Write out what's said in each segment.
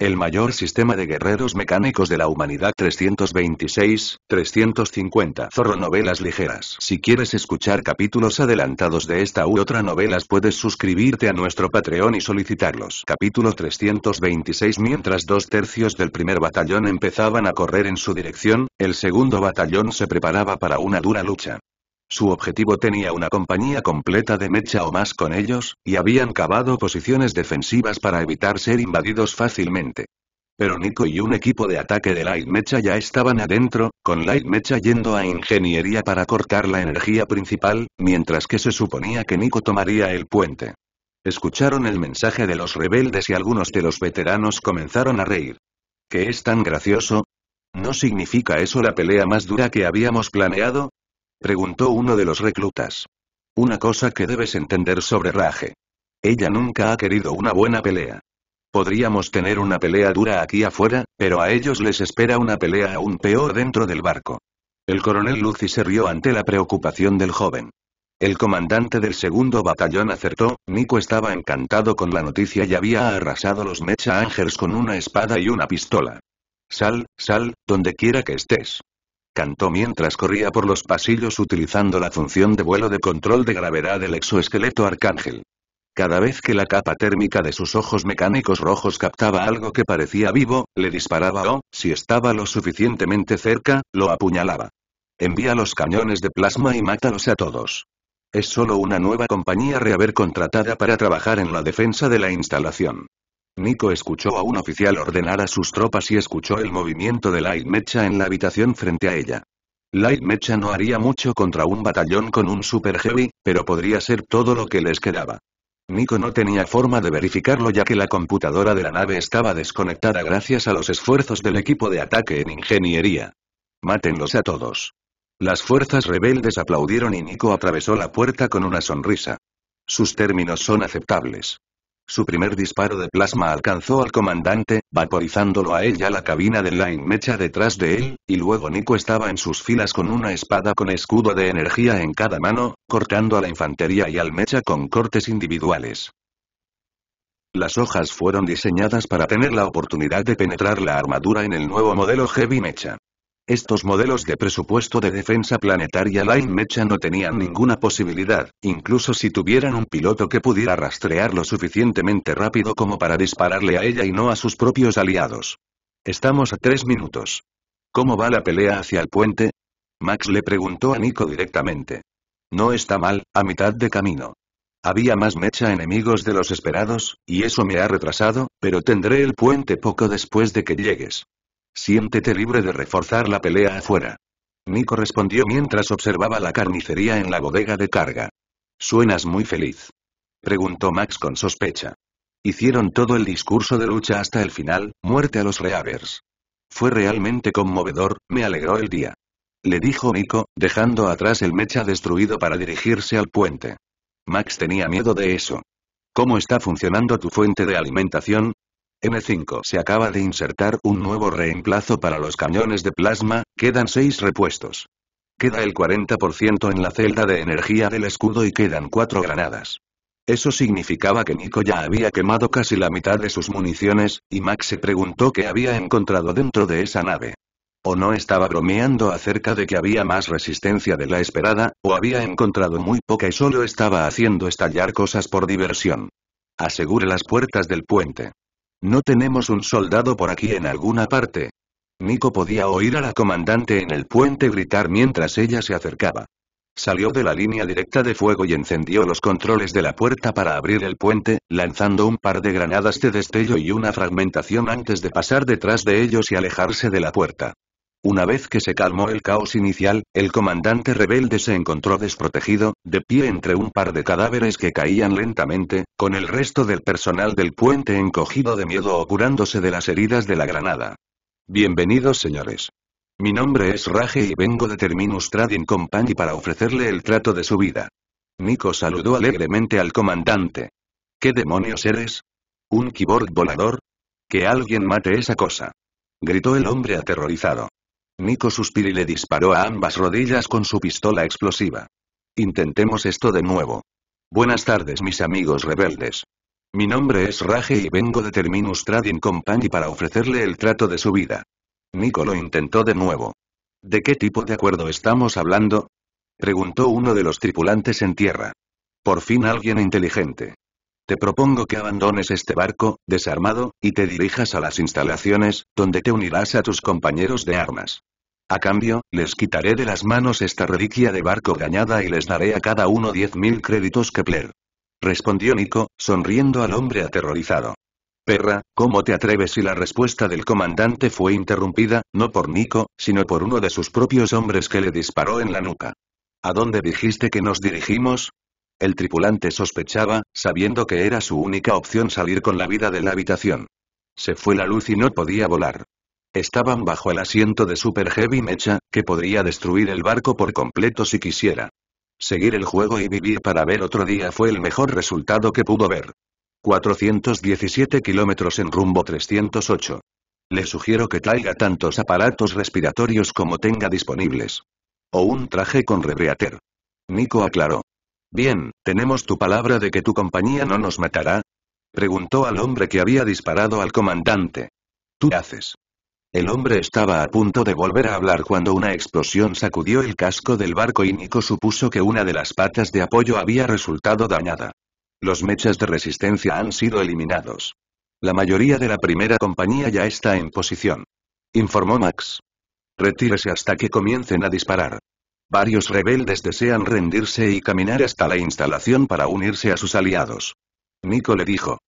El mayor sistema de guerreros mecánicos de la humanidad 326, 350 Zorro Novelas Ligeras Si quieres escuchar capítulos adelantados de esta u otra novelas puedes suscribirte a nuestro Patreon y solicitarlos Capítulo 326 Mientras dos tercios del primer batallón empezaban a correr en su dirección, el segundo batallón se preparaba para una dura lucha. Su objetivo tenía una compañía completa de mecha o más con ellos, y habían cavado posiciones defensivas para evitar ser invadidos fácilmente. Pero Nico y un equipo de ataque de Light Mecha ya estaban adentro, con Light Mecha yendo a ingeniería para cortar la energía principal, mientras que se suponía que Nico tomaría el puente. Escucharon el mensaje de los rebeldes y algunos de los veteranos comenzaron a reír. ¿Qué es tan gracioso? ¿No significa eso la pelea más dura que habíamos planeado? Preguntó uno de los reclutas. Una cosa que debes entender sobre Raje. Ella nunca ha querido una buena pelea. Podríamos tener una pelea dura aquí afuera, pero a ellos les espera una pelea aún peor dentro del barco. El coronel Lucy se rió ante la preocupación del joven. El comandante del segundo batallón acertó, Nico estaba encantado con la noticia y había arrasado los Mecha Ángels con una espada y una pistola. Sal, sal, donde quiera que estés cantó mientras corría por los pasillos utilizando la función de vuelo de control de gravedad del exoesqueleto arcángel. Cada vez que la capa térmica de sus ojos mecánicos rojos captaba algo que parecía vivo, le disparaba o, si estaba lo suficientemente cerca, lo apuñalaba. Envía los cañones de plasma y mátalos a todos. Es solo una nueva compañía rehaber contratada para trabajar en la defensa de la instalación. Nico escuchó a un oficial ordenar a sus tropas y escuchó el movimiento de Light Mecha en la habitación frente a ella. Light Mecha no haría mucho contra un batallón con un Super Heavy, pero podría ser todo lo que les quedaba. Nico no tenía forma de verificarlo ya que la computadora de la nave estaba desconectada gracias a los esfuerzos del equipo de ataque en ingeniería. Mátenlos a todos. Las fuerzas rebeldes aplaudieron y Nico atravesó la puerta con una sonrisa. Sus términos son aceptables. Su primer disparo de plasma alcanzó al comandante, vaporizándolo a ella la cabina del Line Mecha detrás de él, y luego Nico estaba en sus filas con una espada con escudo de energía en cada mano, cortando a la infantería y al Mecha con cortes individuales. Las hojas fueron diseñadas para tener la oportunidad de penetrar la armadura en el nuevo modelo Heavy Mecha. Estos modelos de presupuesto de defensa planetaria Line Mecha no tenían ninguna posibilidad, incluso si tuvieran un piloto que pudiera rastrear lo suficientemente rápido como para dispararle a ella y no a sus propios aliados. Estamos a tres minutos. ¿Cómo va la pelea hacia el puente? Max le preguntó a Nico directamente. No está mal, a mitad de camino. Había más mecha enemigos de los esperados, y eso me ha retrasado, pero tendré el puente poco después de que llegues. Siéntete libre de reforzar la pelea afuera. Nico respondió mientras observaba la carnicería en la bodega de carga. Suenas muy feliz. Preguntó Max con sospecha. Hicieron todo el discurso de lucha hasta el final, muerte a los reavers. Fue realmente conmovedor, me alegró el día. Le dijo Nico, dejando atrás el mecha destruido para dirigirse al puente. Max tenía miedo de eso. ¿Cómo está funcionando tu fuente de alimentación? M5 se acaba de insertar un nuevo reemplazo para los cañones de plasma, quedan 6 repuestos. Queda el 40% en la celda de energía del escudo y quedan 4 granadas. Eso significaba que Nico ya había quemado casi la mitad de sus municiones, y Max se preguntó qué había encontrado dentro de esa nave. O no estaba bromeando acerca de que había más resistencia de la esperada, o había encontrado muy poca y solo estaba haciendo estallar cosas por diversión. Asegure las puertas del puente. ¿No tenemos un soldado por aquí en alguna parte? Nico podía oír a la comandante en el puente gritar mientras ella se acercaba. Salió de la línea directa de fuego y encendió los controles de la puerta para abrir el puente, lanzando un par de granadas de destello y una fragmentación antes de pasar detrás de ellos y alejarse de la puerta. Una vez que se calmó el caos inicial, el comandante rebelde se encontró desprotegido, de pie entre un par de cadáveres que caían lentamente, con el resto del personal del puente encogido de miedo o curándose de las heridas de la granada. Bienvenidos señores. Mi nombre es Raje y vengo de Terminus Trading Company para ofrecerle el trato de su vida. Miko saludó alegremente al comandante. ¿Qué demonios eres? ¿Un keyboard volador? Que alguien mate esa cosa. Gritó el hombre aterrorizado. Nico suspiró y le disparó a ambas rodillas con su pistola explosiva. Intentemos esto de nuevo. Buenas tardes mis amigos rebeldes. Mi nombre es Raje y vengo de Terminus Trading Company para ofrecerle el trato de su vida. Nico lo intentó de nuevo. ¿De qué tipo de acuerdo estamos hablando? Preguntó uno de los tripulantes en tierra. Por fin alguien inteligente. Te propongo que abandones este barco, desarmado, y te dirijas a las instalaciones, donde te unirás a tus compañeros de armas. A cambio, les quitaré de las manos esta reliquia de barco dañada y les daré a cada uno diez mil créditos Kepler. Respondió Nico, sonriendo al hombre aterrorizado. Perra, ¿cómo te atreves? Y la respuesta del comandante fue interrumpida, no por Nico, sino por uno de sus propios hombres que le disparó en la nuca. ¿A dónde dijiste que nos dirigimos? El tripulante sospechaba, sabiendo que era su única opción salir con la vida de la habitación. Se fue la luz y no podía volar. Estaban bajo el asiento de Super Heavy Mecha, que podría destruir el barco por completo si quisiera. Seguir el juego y vivir para ver otro día fue el mejor resultado que pudo ver. 417 kilómetros en rumbo 308. Le sugiero que traiga tantos aparatos respiratorios como tenga disponibles. O un traje con rebreater. Nico aclaró. Bien, tenemos tu palabra de que tu compañía no nos matará. Preguntó al hombre que había disparado al comandante. ¿Tú haces? El hombre estaba a punto de volver a hablar cuando una explosión sacudió el casco del barco y Nico supuso que una de las patas de apoyo había resultado dañada. Los mechas de resistencia han sido eliminados. La mayoría de la primera compañía ya está en posición. Informó Max. Retírese hasta que comiencen a disparar. Varios rebeldes desean rendirse y caminar hasta la instalación para unirse a sus aliados. Nico le dijo.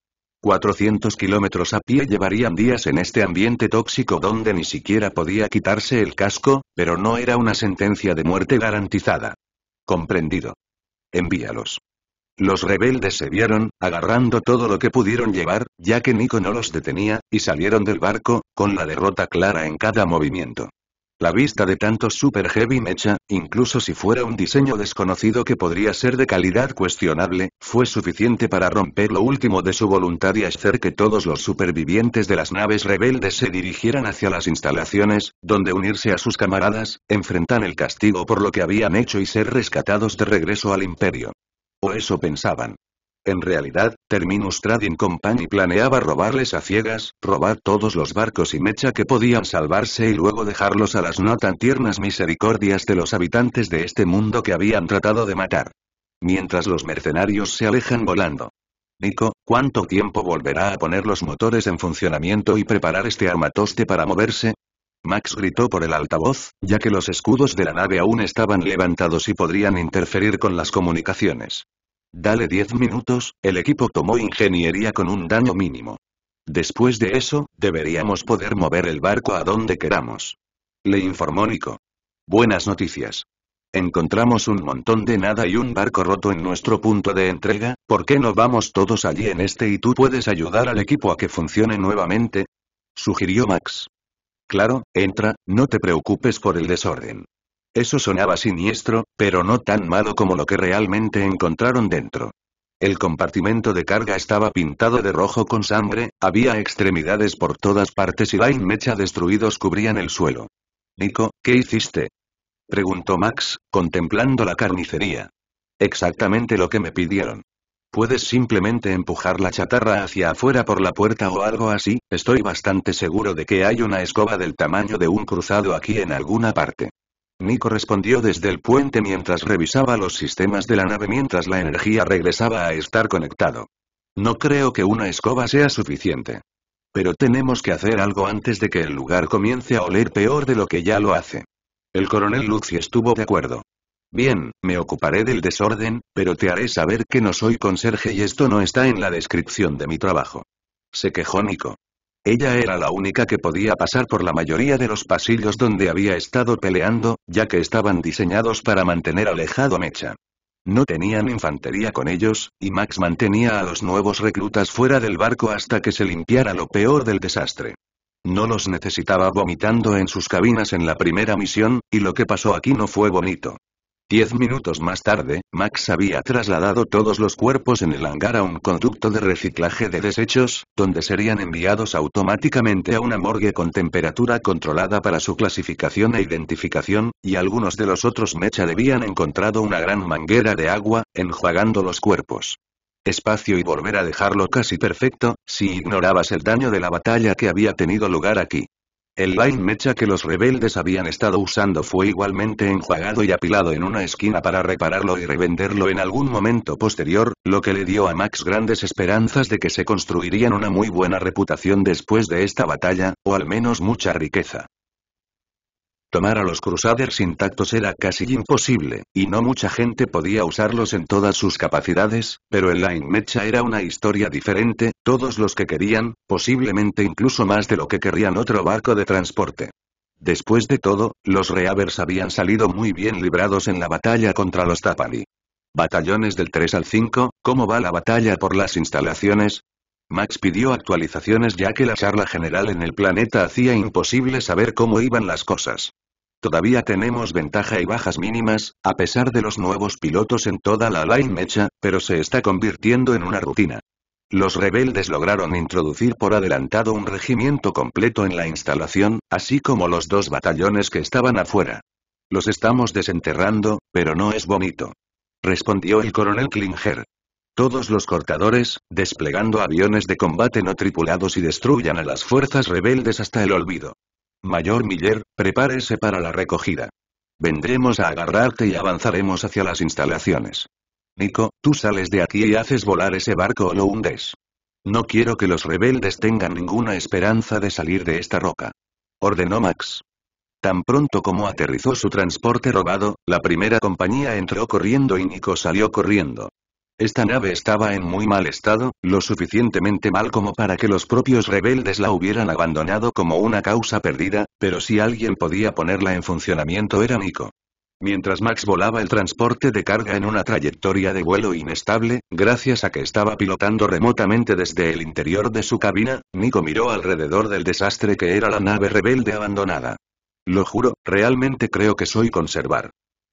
400 kilómetros a pie llevarían días en este ambiente tóxico donde ni siquiera podía quitarse el casco, pero no era una sentencia de muerte garantizada. Comprendido. Envíalos. Los rebeldes se vieron, agarrando todo lo que pudieron llevar, ya que Nico no los detenía, y salieron del barco, con la derrota clara en cada movimiento. La vista de tantos Super Heavy Mecha, incluso si fuera un diseño desconocido que podría ser de calidad cuestionable, fue suficiente para romper lo último de su voluntad y hacer que todos los supervivientes de las naves rebeldes se dirigieran hacia las instalaciones, donde unirse a sus camaradas, enfrentan el castigo por lo que habían hecho y ser rescatados de regreso al Imperio. O eso pensaban. En realidad, Terminus Trading Company planeaba robarles a ciegas, robar todos los barcos y mecha que podían salvarse y luego dejarlos a las no tan tiernas misericordias de los habitantes de este mundo que habían tratado de matar. Mientras los mercenarios se alejan volando. Nico, ¿cuánto tiempo volverá a poner los motores en funcionamiento y preparar este armatoste para moverse? Max gritó por el altavoz, ya que los escudos de la nave aún estaban levantados y podrían interferir con las comunicaciones. Dale 10 minutos, el equipo tomó ingeniería con un daño mínimo. Después de eso, deberíamos poder mover el barco a donde queramos. Le informó Nico. Buenas noticias. Encontramos un montón de nada y un barco roto en nuestro punto de entrega, ¿por qué no vamos todos allí en este y tú puedes ayudar al equipo a que funcione nuevamente? Sugirió Max. Claro, entra, no te preocupes por el desorden. Eso sonaba siniestro, pero no tan malo como lo que realmente encontraron dentro. El compartimento de carga estaba pintado de rojo con sangre, había extremidades por todas partes y la Mecha destruidos cubrían el suelo. Nico, ¿qué hiciste? preguntó Max, contemplando la carnicería. Exactamente lo que me pidieron. Puedes simplemente empujar la chatarra hacia afuera por la puerta o algo así, estoy bastante seguro de que hay una escoba del tamaño de un cruzado aquí en alguna parte. Nico respondió desde el puente mientras revisaba los sistemas de la nave mientras la energía regresaba a estar conectado. No creo que una escoba sea suficiente. Pero tenemos que hacer algo antes de que el lugar comience a oler peor de lo que ya lo hace. El coronel Lucy estuvo de acuerdo. Bien, me ocuparé del desorden, pero te haré saber que no soy conserje y esto no está en la descripción de mi trabajo. Se quejó Nico. Ella era la única que podía pasar por la mayoría de los pasillos donde había estado peleando, ya que estaban diseñados para mantener alejado Mecha. No tenían infantería con ellos, y Max mantenía a los nuevos reclutas fuera del barco hasta que se limpiara lo peor del desastre. No los necesitaba vomitando en sus cabinas en la primera misión, y lo que pasó aquí no fue bonito. Diez minutos más tarde, Max había trasladado todos los cuerpos en el hangar a un conducto de reciclaje de desechos, donde serían enviados automáticamente a una morgue con temperatura controlada para su clasificación e identificación, y algunos de los otros Mecha debían encontrado una gran manguera de agua, enjuagando los cuerpos. Espacio y volver a dejarlo casi perfecto, si ignorabas el daño de la batalla que había tenido lugar aquí. El line mecha que los rebeldes habían estado usando fue igualmente enjuagado y apilado en una esquina para repararlo y revenderlo en algún momento posterior, lo que le dio a Max grandes esperanzas de que se construirían una muy buena reputación después de esta batalla, o al menos mucha riqueza. Tomar a los Crusaders intactos era casi imposible, y no mucha gente podía usarlos en todas sus capacidades, pero en la Inmecha era una historia diferente, todos los que querían, posiblemente incluso más de lo que querrían otro barco de transporte. Después de todo, los Reavers habían salido muy bien librados en la batalla contra los Tapani. Batallones del 3 al 5, ¿cómo va la batalla por las instalaciones? Max pidió actualizaciones ya que la charla general en el planeta hacía imposible saber cómo iban las cosas. Todavía tenemos ventaja y bajas mínimas, a pesar de los nuevos pilotos en toda la line mecha, pero se está convirtiendo en una rutina. Los rebeldes lograron introducir por adelantado un regimiento completo en la instalación, así como los dos batallones que estaban afuera. Los estamos desenterrando, pero no es bonito. Respondió el coronel Klinger. Todos los cortadores, desplegando aviones de combate no tripulados y destruyan a las fuerzas rebeldes hasta el olvido. Mayor Miller, prepárese para la recogida. Vendremos a agarrarte y avanzaremos hacia las instalaciones. Nico, tú sales de aquí y haces volar ese barco o lo hundes. No quiero que los rebeldes tengan ninguna esperanza de salir de esta roca. Ordenó Max. Tan pronto como aterrizó su transporte robado, la primera compañía entró corriendo y Nico salió corriendo. Esta nave estaba en muy mal estado, lo suficientemente mal como para que los propios rebeldes la hubieran abandonado como una causa perdida, pero si alguien podía ponerla en funcionamiento era Nico. Mientras Max volaba el transporte de carga en una trayectoria de vuelo inestable, gracias a que estaba pilotando remotamente desde el interior de su cabina, Nico miró alrededor del desastre que era la nave rebelde abandonada. Lo juro, realmente creo que soy conservar.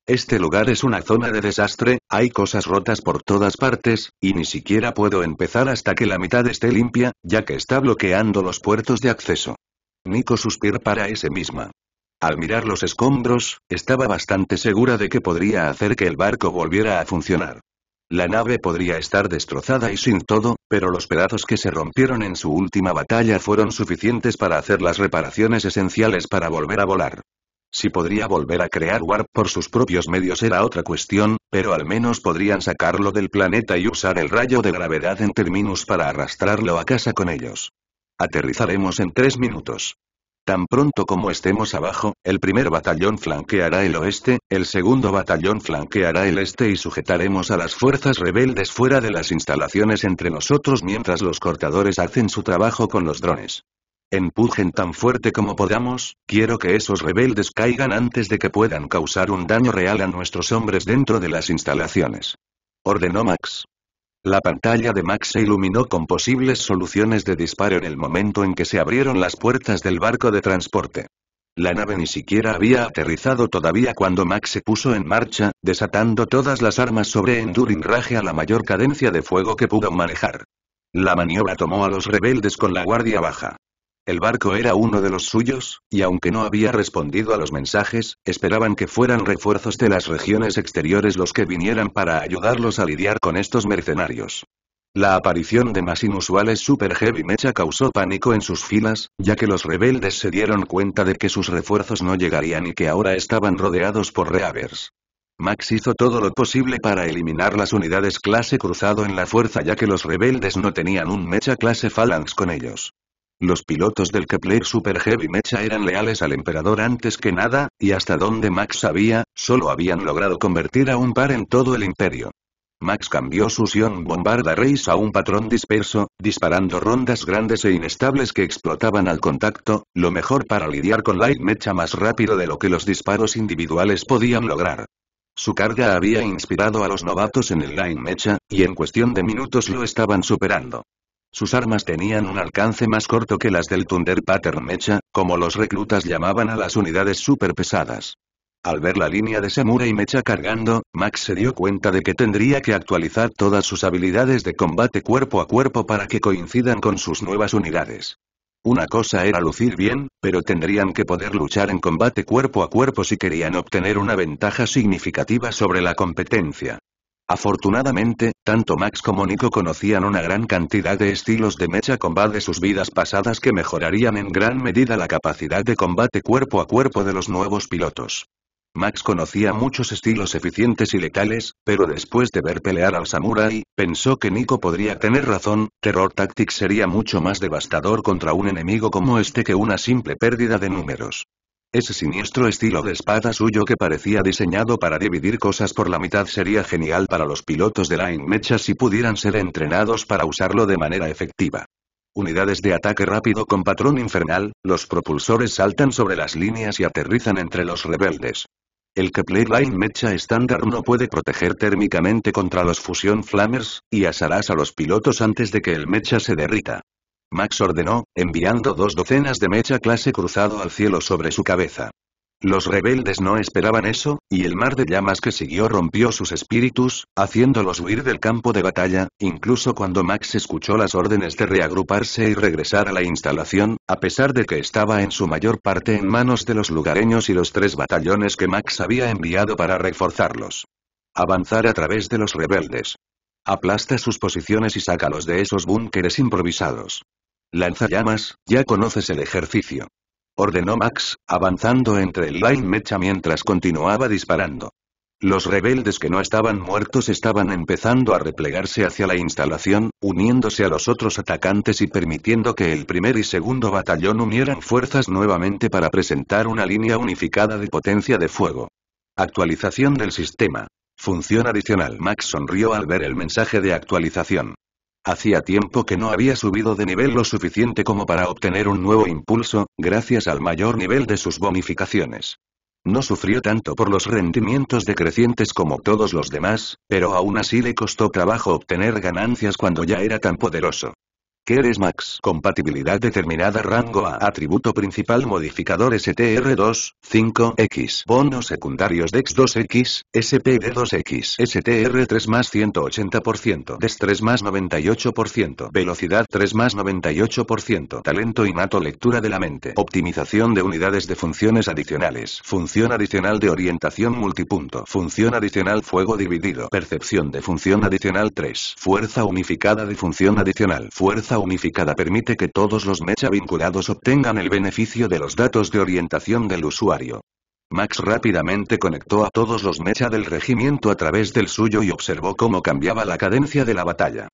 Este lugar es una zona de desastre, hay cosas rotas por todas partes, y ni siquiera puedo empezar hasta que la mitad esté limpia, ya que está bloqueando los puertos de acceso. Nico suspiró para ese misma. Al mirar los escombros, estaba bastante segura de que podría hacer que el barco volviera a funcionar. La nave podría estar destrozada y sin todo, pero los pedazos que se rompieron en su última batalla fueron suficientes para hacer las reparaciones esenciales para volver a volar. Si podría volver a crear Warp por sus propios medios era otra cuestión, pero al menos podrían sacarlo del planeta y usar el rayo de gravedad en Terminus para arrastrarlo a casa con ellos. Aterrizaremos en tres minutos. Tan pronto como estemos abajo, el primer batallón flanqueará el oeste, el segundo batallón flanqueará el este y sujetaremos a las fuerzas rebeldes fuera de las instalaciones entre nosotros mientras los cortadores hacen su trabajo con los drones. Empujen tan fuerte como podamos, quiero que esos rebeldes caigan antes de que puedan causar un daño real a nuestros hombres dentro de las instalaciones. Ordenó Max. La pantalla de Max se iluminó con posibles soluciones de disparo en el momento en que se abrieron las puertas del barco de transporte. La nave ni siquiera había aterrizado todavía cuando Max se puso en marcha, desatando todas las armas sobre Enduring Rage a la mayor cadencia de fuego que pudo manejar. La maniobra tomó a los rebeldes con la guardia baja. El barco era uno de los suyos, y aunque no había respondido a los mensajes, esperaban que fueran refuerzos de las regiones exteriores los que vinieran para ayudarlos a lidiar con estos mercenarios. La aparición de más inusuales Super Heavy Mecha causó pánico en sus filas, ya que los rebeldes se dieron cuenta de que sus refuerzos no llegarían y que ahora estaban rodeados por Reavers. Max hizo todo lo posible para eliminar las unidades clase cruzado en la fuerza ya que los rebeldes no tenían un mecha clase Phalanx con ellos. Los pilotos del Kepler Super Heavy Mecha eran leales al emperador antes que nada, y hasta donde Max sabía, solo habían logrado convertir a un par en todo el imperio. Max cambió su Sion Bombarda Race a un patrón disperso, disparando rondas grandes e inestables que explotaban al contacto, lo mejor para lidiar con Light Mecha más rápido de lo que los disparos individuales podían lograr. Su carga había inspirado a los novatos en el Light Mecha, y en cuestión de minutos lo estaban superando. Sus armas tenían un alcance más corto que las del Thunder Pattern Mecha, como los reclutas llamaban a las unidades superpesadas. Al ver la línea de Samura y Mecha cargando, Max se dio cuenta de que tendría que actualizar todas sus habilidades de combate cuerpo a cuerpo para que coincidan con sus nuevas unidades. Una cosa era lucir bien, pero tendrían que poder luchar en combate cuerpo a cuerpo si querían obtener una ventaja significativa sobre la competencia. Afortunadamente, tanto Max como Nico conocían una gran cantidad de estilos de mecha combat de sus vidas pasadas que mejorarían en gran medida la capacidad de combate cuerpo a cuerpo de los nuevos pilotos. Max conocía muchos estilos eficientes y letales, pero después de ver pelear al Samurai, pensó que Nico podría tener razón, Terror Tactics sería mucho más devastador contra un enemigo como este que una simple pérdida de números. Ese siniestro estilo de espada suyo que parecía diseñado para dividir cosas por la mitad sería genial para los pilotos de Line Mecha si pudieran ser entrenados para usarlo de manera efectiva. Unidades de ataque rápido con patrón infernal, los propulsores saltan sobre las líneas y aterrizan entre los rebeldes. El Kepler Line Mecha estándar no puede proteger térmicamente contra los Fusion Flammers, y asarás a los pilotos antes de que el mecha se derrita. Max ordenó, enviando dos docenas de mecha clase cruzado al cielo sobre su cabeza. Los rebeldes no esperaban eso, y el mar de llamas que siguió rompió sus espíritus, haciéndolos huir del campo de batalla, incluso cuando Max escuchó las órdenes de reagruparse y regresar a la instalación, a pesar de que estaba en su mayor parte en manos de los lugareños y los tres batallones que Max había enviado para reforzarlos. Avanzar a través de los rebeldes. Aplasta sus posiciones y sácalos de esos búnkeres improvisados. Lanzallamas, ya conoces el ejercicio. Ordenó Max, avanzando entre el line mecha mientras continuaba disparando. Los rebeldes que no estaban muertos estaban empezando a replegarse hacia la instalación, uniéndose a los otros atacantes y permitiendo que el primer y segundo batallón unieran fuerzas nuevamente para presentar una línea unificada de potencia de fuego. Actualización del sistema. Función adicional. Max sonrió al ver el mensaje de actualización. Hacía tiempo que no había subido de nivel lo suficiente como para obtener un nuevo impulso, gracias al mayor nivel de sus bonificaciones. No sufrió tanto por los rendimientos decrecientes como todos los demás, pero aún así le costó trabajo obtener ganancias cuando ya era tan poderoso eres Max. Compatibilidad determinada rango A. Atributo principal modificador STR2, 5X. Bonos secundarios DEX2X, SPD2X. STR3 más 180%. Destrés e más 98%. Velocidad 3 más 98%. Talento innato lectura de la mente. Optimización de unidades de funciones adicionales. Función adicional de orientación multipunto. Función adicional fuego dividido. Percepción de función adicional 3. Fuerza unificada de función adicional. Fuerza Unificada permite que todos los mecha vinculados obtengan el beneficio de los datos de orientación del usuario. Max rápidamente conectó a todos los mecha del regimiento a través del suyo y observó cómo cambiaba la cadencia de la batalla.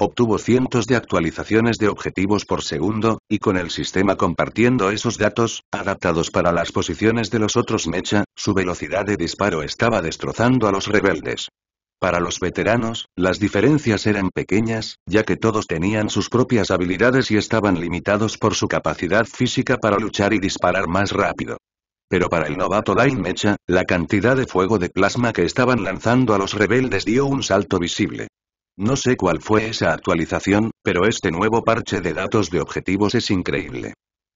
Obtuvo cientos de actualizaciones de objetivos por segundo, y con el sistema compartiendo esos datos, adaptados para las posiciones de los otros mecha, su velocidad de disparo estaba destrozando a los rebeldes. Para los veteranos, las diferencias eran pequeñas, ya que todos tenían sus propias habilidades y estaban limitados por su capacidad física para luchar y disparar más rápido. Pero para el novato Line Mecha, la cantidad de fuego de plasma que estaban lanzando a los rebeldes dio un salto visible. No sé cuál fue esa actualización, pero este nuevo parche de datos de objetivos es increíble.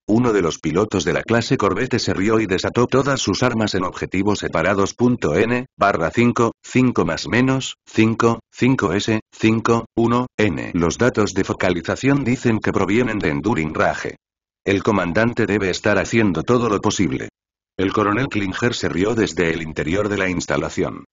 Uno de los pilotos de la clase Corvette se rió y desató todas sus armas en objetivos separados. N, barra 5, 5 más menos, 5, 5S, 5, 1, N. Los datos de focalización dicen que provienen de Enduring Rage. El comandante debe estar haciendo todo lo posible. El coronel Klinger se rió desde el interior de la instalación.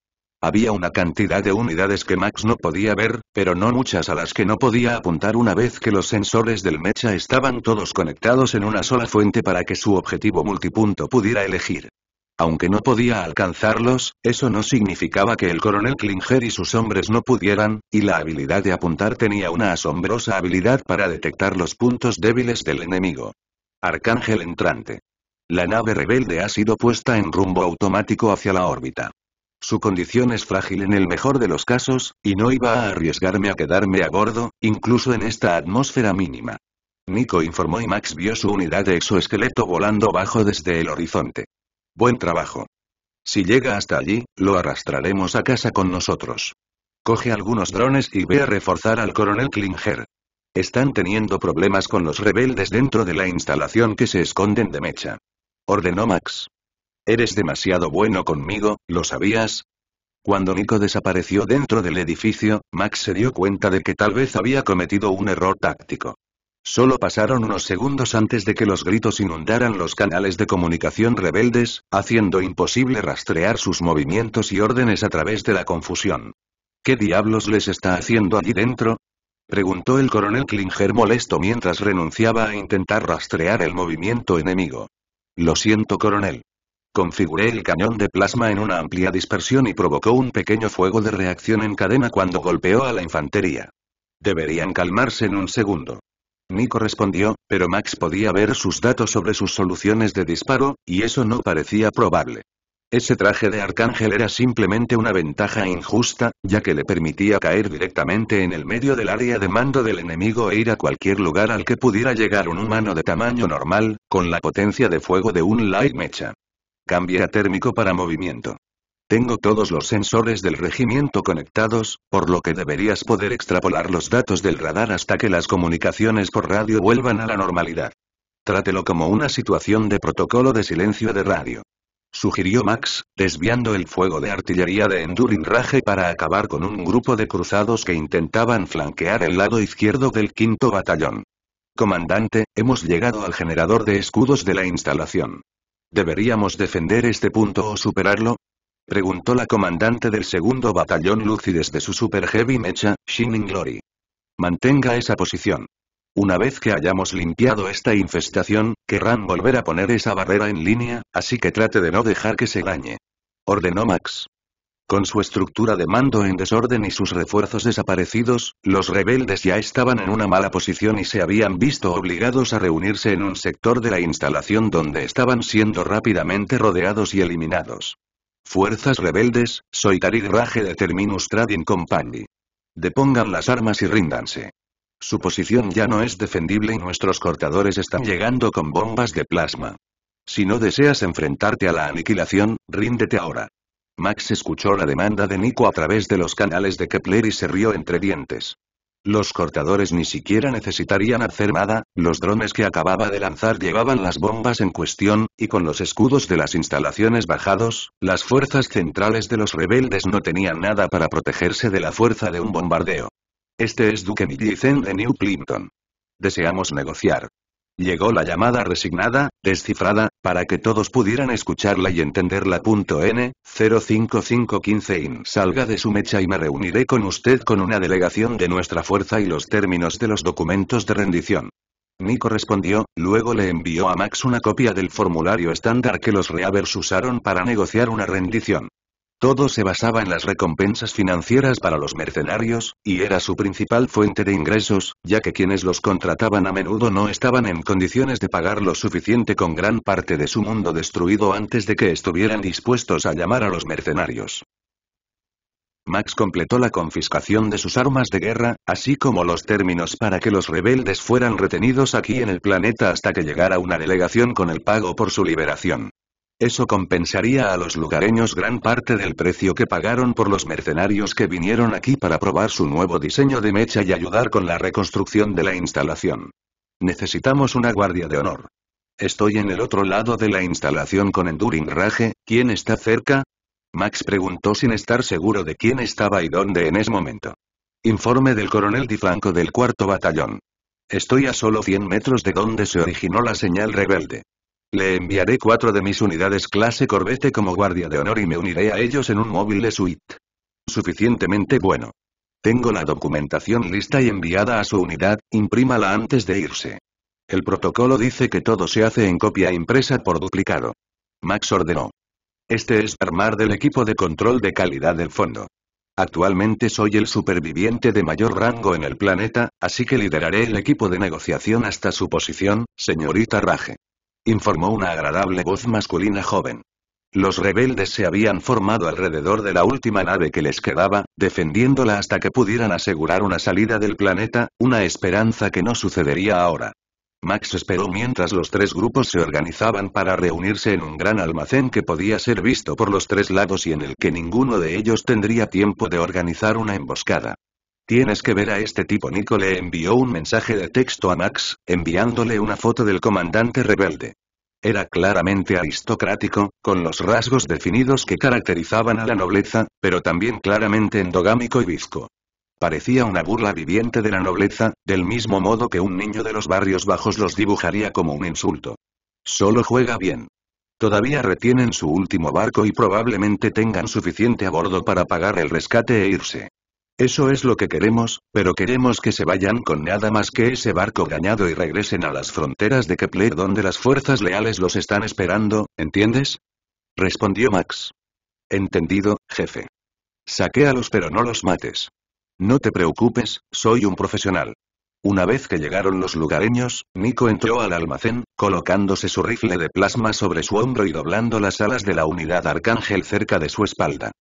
Había una cantidad de unidades que Max no podía ver, pero no muchas a las que no podía apuntar una vez que los sensores del mecha estaban todos conectados en una sola fuente para que su objetivo multipunto pudiera elegir. Aunque no podía alcanzarlos, eso no significaba que el coronel Klinger y sus hombres no pudieran, y la habilidad de apuntar tenía una asombrosa habilidad para detectar los puntos débiles del enemigo. Arcángel entrante. La nave rebelde ha sido puesta en rumbo automático hacia la órbita. Su condición es frágil en el mejor de los casos, y no iba a arriesgarme a quedarme a bordo, incluso en esta atmósfera mínima. Nico informó y Max vio su unidad de exoesqueleto volando bajo desde el horizonte. Buen trabajo. Si llega hasta allí, lo arrastraremos a casa con nosotros. Coge algunos drones y ve a reforzar al coronel Klinger. Están teniendo problemas con los rebeldes dentro de la instalación que se esconden de mecha. Ordenó Max. Eres demasiado bueno conmigo, ¿lo sabías? Cuando Nico desapareció dentro del edificio, Max se dio cuenta de que tal vez había cometido un error táctico. Solo pasaron unos segundos antes de que los gritos inundaran los canales de comunicación rebeldes, haciendo imposible rastrear sus movimientos y órdenes a través de la confusión. ¿Qué diablos les está haciendo allí dentro? preguntó el coronel Klinger molesto mientras renunciaba a intentar rastrear el movimiento enemigo. Lo siento, coronel. Configuré el cañón de plasma en una amplia dispersión y provocó un pequeño fuego de reacción en cadena cuando golpeó a la infantería. Deberían calmarse en un segundo. Nico respondió, pero Max podía ver sus datos sobre sus soluciones de disparo, y eso no parecía probable. Ese traje de arcángel era simplemente una ventaja injusta, ya que le permitía caer directamente en el medio del área de mando del enemigo e ir a cualquier lugar al que pudiera llegar un humano de tamaño normal, con la potencia de fuego de un light mecha. Cambie térmico para movimiento. Tengo todos los sensores del regimiento conectados, por lo que deberías poder extrapolar los datos del radar hasta que las comunicaciones por radio vuelvan a la normalidad. Trátelo como una situación de protocolo de silencio de radio. Sugirió Max, desviando el fuego de artillería de Enduring Rage para acabar con un grupo de cruzados que intentaban flanquear el lado izquierdo del quinto batallón. Comandante, hemos llegado al generador de escudos de la instalación. ¿Deberíamos defender este punto o superarlo? Preguntó la comandante del segundo batallón Lucy desde su Super Heavy Mecha, Shining Glory. Mantenga esa posición. Una vez que hayamos limpiado esta infestación, querrán volver a poner esa barrera en línea, así que trate de no dejar que se dañe. Ordenó Max. Con su estructura de mando en desorden y sus refuerzos desaparecidos, los rebeldes ya estaban en una mala posición y se habían visto obligados a reunirse en un sector de la instalación donde estaban siendo rápidamente rodeados y eliminados. Fuerzas rebeldes, soy Tarik Raje de Terminus Trading Company. Depongan las armas y ríndanse. Su posición ya no es defendible y nuestros cortadores están llegando con bombas de plasma. Si no deseas enfrentarte a la aniquilación, ríndete ahora. Max escuchó la demanda de Nico a través de los canales de Kepler y se rió entre dientes. Los cortadores ni siquiera necesitarían hacer nada, los drones que acababa de lanzar llevaban las bombas en cuestión, y con los escudos de las instalaciones bajados, las fuerzas centrales de los rebeldes no tenían nada para protegerse de la fuerza de un bombardeo. Este es Duke dicen de New Clinton. Deseamos negociar. Llegó la llamada resignada, descifrada, para que todos pudieran escucharla y entenderla. N, 05515 in. Salga de su mecha y me reuniré con usted con una delegación de nuestra fuerza y los términos de los documentos de rendición. Nico respondió, luego le envió a Max una copia del formulario estándar que los Reavers usaron para negociar una rendición. Todo se basaba en las recompensas financieras para los mercenarios, y era su principal fuente de ingresos, ya que quienes los contrataban a menudo no estaban en condiciones de pagar lo suficiente con gran parte de su mundo destruido antes de que estuvieran dispuestos a llamar a los mercenarios. Max completó la confiscación de sus armas de guerra, así como los términos para que los rebeldes fueran retenidos aquí en el planeta hasta que llegara una delegación con el pago por su liberación. Eso compensaría a los lugareños gran parte del precio que pagaron por los mercenarios que vinieron aquí para probar su nuevo diseño de mecha y ayudar con la reconstrucción de la instalación. Necesitamos una guardia de honor. Estoy en el otro lado de la instalación con Enduring Rage, ¿quién está cerca? Max preguntó sin estar seguro de quién estaba y dónde en ese momento. Informe del coronel Di del cuarto batallón. Estoy a solo 100 metros de donde se originó la señal rebelde. Le enviaré cuatro de mis unidades clase corbete como guardia de honor y me uniré a ellos en un móvil de suite. Suficientemente bueno. Tengo la documentación lista y enviada a su unidad, imprímala antes de irse. El protocolo dice que todo se hace en copia impresa por duplicado. Max ordenó. Este es armar del equipo de control de calidad del fondo. Actualmente soy el superviviente de mayor rango en el planeta, así que lideraré el equipo de negociación hasta su posición, señorita Raje informó una agradable voz masculina joven. Los rebeldes se habían formado alrededor de la última nave que les quedaba, defendiéndola hasta que pudieran asegurar una salida del planeta, una esperanza que no sucedería ahora. Max esperó mientras los tres grupos se organizaban para reunirse en un gran almacén que podía ser visto por los tres lados y en el que ninguno de ellos tendría tiempo de organizar una emboscada. Tienes que ver a este tipo. Nico le envió un mensaje de texto a Max, enviándole una foto del comandante rebelde. Era claramente aristocrático, con los rasgos definidos que caracterizaban a la nobleza, pero también claramente endogámico y bizco. Parecía una burla viviente de la nobleza, del mismo modo que un niño de los barrios bajos los dibujaría como un insulto. Solo juega bien. Todavía retienen su último barco y probablemente tengan suficiente a bordo para pagar el rescate e irse. Eso es lo que queremos, pero queremos que se vayan con nada más que ese barco gañado y regresen a las fronteras de Kepler donde las fuerzas leales los están esperando, ¿entiendes? Respondió Max. Entendido, jefe. Saquéalos pero no los mates. No te preocupes, soy un profesional. Una vez que llegaron los lugareños, Nico entró al almacén, colocándose su rifle de plasma sobre su hombro y doblando las alas de la unidad Arcángel cerca de su espalda.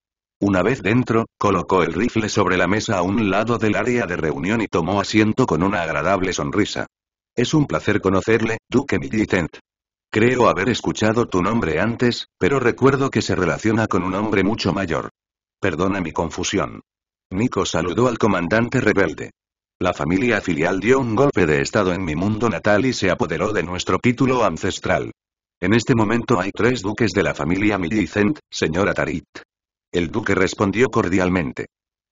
Una vez dentro, colocó el rifle sobre la mesa a un lado del área de reunión y tomó asiento con una agradable sonrisa. Es un placer conocerle, Duque Millicent. Creo haber escuchado tu nombre antes, pero recuerdo que se relaciona con un hombre mucho mayor. Perdona mi confusión. Nico saludó al comandante rebelde. La familia filial dio un golpe de estado en mi mundo natal y se apoderó de nuestro título ancestral. En este momento hay tres duques de la familia Millicent, señora Tarit. El duque respondió cordialmente.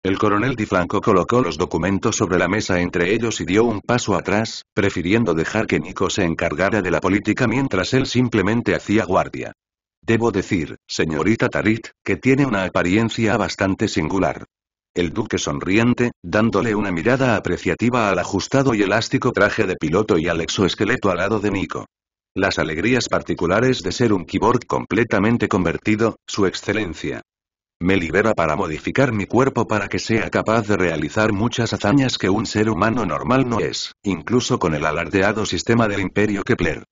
El coronel Di colocó los documentos sobre la mesa entre ellos y dio un paso atrás, prefiriendo dejar que Nico se encargara de la política mientras él simplemente hacía guardia. Debo decir, señorita Tarit, que tiene una apariencia bastante singular. El duque sonriente, dándole una mirada apreciativa al ajustado y elástico traje de piloto y al exoesqueleto al lado de Nico. Las alegrías particulares de ser un keyboard completamente convertido, su excelencia, me libera para modificar mi cuerpo para que sea capaz de realizar muchas hazañas que un ser humano normal no es, incluso con el alardeado sistema del Imperio Kepler.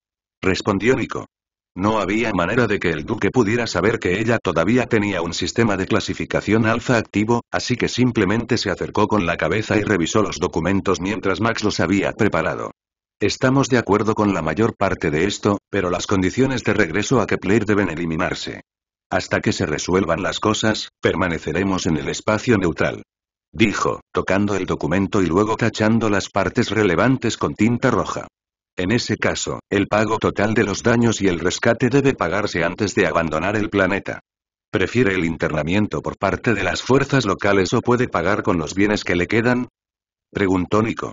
Respondió Nico. No había manera de que el duque pudiera saber que ella todavía tenía un sistema de clasificación alfa activo, así que simplemente se acercó con la cabeza y revisó los documentos mientras Max los había preparado. Estamos de acuerdo con la mayor parte de esto, pero las condiciones de regreso a Kepler deben eliminarse. Hasta que se resuelvan las cosas, permaneceremos en el espacio neutral. Dijo, tocando el documento y luego tachando las partes relevantes con tinta roja. En ese caso, el pago total de los daños y el rescate debe pagarse antes de abandonar el planeta. ¿Prefiere el internamiento por parte de las fuerzas locales o puede pagar con los bienes que le quedan? Preguntó Nico.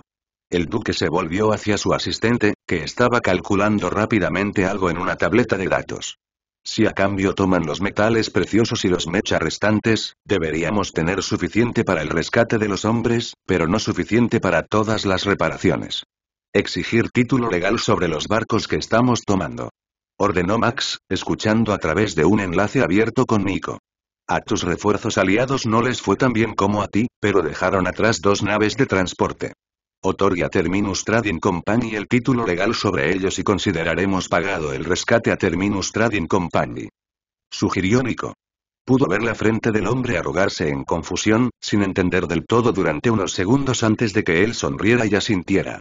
El duque se volvió hacia su asistente, que estaba calculando rápidamente algo en una tableta de datos. Si a cambio toman los metales preciosos y los mecha restantes, deberíamos tener suficiente para el rescate de los hombres, pero no suficiente para todas las reparaciones. Exigir título legal sobre los barcos que estamos tomando. Ordenó Max, escuchando a través de un enlace abierto con Nico. A tus refuerzos aliados no les fue tan bien como a ti, pero dejaron atrás dos naves de transporte. Otorgue a Terminus Trading Company el título legal sobre ellos y consideraremos pagado el rescate a Terminus Trading Company. Sugirió Nico. Pudo ver la frente del hombre arrugarse en confusión, sin entender del todo durante unos segundos antes de que él sonriera y asintiera.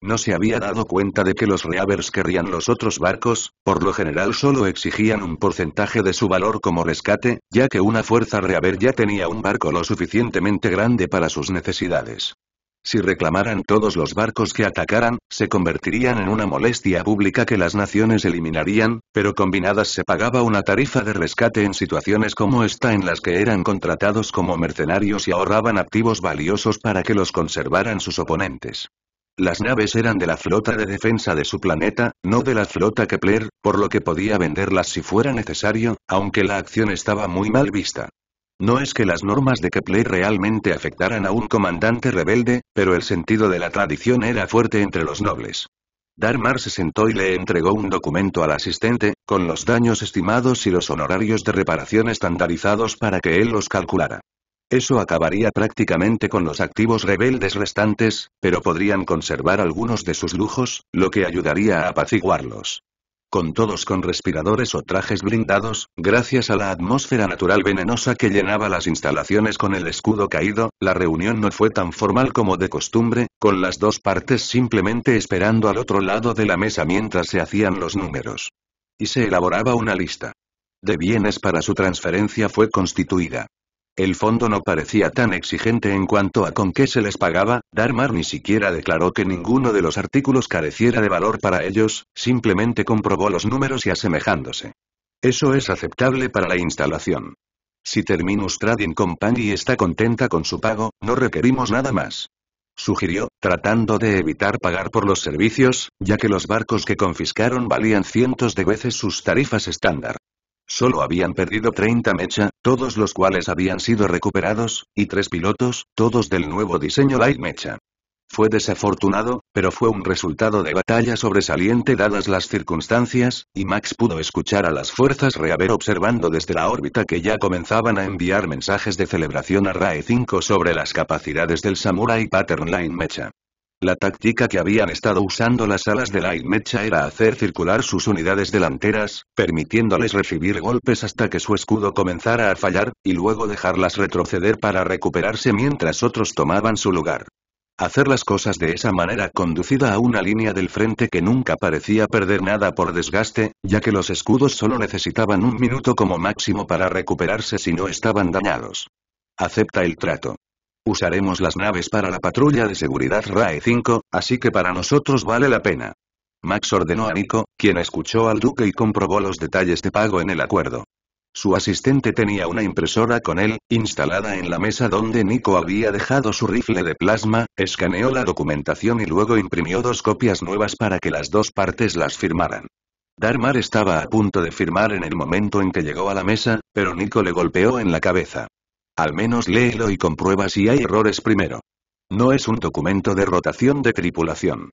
No se había dado cuenta de que los reavers querrían los otros barcos, por lo general solo exigían un porcentaje de su valor como rescate, ya que una fuerza reaver ya tenía un barco lo suficientemente grande para sus necesidades. Si reclamaran todos los barcos que atacaran, se convertirían en una molestia pública que las naciones eliminarían, pero combinadas se pagaba una tarifa de rescate en situaciones como esta en las que eran contratados como mercenarios y ahorraban activos valiosos para que los conservaran sus oponentes. Las naves eran de la flota de defensa de su planeta, no de la flota Kepler, por lo que podía venderlas si fuera necesario, aunque la acción estaba muy mal vista. No es que las normas de Kepler realmente afectaran a un comandante rebelde, pero el sentido de la tradición era fuerte entre los nobles. Darmar se sentó y le entregó un documento al asistente, con los daños estimados y los honorarios de reparación estandarizados para que él los calculara. Eso acabaría prácticamente con los activos rebeldes restantes, pero podrían conservar algunos de sus lujos, lo que ayudaría a apaciguarlos con todos con respiradores o trajes blindados, gracias a la atmósfera natural venenosa que llenaba las instalaciones con el escudo caído, la reunión no fue tan formal como de costumbre, con las dos partes simplemente esperando al otro lado de la mesa mientras se hacían los números. Y se elaboraba una lista de bienes para su transferencia fue constituida. El fondo no parecía tan exigente en cuanto a con qué se les pagaba, Darmar ni siquiera declaró que ninguno de los artículos careciera de valor para ellos, simplemente comprobó los números y asemejándose. Eso es aceptable para la instalación. Si Terminus Trading Company está contenta con su pago, no requerimos nada más. Sugirió, tratando de evitar pagar por los servicios, ya que los barcos que confiscaron valían cientos de veces sus tarifas estándar. Solo habían perdido 30 mecha, todos los cuales habían sido recuperados, y tres pilotos, todos del nuevo diseño Light Mecha. Fue desafortunado, pero fue un resultado de batalla sobresaliente dadas las circunstancias, y Max pudo escuchar a las fuerzas Reaver observando desde la órbita que ya comenzaban a enviar mensajes de celebración a RAE 5 sobre las capacidades del Samurai Pattern Light Mecha. La táctica que habían estado usando las alas de la Mecha era hacer circular sus unidades delanteras, permitiéndoles recibir golpes hasta que su escudo comenzara a fallar, y luego dejarlas retroceder para recuperarse mientras otros tomaban su lugar. Hacer las cosas de esa manera conducida a una línea del frente que nunca parecía perder nada por desgaste, ya que los escudos solo necesitaban un minuto como máximo para recuperarse si no estaban dañados. Acepta el trato. Usaremos las naves para la patrulla de seguridad RAE 5, así que para nosotros vale la pena. Max ordenó a Nico, quien escuchó al duque y comprobó los detalles de pago en el acuerdo. Su asistente tenía una impresora con él, instalada en la mesa donde Nico había dejado su rifle de plasma, escaneó la documentación y luego imprimió dos copias nuevas para que las dos partes las firmaran. Darmar estaba a punto de firmar en el momento en que llegó a la mesa, pero Nico le golpeó en la cabeza. Al menos léelo y comprueba si hay errores primero. No es un documento de rotación de tripulación.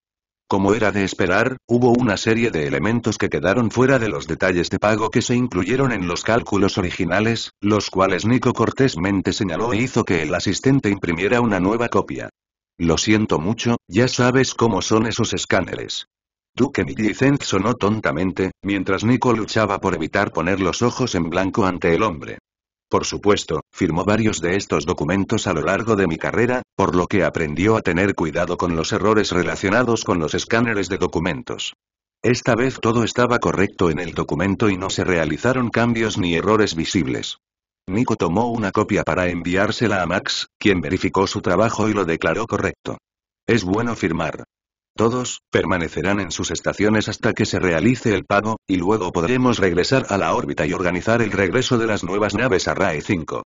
Como era de esperar, hubo una serie de elementos que quedaron fuera de los detalles de pago que se incluyeron en los cálculos originales, los cuales Nico cortésmente señaló e hizo que el asistente imprimiera una nueva copia. Lo siento mucho, ya sabes cómo son esos escáneres. Duke dicen sonó tontamente, mientras Nico luchaba por evitar poner los ojos en blanco ante el hombre. Por supuesto, firmó varios de estos documentos a lo largo de mi carrera, por lo que aprendió a tener cuidado con los errores relacionados con los escáneres de documentos. Esta vez todo estaba correcto en el documento y no se realizaron cambios ni errores visibles. Nico tomó una copia para enviársela a Max, quien verificó su trabajo y lo declaró correcto. Es bueno firmar. Todos, permanecerán en sus estaciones hasta que se realice el pago, y luego podremos regresar a la órbita y organizar el regreso de las nuevas naves a RAE 5.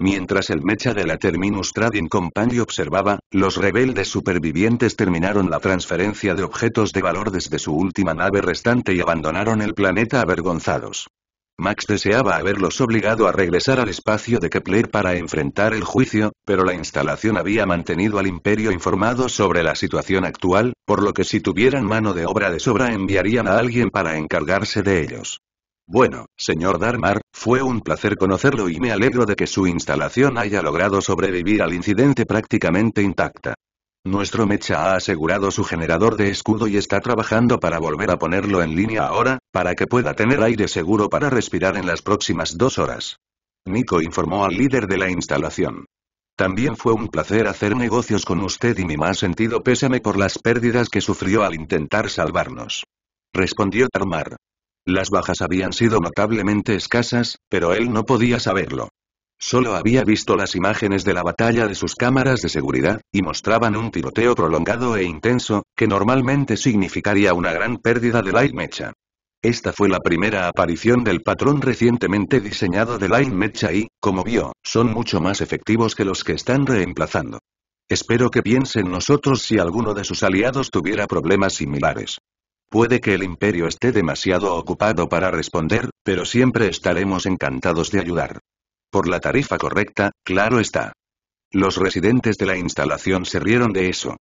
Mientras el mecha de la Terminus Trading Company observaba, los rebeldes supervivientes terminaron la transferencia de objetos de valor desde su última nave restante y abandonaron el planeta avergonzados. Max deseaba haberlos obligado a regresar al espacio de Kepler para enfrentar el juicio, pero la instalación había mantenido al imperio informado sobre la situación actual, por lo que si tuvieran mano de obra de sobra enviarían a alguien para encargarse de ellos. Bueno, señor Darmar, fue un placer conocerlo y me alegro de que su instalación haya logrado sobrevivir al incidente prácticamente intacta. Nuestro mecha ha asegurado su generador de escudo y está trabajando para volver a ponerlo en línea ahora, para que pueda tener aire seguro para respirar en las próximas dos horas. Nico informó al líder de la instalación. También fue un placer hacer negocios con usted y mi más sentido pésame por las pérdidas que sufrió al intentar salvarnos. Respondió Tarmar. Las bajas habían sido notablemente escasas, pero él no podía saberlo. Solo había visto las imágenes de la batalla de sus cámaras de seguridad, y mostraban un tiroteo prolongado e intenso, que normalmente significaría una gran pérdida de la Mecha. Esta fue la primera aparición del patrón recientemente diseñado de Line Mecha y, como vio, son mucho más efectivos que los que están reemplazando. Espero que piensen nosotros si alguno de sus aliados tuviera problemas similares. Puede que el imperio esté demasiado ocupado para responder, pero siempre estaremos encantados de ayudar. Por la tarifa correcta, claro está. Los residentes de la instalación se rieron de eso.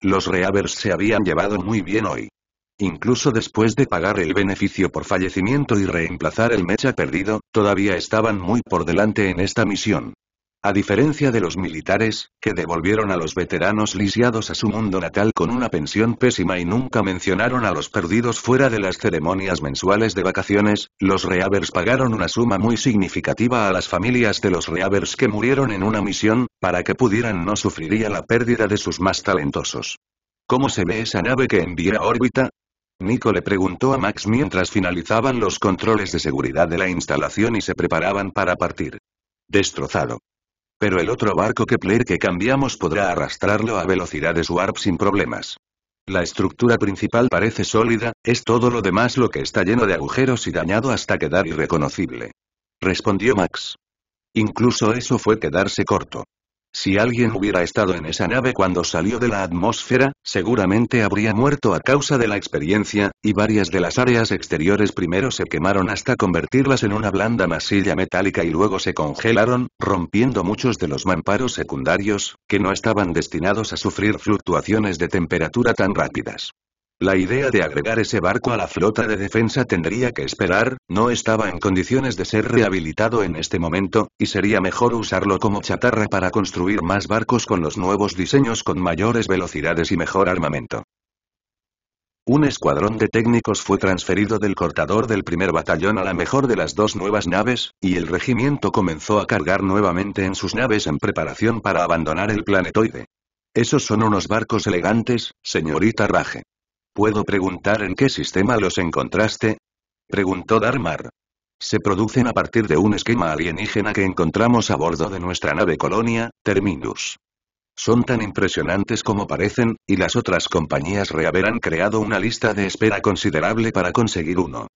Los reavers se habían llevado muy bien hoy. Incluso después de pagar el beneficio por fallecimiento y reemplazar el mecha perdido, todavía estaban muy por delante en esta misión. A diferencia de los militares, que devolvieron a los veteranos lisiados a su mundo natal con una pensión pésima y nunca mencionaron a los perdidos fuera de las ceremonias mensuales de vacaciones, los Reavers pagaron una suma muy significativa a las familias de los Reavers que murieron en una misión, para que pudieran no sufriría la pérdida de sus más talentosos. ¿Cómo se ve esa nave que envía a órbita? Nico le preguntó a Max mientras finalizaban los controles de seguridad de la instalación y se preparaban para partir. Destrozado. Pero el otro barco Kepler que cambiamos podrá arrastrarlo a velocidades warp sin problemas. La estructura principal parece sólida, es todo lo demás lo que está lleno de agujeros y dañado hasta quedar irreconocible. Respondió Max. Incluso eso fue quedarse corto. Si alguien hubiera estado en esa nave cuando salió de la atmósfera, seguramente habría muerto a causa de la experiencia, y varias de las áreas exteriores primero se quemaron hasta convertirlas en una blanda masilla metálica y luego se congelaron, rompiendo muchos de los mamparos secundarios, que no estaban destinados a sufrir fluctuaciones de temperatura tan rápidas. La idea de agregar ese barco a la flota de defensa tendría que esperar, no estaba en condiciones de ser rehabilitado en este momento, y sería mejor usarlo como chatarra para construir más barcos con los nuevos diseños con mayores velocidades y mejor armamento. Un escuadrón de técnicos fue transferido del cortador del primer batallón a la mejor de las dos nuevas naves, y el regimiento comenzó a cargar nuevamente en sus naves en preparación para abandonar el planetoide. Esos son unos barcos elegantes, señorita Raje. ¿Puedo preguntar en qué sistema los encontraste? Preguntó Darmar. Se producen a partir de un esquema alienígena que encontramos a bordo de nuestra nave colonia, Terminus. Son tan impresionantes como parecen, y las otras compañías Reaver han creado una lista de espera considerable para conseguir uno.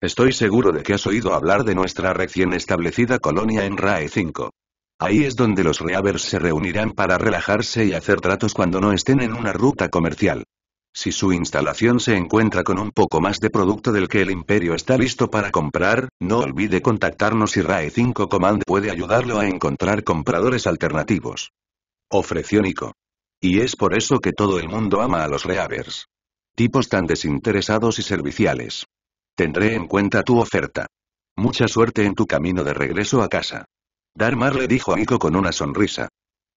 Estoy seguro de que has oído hablar de nuestra recién establecida colonia en RAE 5. Ahí es donde los Reavers se reunirán para relajarse y hacer tratos cuando no estén en una ruta comercial. Si su instalación se encuentra con un poco más de producto del que el imperio está listo para comprar, no olvide contactarnos y RAE 5 Command puede ayudarlo a encontrar compradores alternativos. Ofreció Nico. Y es por eso que todo el mundo ama a los reavers. Tipos tan desinteresados y serviciales. Tendré en cuenta tu oferta. Mucha suerte en tu camino de regreso a casa. Darmar le dijo a Nico con una sonrisa.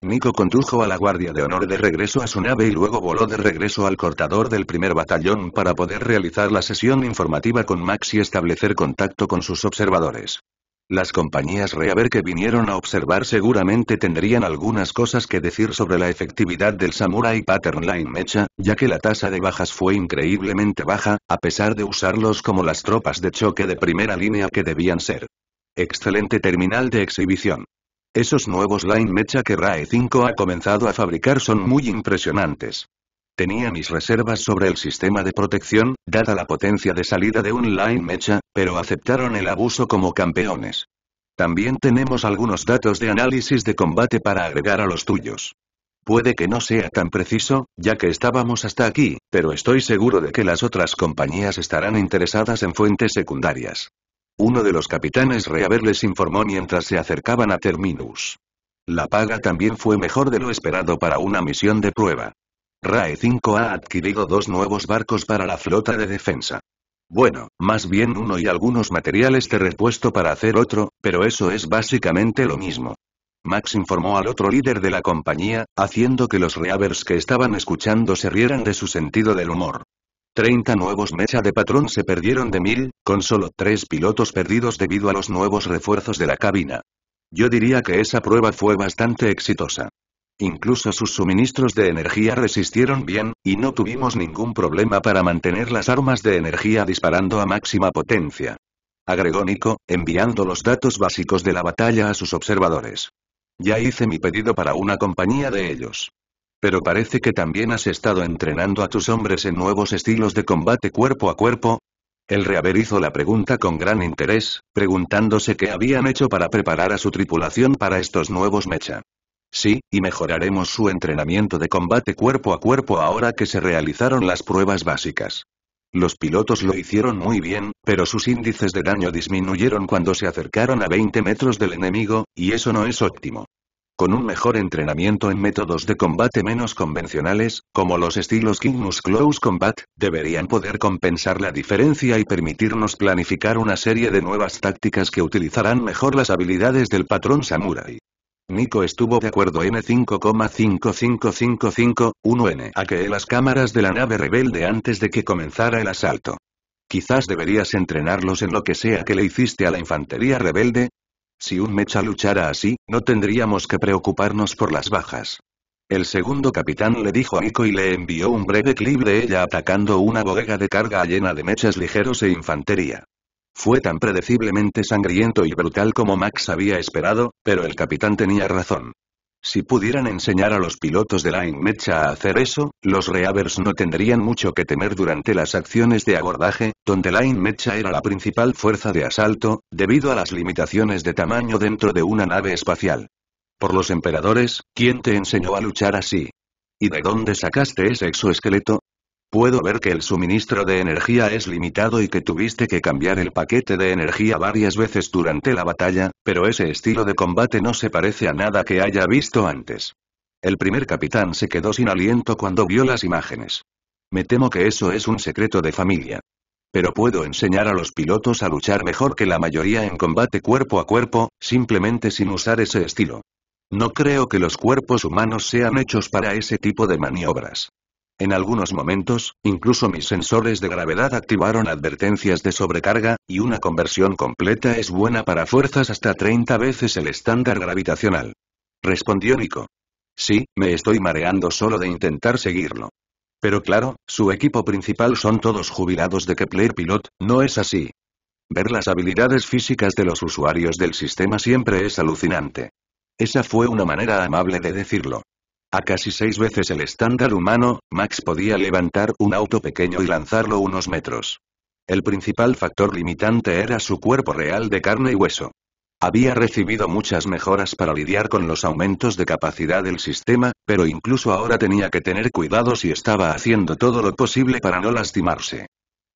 Nico condujo a la Guardia de Honor de regreso a su nave y luego voló de regreso al cortador del primer batallón para poder realizar la sesión informativa con Max y establecer contacto con sus observadores. Las compañías Reaver que vinieron a observar seguramente tendrían algunas cosas que decir sobre la efectividad del Samurai Pattern Line Mecha, ya que la tasa de bajas fue increíblemente baja, a pesar de usarlos como las tropas de choque de primera línea que debían ser. Excelente terminal de exhibición. Esos nuevos Line Mecha que RAE 5 ha comenzado a fabricar son muy impresionantes. Tenía mis reservas sobre el sistema de protección, dada la potencia de salida de un Line Mecha, pero aceptaron el abuso como campeones. También tenemos algunos datos de análisis de combate para agregar a los tuyos. Puede que no sea tan preciso, ya que estábamos hasta aquí, pero estoy seguro de que las otras compañías estarán interesadas en fuentes secundarias. Uno de los capitanes Reaver les informó mientras se acercaban a Terminus. La paga también fue mejor de lo esperado para una misión de prueba. RAE 5 ha adquirido dos nuevos barcos para la flota de defensa. Bueno, más bien uno y algunos materiales de repuesto para hacer otro, pero eso es básicamente lo mismo. Max informó al otro líder de la compañía, haciendo que los Reavers que estaban escuchando se rieran de su sentido del humor. 30 nuevos mecha de patrón se perdieron de mil, con solo tres pilotos perdidos debido a los nuevos refuerzos de la cabina. Yo diría que esa prueba fue bastante exitosa. Incluso sus suministros de energía resistieron bien, y no tuvimos ningún problema para mantener las armas de energía disparando a máxima potencia. Agregó Nico, enviando los datos básicos de la batalla a sus observadores. Ya hice mi pedido para una compañía de ellos. Pero parece que también has estado entrenando a tus hombres en nuevos estilos de combate cuerpo a cuerpo. El reaver hizo la pregunta con gran interés, preguntándose qué habían hecho para preparar a su tripulación para estos nuevos mecha. Sí, y mejoraremos su entrenamiento de combate cuerpo a cuerpo ahora que se realizaron las pruebas básicas. Los pilotos lo hicieron muy bien, pero sus índices de daño disminuyeron cuando se acercaron a 20 metros del enemigo, y eso no es óptimo. Con un mejor entrenamiento en métodos de combate menos convencionales, como los estilos Kingnus Close Combat, deberían poder compensar la diferencia y permitirnos planificar una serie de nuevas tácticas que utilizarán mejor las habilidades del patrón samurai. Nico estuvo de acuerdo en 555551 e n a que las cámaras de la nave rebelde antes de que comenzara el asalto. Quizás deberías entrenarlos en lo que sea que le hiciste a la infantería rebelde, si un mecha luchara así, no tendríamos que preocuparnos por las bajas. El segundo capitán le dijo a Nico y le envió un breve clip de ella atacando una bodega de carga llena de mechas ligeros e infantería. Fue tan predeciblemente sangriento y brutal como Max había esperado, pero el capitán tenía razón. Si pudieran enseñar a los pilotos de la Inmecha a hacer eso, los Reavers no tendrían mucho que temer durante las acciones de abordaje, donde la Inmecha era la principal fuerza de asalto, debido a las limitaciones de tamaño dentro de una nave espacial. Por los emperadores, ¿quién te enseñó a luchar así? ¿Y de dónde sacaste ese exoesqueleto? Puedo ver que el suministro de energía es limitado y que tuviste que cambiar el paquete de energía varias veces durante la batalla, pero ese estilo de combate no se parece a nada que haya visto antes. El primer capitán se quedó sin aliento cuando vio las imágenes. Me temo que eso es un secreto de familia. Pero puedo enseñar a los pilotos a luchar mejor que la mayoría en combate cuerpo a cuerpo, simplemente sin usar ese estilo. No creo que los cuerpos humanos sean hechos para ese tipo de maniobras. En algunos momentos, incluso mis sensores de gravedad activaron advertencias de sobrecarga, y una conversión completa es buena para fuerzas hasta 30 veces el estándar gravitacional. Respondió Nico. Sí, me estoy mareando solo de intentar seguirlo. Pero claro, su equipo principal son todos jubilados de Kepler Pilot, no es así. Ver las habilidades físicas de los usuarios del sistema siempre es alucinante. Esa fue una manera amable de decirlo. A casi seis veces el estándar humano, Max podía levantar un auto pequeño y lanzarlo unos metros. El principal factor limitante era su cuerpo real de carne y hueso. Había recibido muchas mejoras para lidiar con los aumentos de capacidad del sistema, pero incluso ahora tenía que tener cuidado y estaba haciendo todo lo posible para no lastimarse.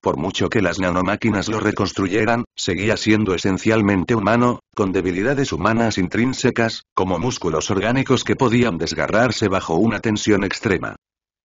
Por mucho que las nanomáquinas lo reconstruyeran, seguía siendo esencialmente humano, con debilidades humanas intrínsecas, como músculos orgánicos que podían desgarrarse bajo una tensión extrema.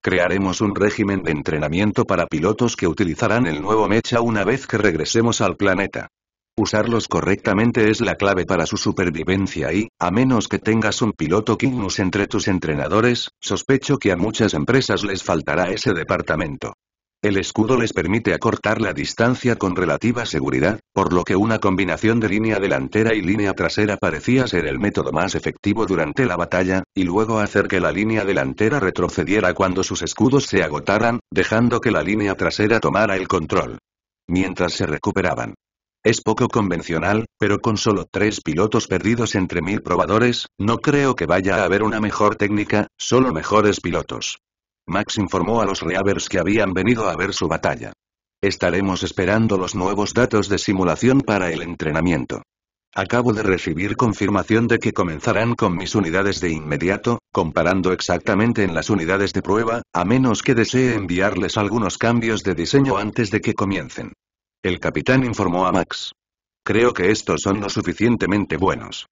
Crearemos un régimen de entrenamiento para pilotos que utilizarán el nuevo mecha una vez que regresemos al planeta. Usarlos correctamente es la clave para su supervivencia y, a menos que tengas un piloto Kingus entre tus entrenadores, sospecho que a muchas empresas les faltará ese departamento. El escudo les permite acortar la distancia con relativa seguridad, por lo que una combinación de línea delantera y línea trasera parecía ser el método más efectivo durante la batalla, y luego hacer que la línea delantera retrocediera cuando sus escudos se agotaran, dejando que la línea trasera tomara el control. Mientras se recuperaban. Es poco convencional, pero con solo tres pilotos perdidos entre mil probadores, no creo que vaya a haber una mejor técnica, solo mejores pilotos. Max informó a los Reavers que habían venido a ver su batalla. Estaremos esperando los nuevos datos de simulación para el entrenamiento. Acabo de recibir confirmación de que comenzarán con mis unidades de inmediato, comparando exactamente en las unidades de prueba, a menos que desee enviarles algunos cambios de diseño antes de que comiencen. El capitán informó a Max. Creo que estos son lo suficientemente buenos.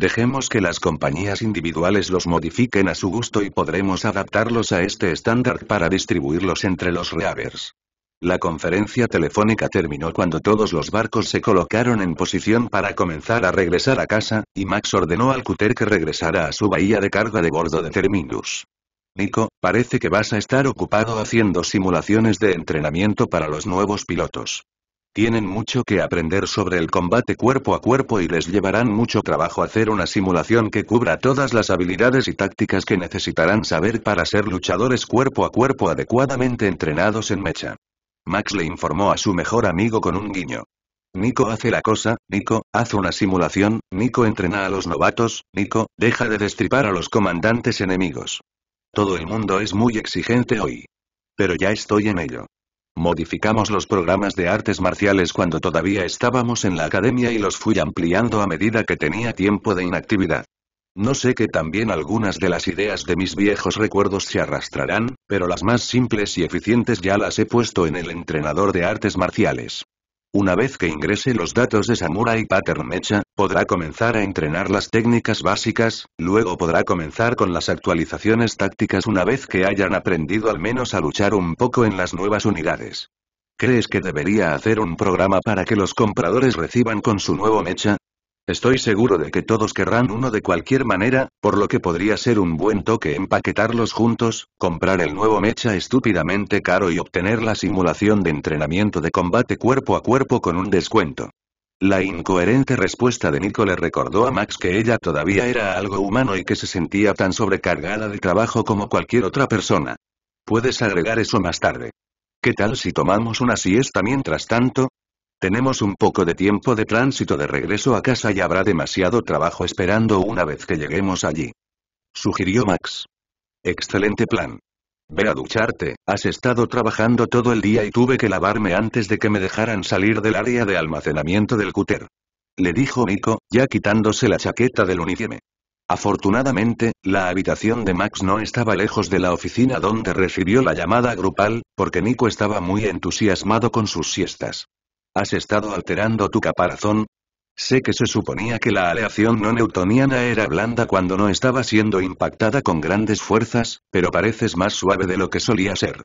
Dejemos que las compañías individuales los modifiquen a su gusto y podremos adaptarlos a este estándar para distribuirlos entre los reavers. La conferencia telefónica terminó cuando todos los barcos se colocaron en posición para comenzar a regresar a casa, y Max ordenó al cutter que regresara a su bahía de carga de bordo de Terminus. Nico, parece que vas a estar ocupado haciendo simulaciones de entrenamiento para los nuevos pilotos. Tienen mucho que aprender sobre el combate cuerpo a cuerpo y les llevarán mucho trabajo hacer una simulación que cubra todas las habilidades y tácticas que necesitarán saber para ser luchadores cuerpo a cuerpo adecuadamente entrenados en mecha. Max le informó a su mejor amigo con un guiño. Nico hace la cosa, Nico, hace una simulación, Nico entrena a los novatos, Nico, deja de destripar a los comandantes enemigos. Todo el mundo es muy exigente hoy. Pero ya estoy en ello. Modificamos los programas de artes marciales cuando todavía estábamos en la academia y los fui ampliando a medida que tenía tiempo de inactividad. No sé que también algunas de las ideas de mis viejos recuerdos se arrastrarán, pero las más simples y eficientes ya las he puesto en el entrenador de artes marciales. Una vez que ingrese los datos de Samurai Pattern Mecha, Podrá comenzar a entrenar las técnicas básicas, luego podrá comenzar con las actualizaciones tácticas una vez que hayan aprendido al menos a luchar un poco en las nuevas unidades. ¿Crees que debería hacer un programa para que los compradores reciban con su nuevo mecha? Estoy seguro de que todos querrán uno de cualquier manera, por lo que podría ser un buen toque empaquetarlos juntos, comprar el nuevo mecha estúpidamente caro y obtener la simulación de entrenamiento de combate cuerpo a cuerpo con un descuento. La incoherente respuesta de Nico le recordó a Max que ella todavía era algo humano y que se sentía tan sobrecargada de trabajo como cualquier otra persona. Puedes agregar eso más tarde. ¿Qué tal si tomamos una siesta mientras tanto? Tenemos un poco de tiempo de tránsito de regreso a casa y habrá demasiado trabajo esperando una vez que lleguemos allí. Sugirió Max. Excelente plan. Ve a ducharte, has estado trabajando todo el día y tuve que lavarme antes de que me dejaran salir del área de almacenamiento del cúter. Le dijo Nico, ya quitándose la chaqueta del uniforme. Afortunadamente, la habitación de Max no estaba lejos de la oficina donde recibió la llamada grupal, porque Nico estaba muy entusiasmado con sus siestas. Has estado alterando tu caparazón, Sé que se suponía que la aleación no newtoniana era blanda cuando no estaba siendo impactada con grandes fuerzas, pero pareces más suave de lo que solía ser.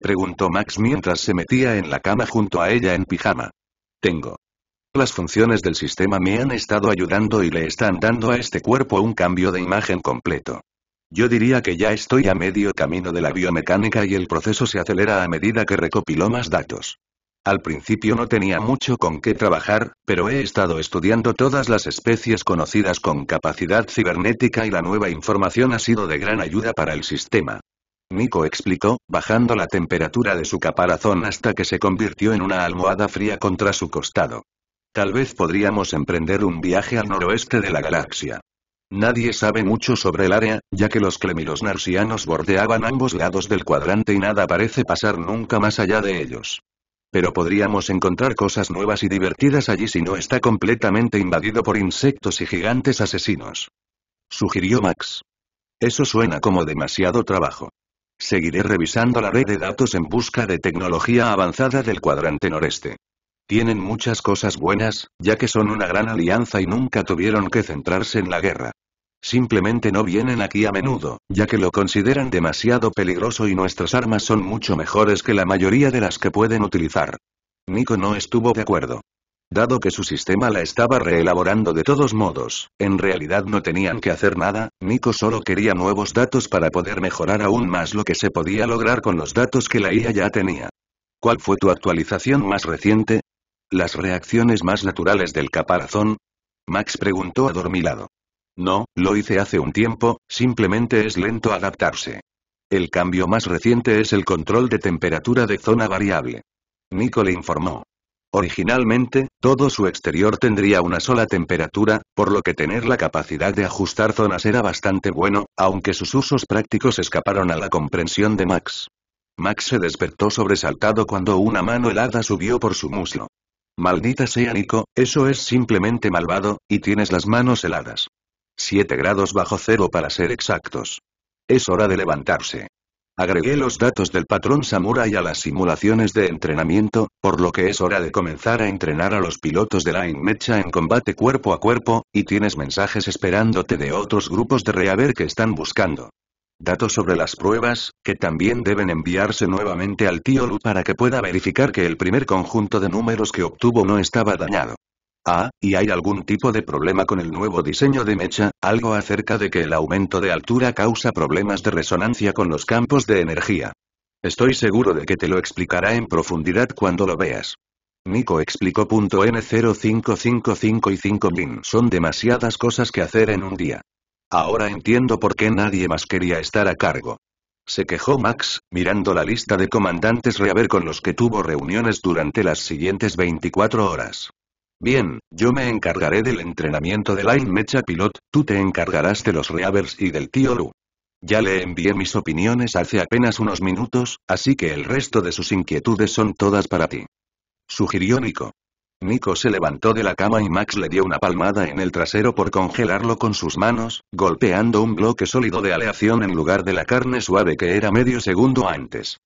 Preguntó Max mientras se metía en la cama junto a ella en pijama. Tengo. Las funciones del sistema me han estado ayudando y le están dando a este cuerpo un cambio de imagen completo. Yo diría que ya estoy a medio camino de la biomecánica y el proceso se acelera a medida que recopilo más datos. Al principio no tenía mucho con qué trabajar, pero he estado estudiando todas las especies conocidas con capacidad cibernética y la nueva información ha sido de gran ayuda para el sistema. Nico explicó, bajando la temperatura de su caparazón hasta que se convirtió en una almohada fría contra su costado. Tal vez podríamos emprender un viaje al noroeste de la galaxia. Nadie sabe mucho sobre el área, ya que los clemilos narsianos bordeaban ambos lados del cuadrante y nada parece pasar nunca más allá de ellos. Pero podríamos encontrar cosas nuevas y divertidas allí si no está completamente invadido por insectos y gigantes asesinos. Sugirió Max. Eso suena como demasiado trabajo. Seguiré revisando la red de datos en busca de tecnología avanzada del cuadrante noreste. Tienen muchas cosas buenas, ya que son una gran alianza y nunca tuvieron que centrarse en la guerra. Simplemente no vienen aquí a menudo, ya que lo consideran demasiado peligroso y nuestras armas son mucho mejores que la mayoría de las que pueden utilizar. Nico no estuvo de acuerdo. Dado que su sistema la estaba reelaborando de todos modos, en realidad no tenían que hacer nada, Nico solo quería nuevos datos para poder mejorar aún más lo que se podía lograr con los datos que la IA ya tenía. ¿Cuál fue tu actualización más reciente? ¿Las reacciones más naturales del caparazón? Max preguntó adormilado. No, lo hice hace un tiempo, simplemente es lento adaptarse. El cambio más reciente es el control de temperatura de zona variable. Nico le informó. Originalmente, todo su exterior tendría una sola temperatura, por lo que tener la capacidad de ajustar zonas era bastante bueno, aunque sus usos prácticos escaparon a la comprensión de Max. Max se despertó sobresaltado cuando una mano helada subió por su muslo. Maldita sea Nico, eso es simplemente malvado, y tienes las manos heladas. 7 grados bajo cero para ser exactos. Es hora de levantarse. Agregué los datos del patrón Samurai a las simulaciones de entrenamiento, por lo que es hora de comenzar a entrenar a los pilotos de la Inmecha en combate cuerpo a cuerpo, y tienes mensajes esperándote de otros grupos de reaver que están buscando. Datos sobre las pruebas, que también deben enviarse nuevamente al tío Lu para que pueda verificar que el primer conjunto de números que obtuvo no estaba dañado. Ah, y hay algún tipo de problema con el nuevo diseño de mecha, algo acerca de que el aumento de altura causa problemas de resonancia con los campos de energía. Estoy seguro de que te lo explicará en profundidad cuando lo veas. Nico explicó. N0555 y 5000 son demasiadas cosas que hacer en un día. Ahora entiendo por qué nadie más quería estar a cargo. Se quejó Max, mirando la lista de comandantes Reaver con los que tuvo reuniones durante las siguientes 24 horas. Bien, yo me encargaré del entrenamiento de Line Mecha Pilot, tú te encargarás de los reavers y del tío Lu. Ya le envié mis opiniones hace apenas unos minutos, así que el resto de sus inquietudes son todas para ti. Sugirió Nico. Nico se levantó de la cama y Max le dio una palmada en el trasero por congelarlo con sus manos, golpeando un bloque sólido de aleación en lugar de la carne suave que era medio segundo antes.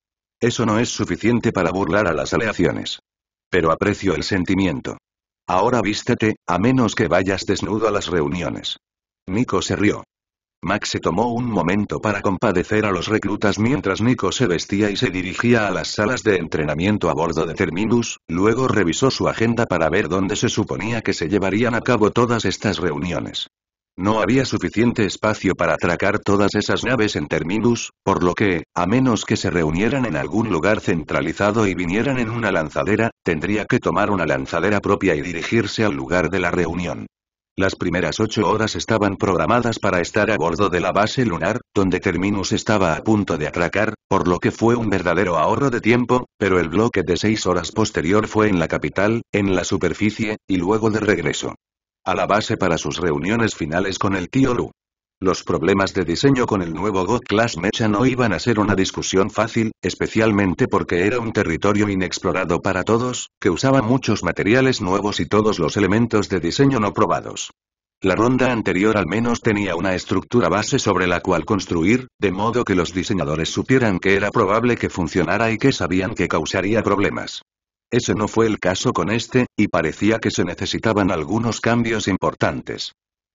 Eso no es suficiente para burlar a las aleaciones. Pero aprecio el sentimiento. Ahora vístete, a menos que vayas desnudo a las reuniones. Nico se rió. Max se tomó un momento para compadecer a los reclutas mientras Nico se vestía y se dirigía a las salas de entrenamiento a bordo de Terminus, luego revisó su agenda para ver dónde se suponía que se llevarían a cabo todas estas reuniones. No había suficiente espacio para atracar todas esas naves en Terminus, por lo que, a menos que se reunieran en algún lugar centralizado y vinieran en una lanzadera, tendría que tomar una lanzadera propia y dirigirse al lugar de la reunión. Las primeras ocho horas estaban programadas para estar a bordo de la base lunar, donde Terminus estaba a punto de atracar, por lo que fue un verdadero ahorro de tiempo, pero el bloque de seis horas posterior fue en la capital, en la superficie, y luego de regreso a la base para sus reuniones finales con el tío Lu. Los problemas de diseño con el nuevo God Class Mecha no iban a ser una discusión fácil, especialmente porque era un territorio inexplorado para todos, que usaba muchos materiales nuevos y todos los elementos de diseño no probados. La ronda anterior al menos tenía una estructura base sobre la cual construir, de modo que los diseñadores supieran que era probable que funcionara y que sabían que causaría problemas. Ese no fue el caso con este, y parecía que se necesitaban algunos cambios importantes.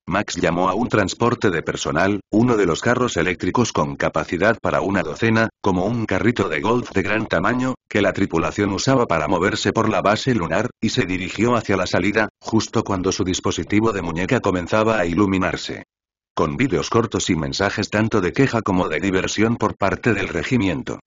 Max llamó a un transporte de personal, uno de los carros eléctricos con capacidad para una docena, como un carrito de golf de gran tamaño, que la tripulación usaba para moverse por la base lunar, y se dirigió hacia la salida, justo cuando su dispositivo de muñeca comenzaba a iluminarse. Con vídeos cortos y mensajes tanto de queja como de diversión por parte del regimiento.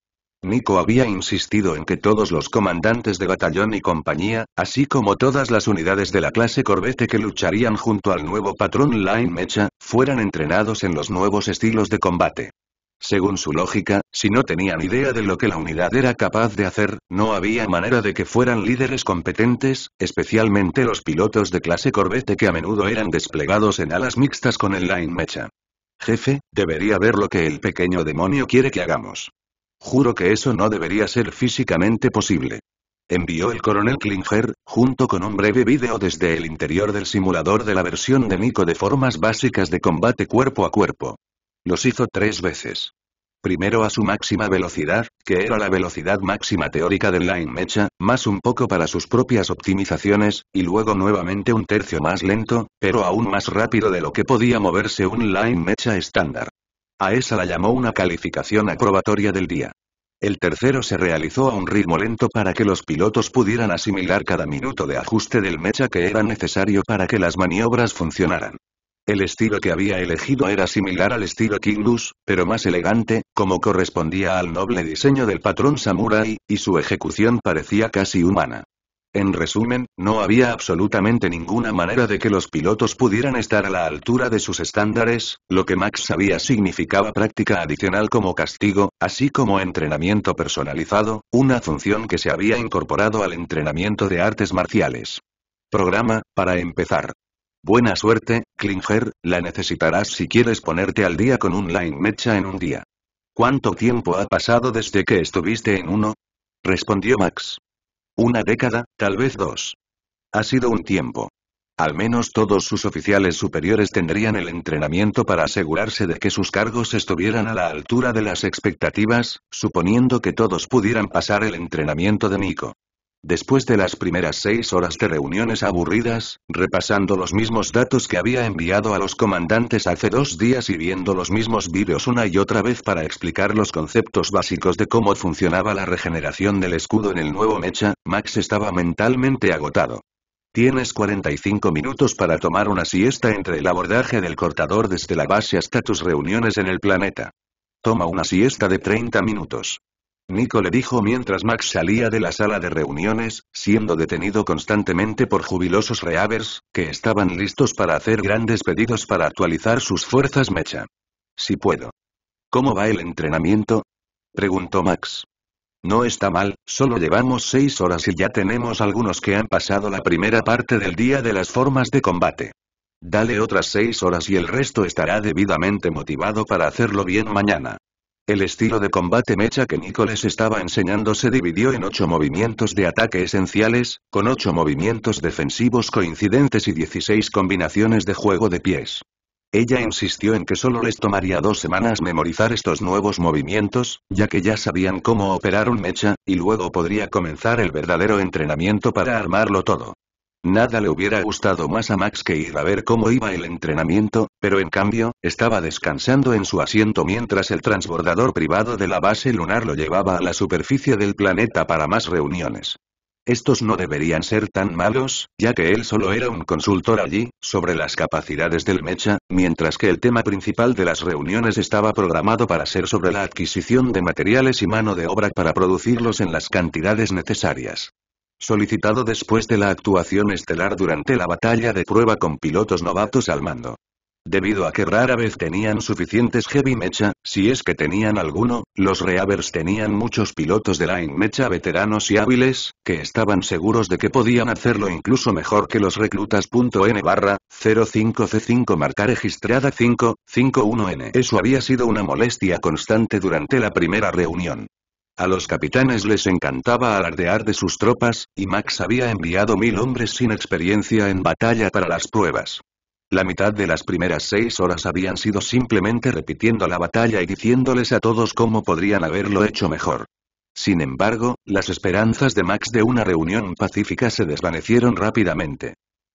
Nico había insistido en que todos los comandantes de batallón y compañía, así como todas las unidades de la clase corbete que lucharían junto al nuevo patrón Line Mecha, fueran entrenados en los nuevos estilos de combate. Según su lógica, si no tenían idea de lo que la unidad era capaz de hacer, no había manera de que fueran líderes competentes, especialmente los pilotos de clase corbete que a menudo eran desplegados en alas mixtas con el Line Mecha. Jefe, debería ver lo que el pequeño demonio quiere que hagamos. Juro que eso no debería ser físicamente posible. Envió el coronel Klinger, junto con un breve vídeo desde el interior del simulador de la versión de Miko de formas básicas de combate cuerpo a cuerpo. Los hizo tres veces. Primero a su máxima velocidad, que era la velocidad máxima teórica del Line Mecha, más un poco para sus propias optimizaciones, y luego nuevamente un tercio más lento, pero aún más rápido de lo que podía moverse un Line Mecha estándar. A esa la llamó una calificación aprobatoria del día. El tercero se realizó a un ritmo lento para que los pilotos pudieran asimilar cada minuto de ajuste del mecha que era necesario para que las maniobras funcionaran. El estilo que había elegido era similar al estilo Kingus, pero más elegante, como correspondía al noble diseño del patrón samurai, y su ejecución parecía casi humana. En resumen, no había absolutamente ninguna manera de que los pilotos pudieran estar a la altura de sus estándares, lo que Max sabía significaba práctica adicional como castigo, así como entrenamiento personalizado, una función que se había incorporado al entrenamiento de artes marciales. Programa, para empezar. Buena suerte, Klinger, la necesitarás si quieres ponerte al día con un line mecha en un día. ¿Cuánto tiempo ha pasado desde que estuviste en uno? Respondió Max. Una década, tal vez dos. Ha sido un tiempo. Al menos todos sus oficiales superiores tendrían el entrenamiento para asegurarse de que sus cargos estuvieran a la altura de las expectativas, suponiendo que todos pudieran pasar el entrenamiento de Nico. Después de las primeras seis horas de reuniones aburridas, repasando los mismos datos que había enviado a los comandantes hace dos días y viendo los mismos vídeos una y otra vez para explicar los conceptos básicos de cómo funcionaba la regeneración del escudo en el nuevo mecha, Max estaba mentalmente agotado. Tienes 45 minutos para tomar una siesta entre el abordaje del cortador desde la base hasta tus reuniones en el planeta. Toma una siesta de 30 minutos. Nico le dijo mientras Max salía de la sala de reuniones, siendo detenido constantemente por jubilosos reavers, que estaban listos para hacer grandes pedidos para actualizar sus fuerzas mecha. Si puedo. ¿Cómo va el entrenamiento? Preguntó Max. No está mal, solo llevamos seis horas y ya tenemos algunos que han pasado la primera parte del día de las formas de combate. Dale otras seis horas y el resto estará debidamente motivado para hacerlo bien mañana. El estilo de combate mecha que Nicholas estaba enseñando se dividió en ocho movimientos de ataque esenciales, con ocho movimientos defensivos coincidentes y 16 combinaciones de juego de pies. Ella insistió en que solo les tomaría dos semanas memorizar estos nuevos movimientos, ya que ya sabían cómo operar un mecha, y luego podría comenzar el verdadero entrenamiento para armarlo todo. Nada le hubiera gustado más a Max que ir a ver cómo iba el entrenamiento, pero en cambio, estaba descansando en su asiento mientras el transbordador privado de la base lunar lo llevaba a la superficie del planeta para más reuniones. Estos no deberían ser tan malos, ya que él solo era un consultor allí, sobre las capacidades del mecha, mientras que el tema principal de las reuniones estaba programado para ser sobre la adquisición de materiales y mano de obra para producirlos en las cantidades necesarias solicitado después de la actuación estelar durante la batalla de prueba con pilotos novatos al mando. Debido a que rara vez tenían suficientes heavy mecha, si es que tenían alguno, los Reavers tenían muchos pilotos de line mecha veteranos y hábiles, que estaban seguros de que podían hacerlo incluso mejor que los reclutas.n barra, 05C5 marca registrada 551 n Eso había sido una molestia constante durante la primera reunión. A los capitanes les encantaba alardear de sus tropas, y Max había enviado mil hombres sin experiencia en batalla para las pruebas. La mitad de las primeras seis horas habían sido simplemente repitiendo la batalla y diciéndoles a todos cómo podrían haberlo hecho mejor. Sin embargo, las esperanzas de Max de una reunión pacífica se desvanecieron rápidamente.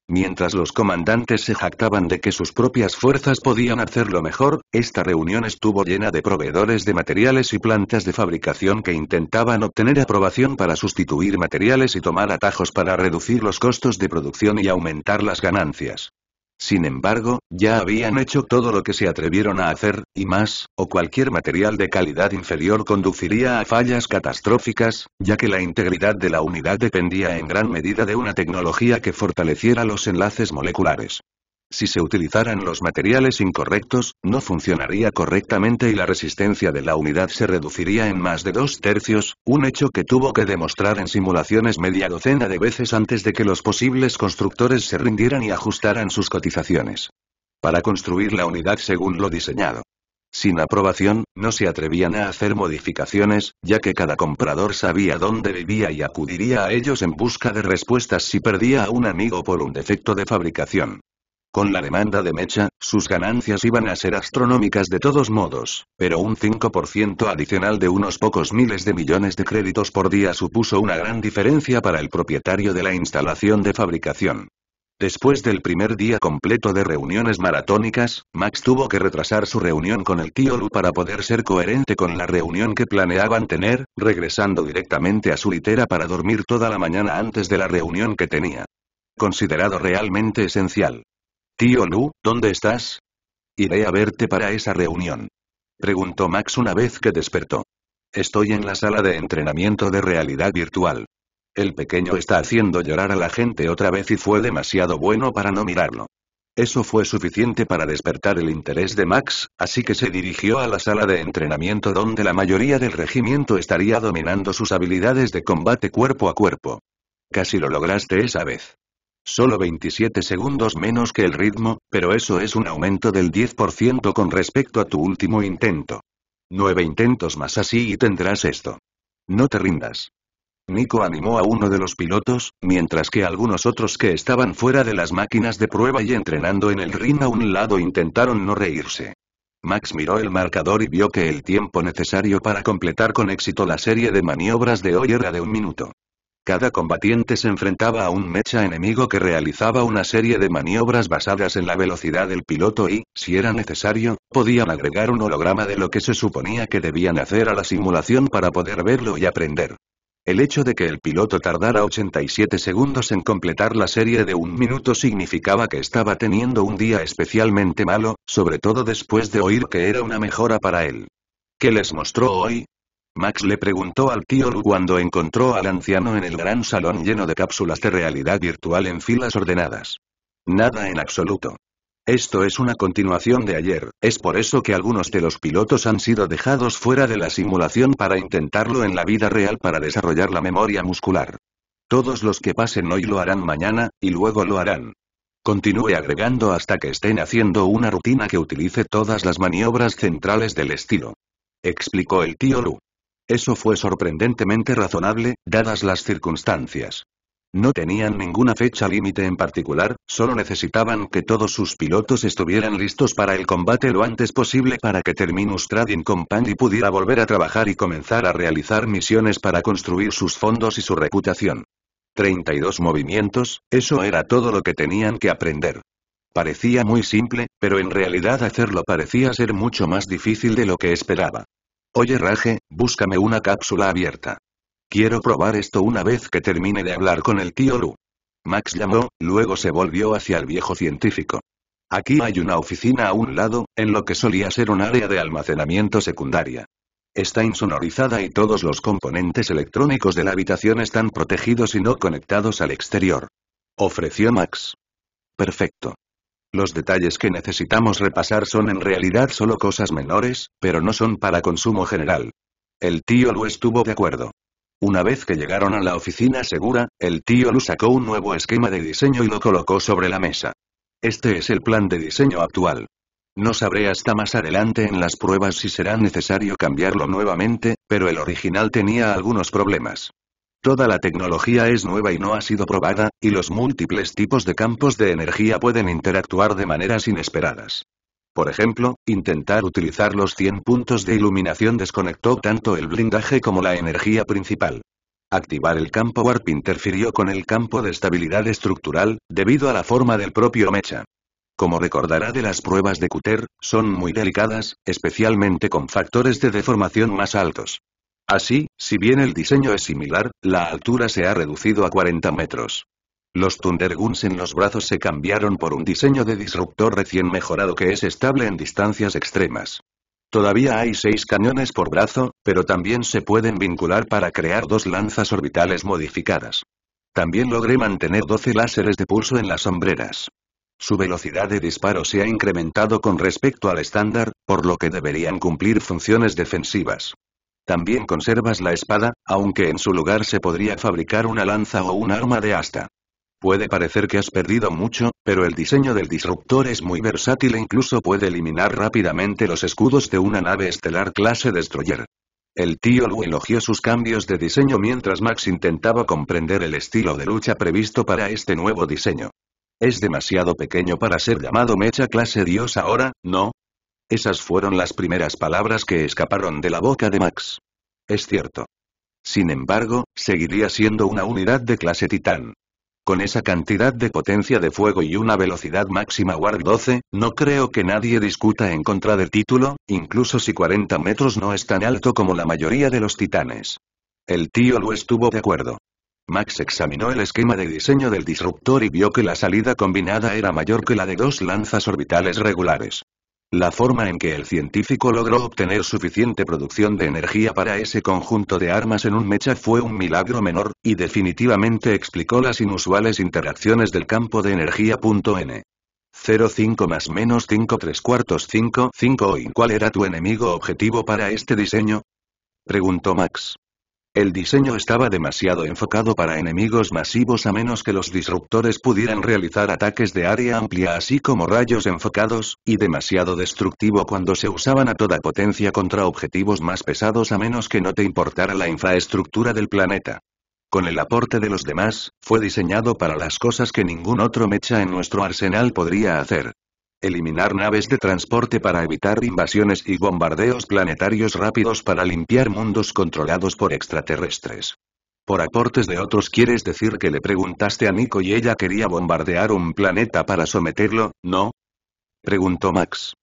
Mientras los comandantes se jactaban de que sus propias fuerzas podían hacerlo mejor, esta reunión estuvo llena de proveedores de materiales y plantas de fabricación que intentaban obtener aprobación para sustituir materiales y tomar atajos para reducir los costos de producción y aumentar las ganancias. Sin embargo, ya habían hecho todo lo que se atrevieron a hacer, y más, o cualquier material de calidad inferior conduciría a fallas catastróficas, ya que la integridad de la unidad dependía en gran medida de una tecnología que fortaleciera los enlaces moleculares. Si se utilizaran los materiales incorrectos, no funcionaría correctamente y la resistencia de la unidad se reduciría en más de dos tercios, un hecho que tuvo que demostrar en simulaciones media docena de veces antes de que los posibles constructores se rindieran y ajustaran sus cotizaciones. Para construir la unidad según lo diseñado. Sin aprobación, no se atrevían a hacer modificaciones, ya que cada comprador sabía dónde vivía y acudiría a ellos en busca de respuestas si perdía a un amigo por un defecto de fabricación. Con la demanda de Mecha, sus ganancias iban a ser astronómicas de todos modos, pero un 5% adicional de unos pocos miles de millones de créditos por día supuso una gran diferencia para el propietario de la instalación de fabricación. Después del primer día completo de reuniones maratónicas, Max tuvo que retrasar su reunión con el tío Lu para poder ser coherente con la reunión que planeaban tener, regresando directamente a su litera para dormir toda la mañana antes de la reunión que tenía. Considerado realmente esencial. Tío Lu, ¿dónde estás? Iré a verte para esa reunión. Preguntó Max una vez que despertó. Estoy en la sala de entrenamiento de realidad virtual. El pequeño está haciendo llorar a la gente otra vez y fue demasiado bueno para no mirarlo. Eso fue suficiente para despertar el interés de Max, así que se dirigió a la sala de entrenamiento donde la mayoría del regimiento estaría dominando sus habilidades de combate cuerpo a cuerpo. Casi lo lograste esa vez. Solo 27 segundos menos que el ritmo, pero eso es un aumento del 10% con respecto a tu último intento. Nueve intentos más así y tendrás esto. No te rindas. Nico animó a uno de los pilotos, mientras que algunos otros que estaban fuera de las máquinas de prueba y entrenando en el ring a un lado intentaron no reírse. Max miró el marcador y vio que el tiempo necesario para completar con éxito la serie de maniobras de hoy era de un minuto. Cada combatiente se enfrentaba a un mecha enemigo que realizaba una serie de maniobras basadas en la velocidad del piloto y, si era necesario, podían agregar un holograma de lo que se suponía que debían hacer a la simulación para poder verlo y aprender. El hecho de que el piloto tardara 87 segundos en completar la serie de un minuto significaba que estaba teniendo un día especialmente malo, sobre todo después de oír que era una mejora para él. ¿Qué les mostró hoy? Max le preguntó al tío Lu cuando encontró al anciano en el gran salón lleno de cápsulas de realidad virtual en filas ordenadas. Nada en absoluto. Esto es una continuación de ayer, es por eso que algunos de los pilotos han sido dejados fuera de la simulación para intentarlo en la vida real para desarrollar la memoria muscular. Todos los que pasen hoy lo harán mañana, y luego lo harán. Continúe agregando hasta que estén haciendo una rutina que utilice todas las maniobras centrales del estilo. Explicó el tío Lu. Eso fue sorprendentemente razonable, dadas las circunstancias. No tenían ninguna fecha límite en particular, solo necesitaban que todos sus pilotos estuvieran listos para el combate lo antes posible para que Terminus Trading Company pudiera volver a trabajar y comenzar a realizar misiones para construir sus fondos y su reputación. 32 movimientos, eso era todo lo que tenían que aprender. Parecía muy simple, pero en realidad hacerlo parecía ser mucho más difícil de lo que esperaba. Oye Raje, búscame una cápsula abierta. Quiero probar esto una vez que termine de hablar con el tío Lu. Max llamó, luego se volvió hacia el viejo científico. Aquí hay una oficina a un lado, en lo que solía ser un área de almacenamiento secundaria. Está insonorizada y todos los componentes electrónicos de la habitación están protegidos y no conectados al exterior. Ofreció Max. Perfecto. Los detalles que necesitamos repasar son en realidad solo cosas menores, pero no son para consumo general. El tío Lu estuvo de acuerdo. Una vez que llegaron a la oficina segura, el tío Lu sacó un nuevo esquema de diseño y lo colocó sobre la mesa. Este es el plan de diseño actual. No sabré hasta más adelante en las pruebas si será necesario cambiarlo nuevamente, pero el original tenía algunos problemas. Toda la tecnología es nueva y no ha sido probada, y los múltiples tipos de campos de energía pueden interactuar de maneras inesperadas. Por ejemplo, intentar utilizar los 100 puntos de iluminación desconectó tanto el blindaje como la energía principal. Activar el campo warp interfirió con el campo de estabilidad estructural, debido a la forma del propio mecha. Como recordará de las pruebas de Cutter, son muy delicadas, especialmente con factores de deformación más altos. Así, si bien el diseño es similar, la altura se ha reducido a 40 metros. Los Thunderguns en los brazos se cambiaron por un diseño de disruptor recién mejorado que es estable en distancias extremas. Todavía hay seis cañones por brazo, pero también se pueden vincular para crear dos lanzas orbitales modificadas. También logré mantener 12 láseres de pulso en las sombreras. Su velocidad de disparo se ha incrementado con respecto al estándar, por lo que deberían cumplir funciones defensivas. También conservas la espada, aunque en su lugar se podría fabricar una lanza o un arma de asta. Puede parecer que has perdido mucho, pero el diseño del disruptor es muy versátil e incluso puede eliminar rápidamente los escudos de una nave estelar clase Destroyer. El tío Lu elogió sus cambios de diseño mientras Max intentaba comprender el estilo de lucha previsto para este nuevo diseño. Es demasiado pequeño para ser llamado mecha clase dios ahora, ¿no? Esas fueron las primeras palabras que escaparon de la boca de Max. Es cierto. Sin embargo, seguiría siendo una unidad de clase Titán. Con esa cantidad de potencia de fuego y una velocidad máxima Warp 12, no creo que nadie discuta en contra del título, incluso si 40 metros no es tan alto como la mayoría de los titanes. El tío lo estuvo de acuerdo. Max examinó el esquema de diseño del disruptor y vio que la salida combinada era mayor que la de dos lanzas orbitales regulares. La forma en que el científico logró obtener suficiente producción de energía para ese conjunto de armas en un mecha fue un milagro menor, y definitivamente explicó las inusuales interacciones del campo de energía. n 05 más menos 5 3 cuartos 5 cuál era tu enemigo objetivo para este diseño? Preguntó Max. El diseño estaba demasiado enfocado para enemigos masivos a menos que los disruptores pudieran realizar ataques de área amplia así como rayos enfocados, y demasiado destructivo cuando se usaban a toda potencia contra objetivos más pesados a menos que no te importara la infraestructura del planeta. Con el aporte de los demás, fue diseñado para las cosas que ningún otro mecha en nuestro arsenal podría hacer eliminar naves de transporte para evitar invasiones y bombardeos planetarios rápidos para limpiar mundos controlados por extraterrestres. Por aportes de otros quieres decir que le preguntaste a Nico y ella quería bombardear un planeta para someterlo, ¿no? Preguntó Max.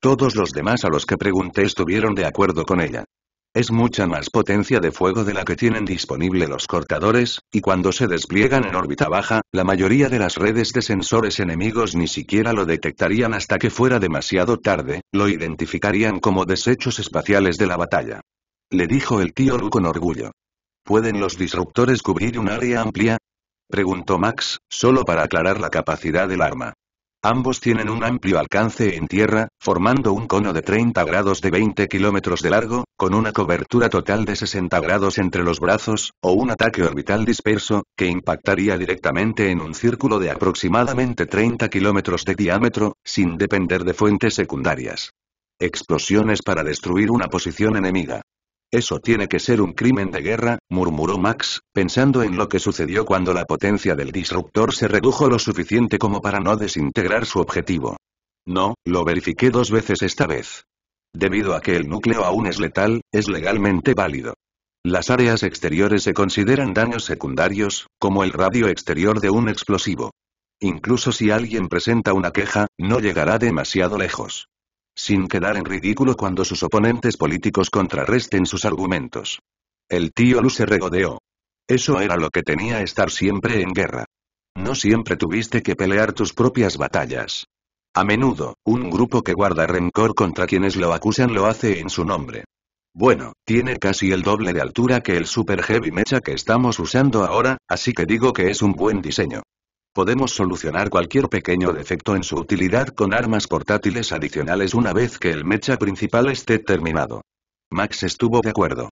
Todos los demás a los que pregunté estuvieron de acuerdo con ella. Es mucha más potencia de fuego de la que tienen disponible los cortadores, y cuando se despliegan en órbita baja, la mayoría de las redes de sensores enemigos ni siquiera lo detectarían hasta que fuera demasiado tarde, lo identificarían como desechos espaciales de la batalla. Le dijo el tío Lu con orgullo. ¿Pueden los disruptores cubrir un área amplia? Preguntó Max, solo para aclarar la capacidad del arma. Ambos tienen un amplio alcance en tierra, formando un cono de 30 grados de 20 kilómetros de largo, con una cobertura total de 60 grados entre los brazos, o un ataque orbital disperso, que impactaría directamente en un círculo de aproximadamente 30 kilómetros de diámetro, sin depender de fuentes secundarias. Explosiones para destruir una posición enemiga. Eso tiene que ser un crimen de guerra, murmuró Max, pensando en lo que sucedió cuando la potencia del disruptor se redujo lo suficiente como para no desintegrar su objetivo. No, lo verifiqué dos veces esta vez. Debido a que el núcleo aún es letal, es legalmente válido. Las áreas exteriores se consideran daños secundarios, como el radio exterior de un explosivo. Incluso si alguien presenta una queja, no llegará demasiado lejos sin quedar en ridículo cuando sus oponentes políticos contrarresten sus argumentos. El tío Lu se regodeó. Eso era lo que tenía estar siempre en guerra. No siempre tuviste que pelear tus propias batallas. A menudo, un grupo que guarda rencor contra quienes lo acusan lo hace en su nombre. Bueno, tiene casi el doble de altura que el Super Heavy Mecha que estamos usando ahora, así que digo que es un buen diseño. Podemos solucionar cualquier pequeño defecto en su utilidad con armas portátiles adicionales una vez que el mecha principal esté terminado. Max estuvo de acuerdo.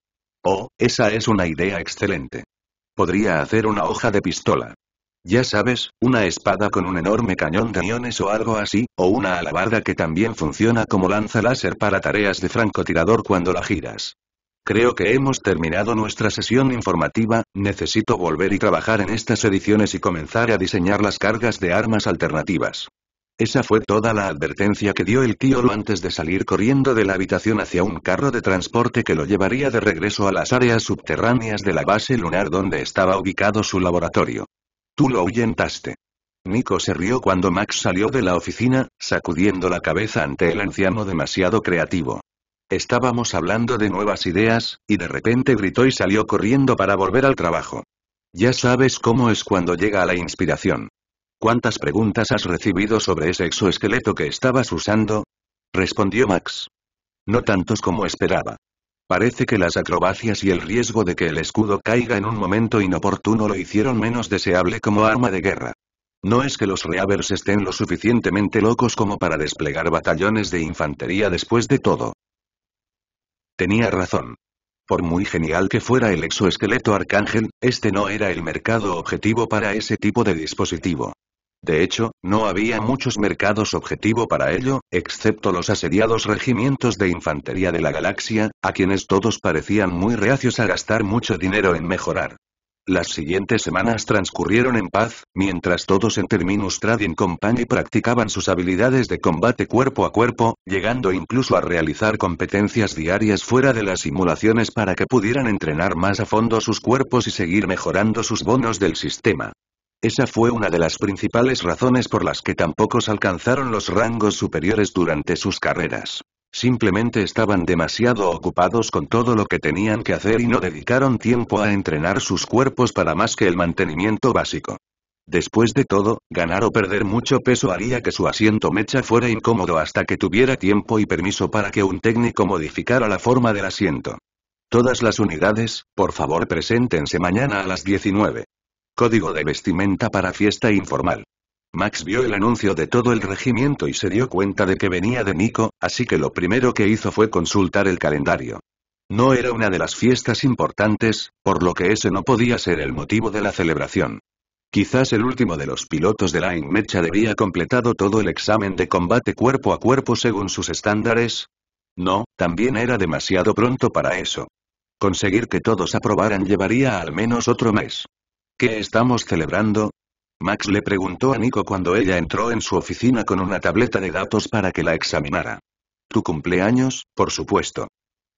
Oh, esa es una idea excelente. Podría hacer una hoja de pistola. Ya sabes, una espada con un enorme cañón de iones o algo así, o una alabarda que también funciona como lanza láser para tareas de francotirador cuando la giras. Creo que hemos terminado nuestra sesión informativa, necesito volver y trabajar en estas ediciones y comenzar a diseñar las cargas de armas alternativas. Esa fue toda la advertencia que dio el tío antes de salir corriendo de la habitación hacia un carro de transporte que lo llevaría de regreso a las áreas subterráneas de la base lunar donde estaba ubicado su laboratorio. Tú lo ahuyentaste. Nico se rió cuando Max salió de la oficina, sacudiendo la cabeza ante el anciano demasiado creativo. Estábamos hablando de nuevas ideas, y de repente gritó y salió corriendo para volver al trabajo. Ya sabes cómo es cuando llega la inspiración. ¿Cuántas preguntas has recibido sobre ese exoesqueleto que estabas usando? Respondió Max. No tantos como esperaba. Parece que las acrobacias y el riesgo de que el escudo caiga en un momento inoportuno lo hicieron menos deseable como arma de guerra. No es que los reavers estén lo suficientemente locos como para desplegar batallones de infantería después de todo. Tenía razón. Por muy genial que fuera el exoesqueleto arcángel, este no era el mercado objetivo para ese tipo de dispositivo. De hecho, no había muchos mercados objetivo para ello, excepto los asediados regimientos de infantería de la galaxia, a quienes todos parecían muy reacios a gastar mucho dinero en mejorar las siguientes semanas transcurrieron en paz, mientras todos en Terminus Trading Company practicaban sus habilidades de combate cuerpo a cuerpo, llegando incluso a realizar competencias diarias fuera de las simulaciones para que pudieran entrenar más a fondo sus cuerpos y seguir mejorando sus bonos del sistema. Esa fue una de las principales razones por las que tampoco alcanzaron los rangos superiores durante sus carreras. Simplemente estaban demasiado ocupados con todo lo que tenían que hacer y no dedicaron tiempo a entrenar sus cuerpos para más que el mantenimiento básico. Después de todo, ganar o perder mucho peso haría que su asiento mecha fuera incómodo hasta que tuviera tiempo y permiso para que un técnico modificara la forma del asiento. Todas las unidades, por favor preséntense mañana a las 19. Código de vestimenta para fiesta informal. Max vio el anuncio de todo el regimiento y se dio cuenta de que venía de Nico, así que lo primero que hizo fue consultar el calendario. No era una de las fiestas importantes, por lo que ese no podía ser el motivo de la celebración. Quizás el último de los pilotos de la Inmecha debía completado todo el examen de combate cuerpo a cuerpo según sus estándares. No, también era demasiado pronto para eso. Conseguir que todos aprobaran llevaría al menos otro mes. ¿Qué estamos celebrando? Max le preguntó a Nico cuando ella entró en su oficina con una tableta de datos para que la examinara. ¿Tu cumpleaños, por supuesto?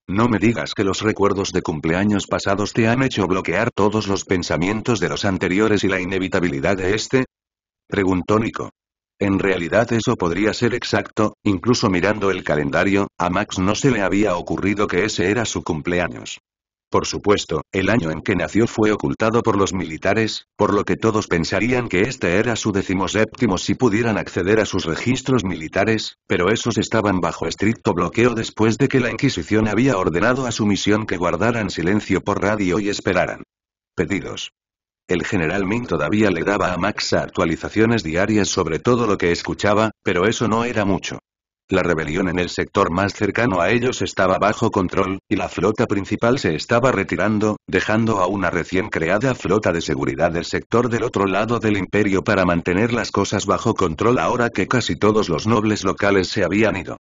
No me digas que los recuerdos de cumpleaños pasados te han hecho bloquear todos los pensamientos de los anteriores y la inevitabilidad de este? Preguntó Nico. En realidad eso podría ser exacto, incluso mirando el calendario, a Max no se le había ocurrido que ese era su cumpleaños. Por supuesto, el año en que nació fue ocultado por los militares, por lo que todos pensarían que este era su decimoséptimo si pudieran acceder a sus registros militares, pero esos estaban bajo estricto bloqueo después de que la Inquisición había ordenado a su misión que guardaran silencio por radio y esperaran. Pedidos. El general Min todavía le daba a Maxa actualizaciones diarias sobre todo lo que escuchaba, pero eso no era mucho. La rebelión en el sector más cercano a ellos estaba bajo control, y la flota principal se estaba retirando, dejando a una recién creada flota de seguridad del sector del otro lado del imperio para mantener las cosas bajo control ahora que casi todos los nobles locales se habían ido.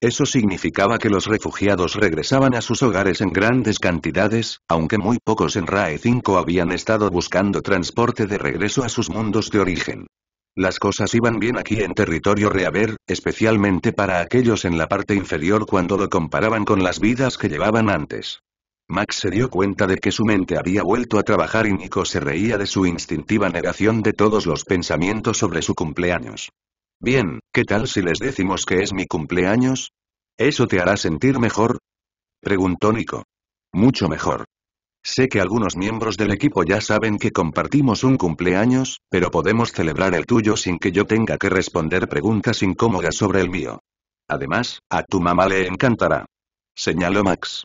Eso significaba que los refugiados regresaban a sus hogares en grandes cantidades, aunque muy pocos en RAE 5 habían estado buscando transporte de regreso a sus mundos de origen. Las cosas iban bien aquí en territorio reaver, especialmente para aquellos en la parte inferior cuando lo comparaban con las vidas que llevaban antes. Max se dio cuenta de que su mente había vuelto a trabajar y Nico se reía de su instintiva negación de todos los pensamientos sobre su cumpleaños. Bien, ¿qué tal si les decimos que es mi cumpleaños? ¿Eso te hará sentir mejor? Preguntó Nico. Mucho mejor. Sé que algunos miembros del equipo ya saben que compartimos un cumpleaños, pero podemos celebrar el tuyo sin que yo tenga que responder preguntas incómodas sobre el mío. Además, a tu mamá le encantará. Señaló Max.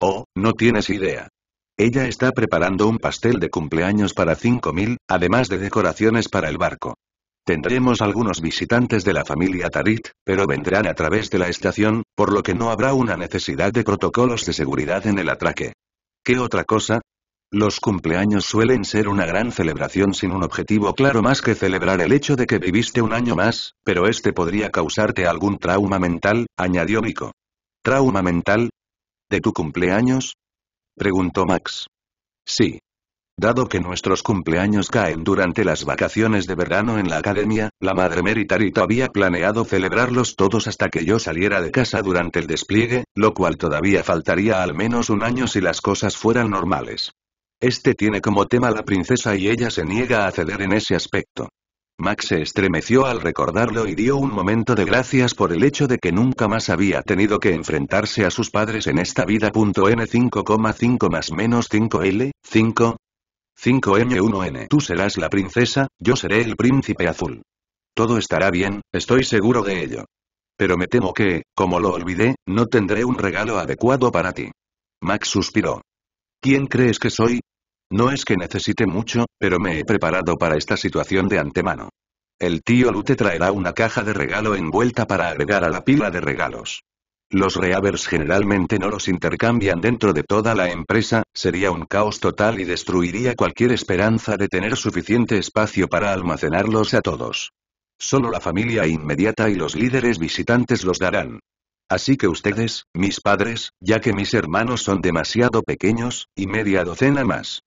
Oh, no tienes idea. Ella está preparando un pastel de cumpleaños para 5.000, además de decoraciones para el barco. Tendremos algunos visitantes de la familia Tarit, pero vendrán a través de la estación, por lo que no habrá una necesidad de protocolos de seguridad en el atraque. ¿Qué otra cosa? Los cumpleaños suelen ser una gran celebración sin un objetivo claro más que celebrar el hecho de que viviste un año más, pero este podría causarte algún trauma mental, añadió Miko. ¿Trauma mental? ¿De tu cumpleaños? preguntó Max. Sí, Dado que nuestros cumpleaños caen durante las vacaciones de verano en la academia, la madre Meritarito había planeado celebrarlos todos hasta que yo saliera de casa durante el despliegue, lo cual todavía faltaría al menos un año si las cosas fueran normales. Este tiene como tema la princesa y ella se niega a ceder en ese aspecto. Max se estremeció al recordarlo y dio un momento de gracias por el hecho de que nunca más había tenido que enfrentarse a sus padres en esta vida. N5,5 más menos 5L, 5, 5M1N. Tú serás la princesa, yo seré el príncipe azul. Todo estará bien, estoy seguro de ello. Pero me temo que, como lo olvidé, no tendré un regalo adecuado para ti. Max suspiró. ¿Quién crees que soy? No es que necesite mucho, pero me he preparado para esta situación de antemano. El tío Lu te traerá una caja de regalo envuelta para agregar a la pila de regalos. Los reavers generalmente no los intercambian dentro de toda la empresa, sería un caos total y destruiría cualquier esperanza de tener suficiente espacio para almacenarlos a todos. Solo la familia inmediata y los líderes visitantes los darán. Así que ustedes, mis padres, ya que mis hermanos son demasiado pequeños, y media docena más.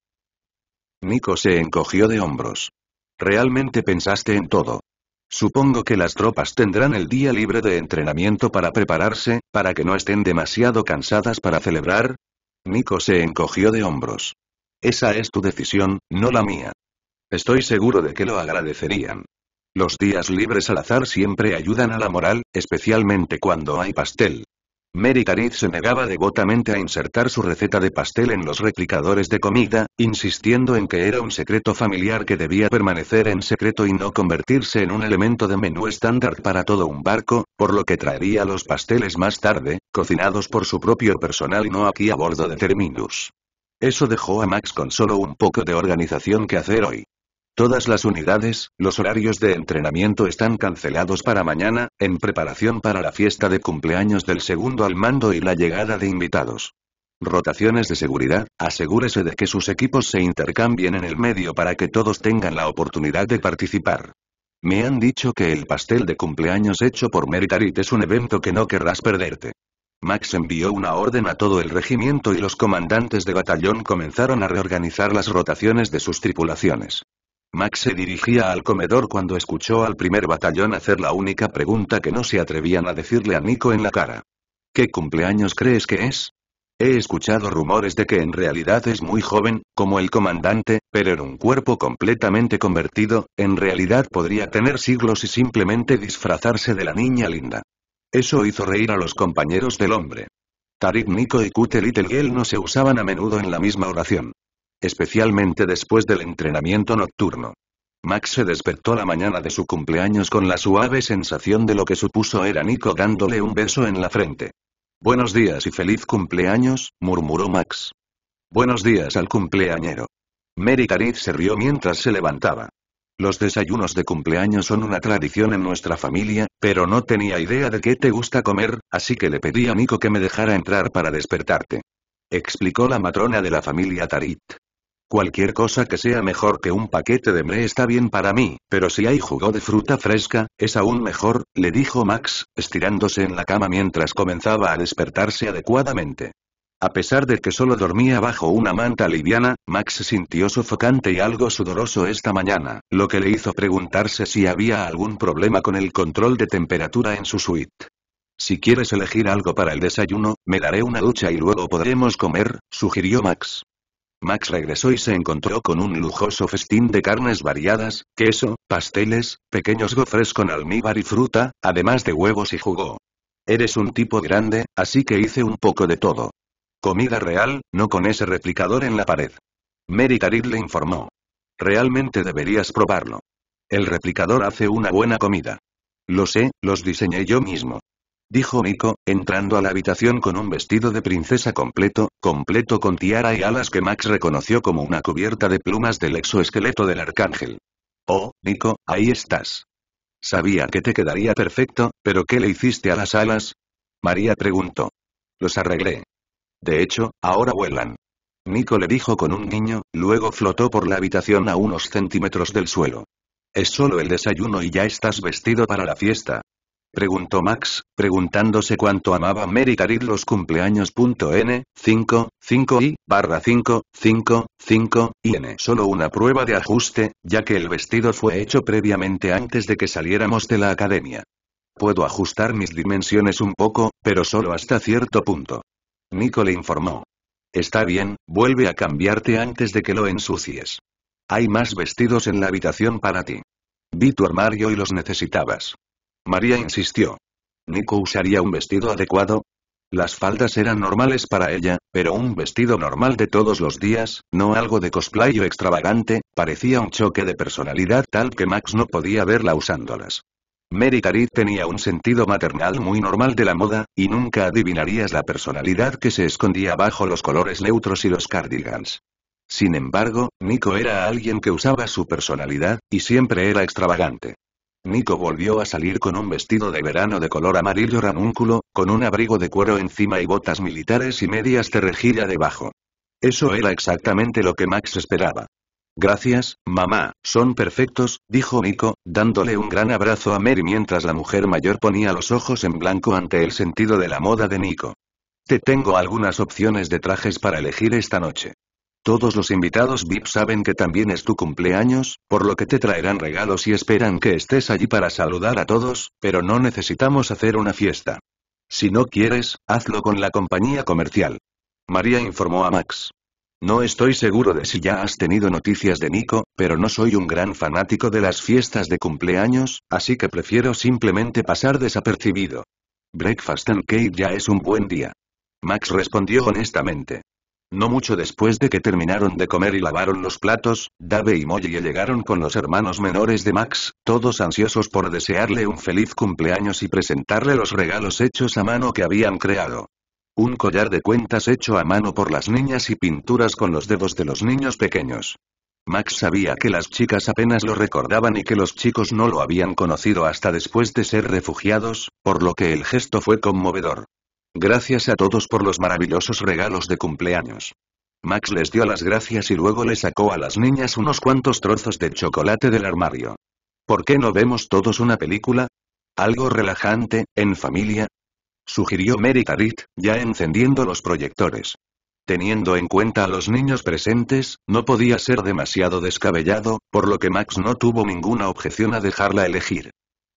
Nico se encogió de hombros. Realmente pensaste en todo. Supongo que las tropas tendrán el día libre de entrenamiento para prepararse, para que no estén demasiado cansadas para celebrar. Nico se encogió de hombros. Esa es tu decisión, no la mía. Estoy seguro de que lo agradecerían. Los días libres al azar siempre ayudan a la moral, especialmente cuando hay pastel. Mary se negaba devotamente a insertar su receta de pastel en los replicadores de comida, insistiendo en que era un secreto familiar que debía permanecer en secreto y no convertirse en un elemento de menú estándar para todo un barco, por lo que traería los pasteles más tarde, cocinados por su propio personal y no aquí a bordo de Terminus. Eso dejó a Max con solo un poco de organización que hacer hoy. Todas las unidades, los horarios de entrenamiento están cancelados para mañana, en preparación para la fiesta de cumpleaños del segundo al mando y la llegada de invitados. Rotaciones de seguridad, asegúrese de que sus equipos se intercambien en el medio para que todos tengan la oportunidad de participar. Me han dicho que el pastel de cumpleaños hecho por Meritarit es un evento que no querrás perderte. Max envió una orden a todo el regimiento y los comandantes de batallón comenzaron a reorganizar las rotaciones de sus tripulaciones. Max se dirigía al comedor cuando escuchó al primer batallón hacer la única pregunta que no se atrevían a decirle a Nico en la cara. ¿Qué cumpleaños crees que es? He escuchado rumores de que en realidad es muy joven, como el comandante, pero en un cuerpo completamente convertido, en realidad podría tener siglos y simplemente disfrazarse de la niña linda. Eso hizo reír a los compañeros del hombre. Tarik Nico y Kute Little Girl no se usaban a menudo en la misma oración especialmente después del entrenamiento nocturno. Max se despertó la mañana de su cumpleaños con la suave sensación de lo que supuso era Nico dándole un beso en la frente. Buenos días y feliz cumpleaños, murmuró Max. Buenos días al cumpleañero. Mary Tarit se rió mientras se levantaba. Los desayunos de cumpleaños son una tradición en nuestra familia, pero no tenía idea de qué te gusta comer, así que le pedí a Nico que me dejara entrar para despertarte. Explicó la matrona de la familia Tarit. Cualquier cosa que sea mejor que un paquete de mre está bien para mí, pero si hay jugo de fruta fresca, es aún mejor, le dijo Max, estirándose en la cama mientras comenzaba a despertarse adecuadamente. A pesar de que solo dormía bajo una manta liviana, Max sintió sofocante y algo sudoroso esta mañana, lo que le hizo preguntarse si había algún problema con el control de temperatura en su suite. Si quieres elegir algo para el desayuno, me daré una ducha y luego podremos comer, sugirió Max. Max regresó y se encontró con un lujoso festín de carnes variadas, queso, pasteles, pequeños gofres con almíbar y fruta, además de huevos y jugo. Eres un tipo grande, así que hice un poco de todo. Comida real, no con ese replicador en la pared. Mary le informó. Realmente deberías probarlo. El replicador hace una buena comida. Lo sé, los diseñé yo mismo dijo Nico, entrando a la habitación con un vestido de princesa completo, completo con tiara y alas que Max reconoció como una cubierta de plumas del exoesqueleto del arcángel. Oh, Nico, ahí estás. Sabía que te quedaría perfecto, pero ¿qué le hiciste a las alas? María preguntó. Los arreglé. De hecho, ahora vuelan. Nico le dijo con un guiño, luego flotó por la habitación a unos centímetros del suelo. Es solo el desayuno y ya estás vestido para la fiesta, preguntó Max, preguntándose cuánto amaba Mary los cumpleaños. N, 5, 5 y, barra 5, 5, 5, y n. Solo una prueba de ajuste, ya que el vestido fue hecho previamente antes de que saliéramos de la academia. Puedo ajustar mis dimensiones un poco, pero solo hasta cierto punto. Nico le informó. Está bien, vuelve a cambiarte antes de que lo ensucies. Hay más vestidos en la habitación para ti. Vi tu armario y los necesitabas. María insistió. ¿Nico usaría un vestido adecuado? Las faldas eran normales para ella, pero un vestido normal de todos los días, no algo de cosplay o extravagante, parecía un choque de personalidad tal que Max no podía verla usándolas. Mary Tarit tenía un sentido maternal muy normal de la moda, y nunca adivinarías la personalidad que se escondía bajo los colores neutros y los cardigans. Sin embargo, Nico era alguien que usaba su personalidad, y siempre era extravagante. Nico volvió a salir con un vestido de verano de color amarillo ranúnculo, con un abrigo de cuero encima y botas militares y medias de rejilla debajo. Eso era exactamente lo que Max esperaba. Gracias, mamá, son perfectos, dijo Nico, dándole un gran abrazo a Mary mientras la mujer mayor ponía los ojos en blanco ante el sentido de la moda de Nico. Te tengo algunas opciones de trajes para elegir esta noche. Todos los invitados VIP saben que también es tu cumpleaños, por lo que te traerán regalos y esperan que estés allí para saludar a todos, pero no necesitamos hacer una fiesta. Si no quieres, hazlo con la compañía comercial. María informó a Max. No estoy seguro de si ya has tenido noticias de Nico, pero no soy un gran fanático de las fiestas de cumpleaños, así que prefiero simplemente pasar desapercibido. Breakfast and cake ya es un buen día. Max respondió honestamente. No mucho después de que terminaron de comer y lavaron los platos, Dave y Molly llegaron con los hermanos menores de Max, todos ansiosos por desearle un feliz cumpleaños y presentarle los regalos hechos a mano que habían creado. Un collar de cuentas hecho a mano por las niñas y pinturas con los dedos de los niños pequeños. Max sabía que las chicas apenas lo recordaban y que los chicos no lo habían conocido hasta después de ser refugiados, por lo que el gesto fue conmovedor. Gracias a todos por los maravillosos regalos de cumpleaños. Max les dio las gracias y luego le sacó a las niñas unos cuantos trozos de chocolate del armario. ¿Por qué no vemos todos una película? Algo relajante, en familia. Sugirió Mary ya encendiendo los proyectores. Teniendo en cuenta a los niños presentes, no podía ser demasiado descabellado, por lo que Max no tuvo ninguna objeción a dejarla elegir.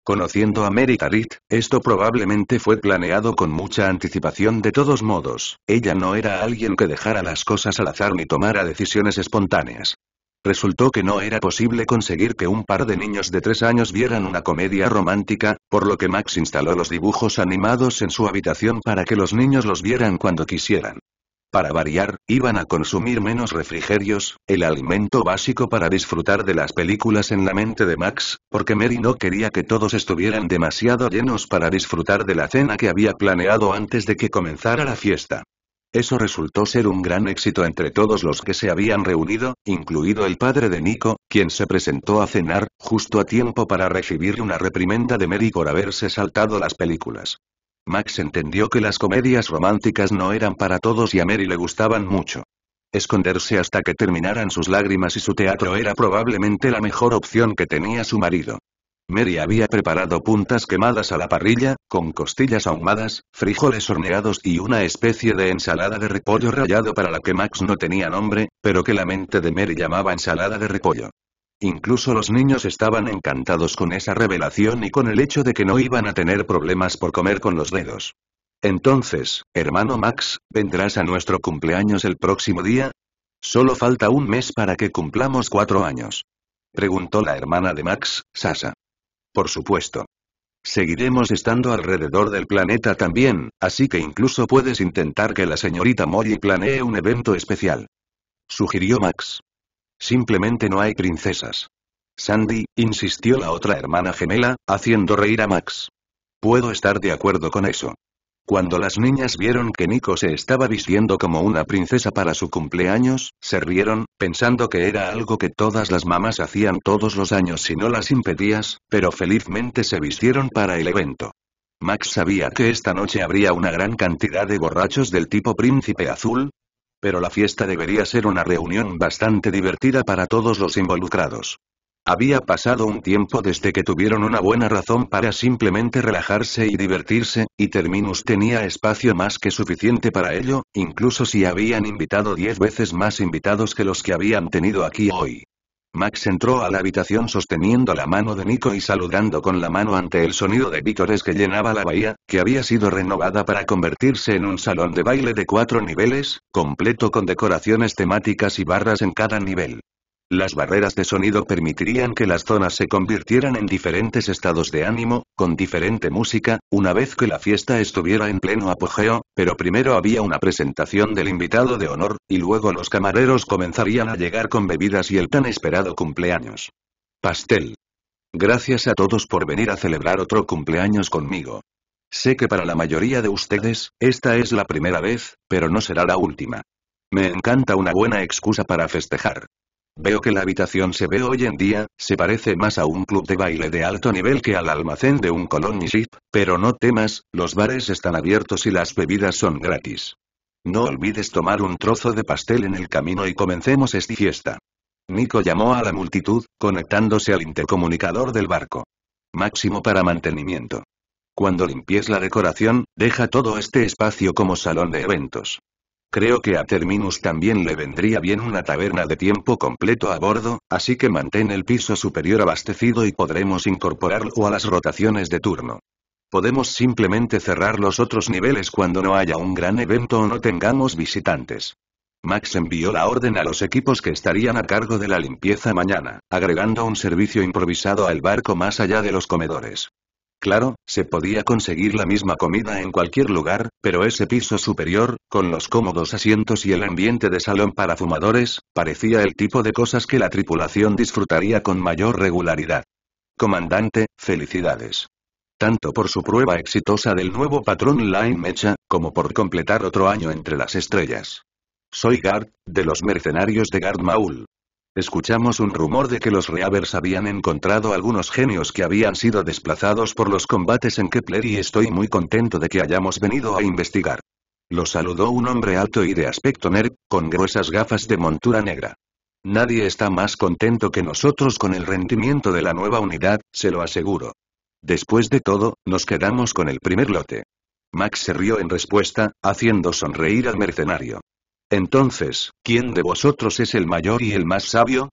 Conociendo a Tarit, esto probablemente fue planeado con mucha anticipación de todos modos, ella no era alguien que dejara las cosas al azar ni tomara decisiones espontáneas. Resultó que no era posible conseguir que un par de niños de tres años vieran una comedia romántica, por lo que Max instaló los dibujos animados en su habitación para que los niños los vieran cuando quisieran. Para variar, iban a consumir menos refrigerios, el alimento básico para disfrutar de las películas en la mente de Max, porque Mary no quería que todos estuvieran demasiado llenos para disfrutar de la cena que había planeado antes de que comenzara la fiesta. Eso resultó ser un gran éxito entre todos los que se habían reunido, incluido el padre de Nico, quien se presentó a cenar, justo a tiempo para recibir una reprimenda de Mary por haberse saltado las películas. Max entendió que las comedias románticas no eran para todos y a Mary le gustaban mucho. Esconderse hasta que terminaran sus lágrimas y su teatro era probablemente la mejor opción que tenía su marido. Mary había preparado puntas quemadas a la parrilla, con costillas ahumadas, frijoles horneados y una especie de ensalada de repollo rallado para la que Max no tenía nombre, pero que la mente de Mary llamaba ensalada de repollo. Incluso los niños estaban encantados con esa revelación y con el hecho de que no iban a tener problemas por comer con los dedos. Entonces, hermano Max, ¿vendrás a nuestro cumpleaños el próximo día? Solo falta un mes para que cumplamos cuatro años. Preguntó la hermana de Max, Sasa. Por supuesto. Seguiremos estando alrededor del planeta también, así que incluso puedes intentar que la señorita Molly planee un evento especial. Sugirió Max. Simplemente no hay princesas. Sandy, insistió la otra hermana gemela, haciendo reír a Max. Puedo estar de acuerdo con eso. Cuando las niñas vieron que Nico se estaba vistiendo como una princesa para su cumpleaños, se rieron, pensando que era algo que todas las mamás hacían todos los años si no las impedías, pero felizmente se vistieron para el evento. Max sabía que esta noche habría una gran cantidad de borrachos del tipo príncipe azul, pero la fiesta debería ser una reunión bastante divertida para todos los involucrados. Había pasado un tiempo desde que tuvieron una buena razón para simplemente relajarse y divertirse, y Terminus tenía espacio más que suficiente para ello, incluso si habían invitado diez veces más invitados que los que habían tenido aquí hoy. Max entró a la habitación sosteniendo la mano de Nico y saludando con la mano ante el sonido de vítores que llenaba la bahía, que había sido renovada para convertirse en un salón de baile de cuatro niveles, completo con decoraciones temáticas y barras en cada nivel. Las barreras de sonido permitirían que las zonas se convirtieran en diferentes estados de ánimo, con diferente música, una vez que la fiesta estuviera en pleno apogeo, pero primero había una presentación del invitado de honor, y luego los camareros comenzarían a llegar con bebidas y el tan esperado cumpleaños. Pastel. Gracias a todos por venir a celebrar otro cumpleaños conmigo. Sé que para la mayoría de ustedes, esta es la primera vez, pero no será la última. Me encanta una buena excusa para festejar. Veo que la habitación se ve hoy en día, se parece más a un club de baile de alto nivel que al almacén de un colony ship, pero no temas, los bares están abiertos y las bebidas son gratis. No olvides tomar un trozo de pastel en el camino y comencemos esta fiesta. Nico llamó a la multitud, conectándose al intercomunicador del barco. Máximo para mantenimiento. Cuando limpies la decoración, deja todo este espacio como salón de eventos. Creo que a Terminus también le vendría bien una taberna de tiempo completo a bordo, así que mantén el piso superior abastecido y podremos incorporarlo a las rotaciones de turno. Podemos simplemente cerrar los otros niveles cuando no haya un gran evento o no tengamos visitantes. Max envió la orden a los equipos que estarían a cargo de la limpieza mañana, agregando un servicio improvisado al barco más allá de los comedores. Claro, se podía conseguir la misma comida en cualquier lugar, pero ese piso superior, con los cómodos asientos y el ambiente de salón para fumadores, parecía el tipo de cosas que la tripulación disfrutaría con mayor regularidad. Comandante, felicidades. Tanto por su prueba exitosa del nuevo patrón Line Mecha, como por completar otro año entre las estrellas. Soy Gard, de los mercenarios de Gard Maul. Escuchamos un rumor de que los Reavers habían encontrado algunos genios que habían sido desplazados por los combates en Kepler y estoy muy contento de que hayamos venido a investigar. Lo saludó un hombre alto y de aspecto nerd, con gruesas gafas de montura negra. Nadie está más contento que nosotros con el rendimiento de la nueva unidad, se lo aseguro. Después de todo, nos quedamos con el primer lote. Max se rió en respuesta, haciendo sonreír al mercenario. Entonces, ¿quién de vosotros es el mayor y el más sabio?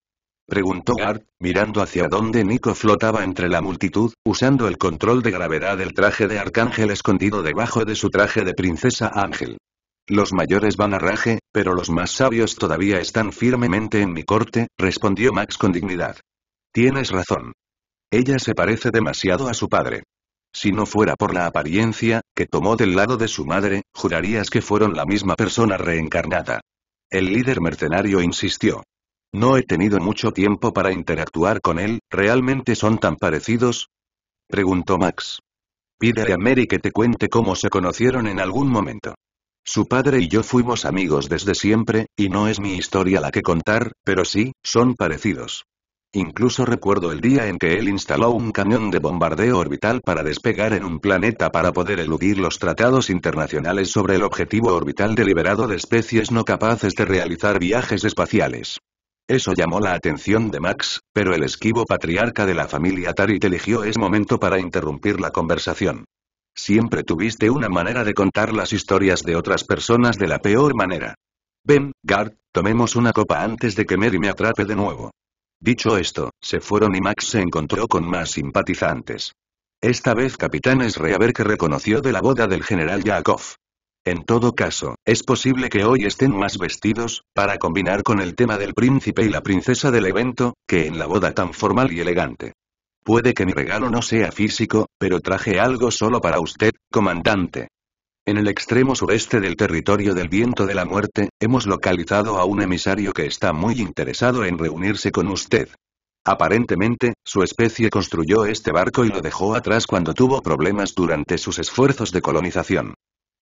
Preguntó Gart, mirando hacia donde Nico flotaba entre la multitud, usando el control de gravedad del traje de arcángel escondido debajo de su traje de princesa ángel. Los mayores van a raje, pero los más sabios todavía están firmemente en mi corte, respondió Max con dignidad. Tienes razón. Ella se parece demasiado a su padre. Si no fuera por la apariencia, que tomó del lado de su madre, jurarías que fueron la misma persona reencarnada. El líder mercenario insistió. No he tenido mucho tiempo para interactuar con él, ¿realmente son tan parecidos? Preguntó Max. Pídele a Mary que te cuente cómo se conocieron en algún momento. Su padre y yo fuimos amigos desde siempre, y no es mi historia la que contar, pero sí, son parecidos. Incluso recuerdo el día en que él instaló un cañón de bombardeo orbital para despegar en un planeta para poder eludir los tratados internacionales sobre el objetivo orbital deliberado de especies no capaces de realizar viajes espaciales. Eso llamó la atención de Max, pero el esquivo patriarca de la familia Tarit eligió ese momento para interrumpir la conversación. Siempre tuviste una manera de contar las historias de otras personas de la peor manera. Ven, Gard, tomemos una copa antes de que Mary me atrape de nuevo. Dicho esto, se fueron y Max se encontró con más simpatizantes. Esta vez Capitán Esreaber que reconoció de la boda del general Yakov. En todo caso, es posible que hoy estén más vestidos, para combinar con el tema del príncipe y la princesa del evento, que en la boda tan formal y elegante. Puede que mi regalo no sea físico, pero traje algo solo para usted, comandante. En el extremo sureste del territorio del viento de la muerte, hemos localizado a un emisario que está muy interesado en reunirse con usted. Aparentemente, su especie construyó este barco y lo dejó atrás cuando tuvo problemas durante sus esfuerzos de colonización.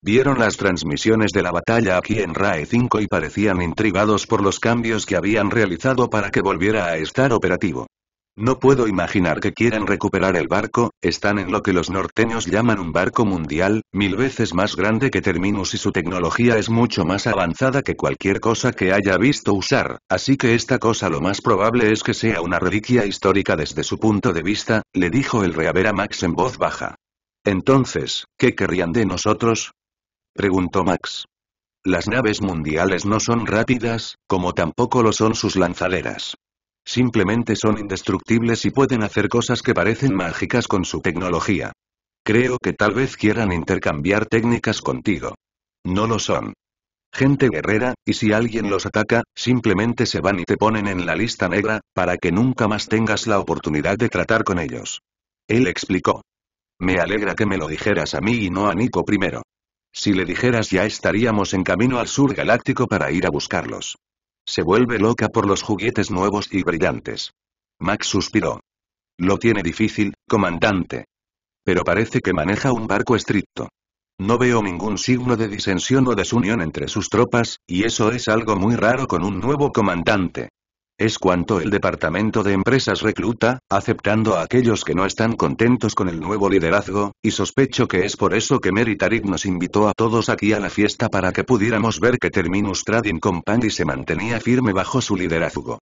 Vieron las transmisiones de la batalla aquí en RAE 5 y parecían intrigados por los cambios que habían realizado para que volviera a estar operativo. No puedo imaginar que quieran recuperar el barco, están en lo que los norteños llaman un barco mundial, mil veces más grande que Terminus y su tecnología es mucho más avanzada que cualquier cosa que haya visto usar, así que esta cosa lo más probable es que sea una reliquia histórica desde su punto de vista, le dijo el reaver a Max en voz baja. Entonces, ¿qué querrían de nosotros? preguntó Max. Las naves mundiales no son rápidas, como tampoco lo son sus lanzaderas. Simplemente son indestructibles y pueden hacer cosas que parecen mágicas con su tecnología. Creo que tal vez quieran intercambiar técnicas contigo. No lo son. Gente guerrera, y si alguien los ataca, simplemente se van y te ponen en la lista negra, para que nunca más tengas la oportunidad de tratar con ellos. Él explicó. Me alegra que me lo dijeras a mí y no a Nico primero. Si le dijeras ya estaríamos en camino al sur galáctico para ir a buscarlos. Se vuelve loca por los juguetes nuevos y brillantes. Max suspiró. Lo tiene difícil, comandante. Pero parece que maneja un barco estricto. No veo ningún signo de disensión o desunión entre sus tropas, y eso es algo muy raro con un nuevo comandante. Es cuanto el departamento de empresas recluta, aceptando a aquellos que no están contentos con el nuevo liderazgo, y sospecho que es por eso que Meritarik nos invitó a todos aquí a la fiesta para que pudiéramos ver que Terminus Trading Company se mantenía firme bajo su liderazgo.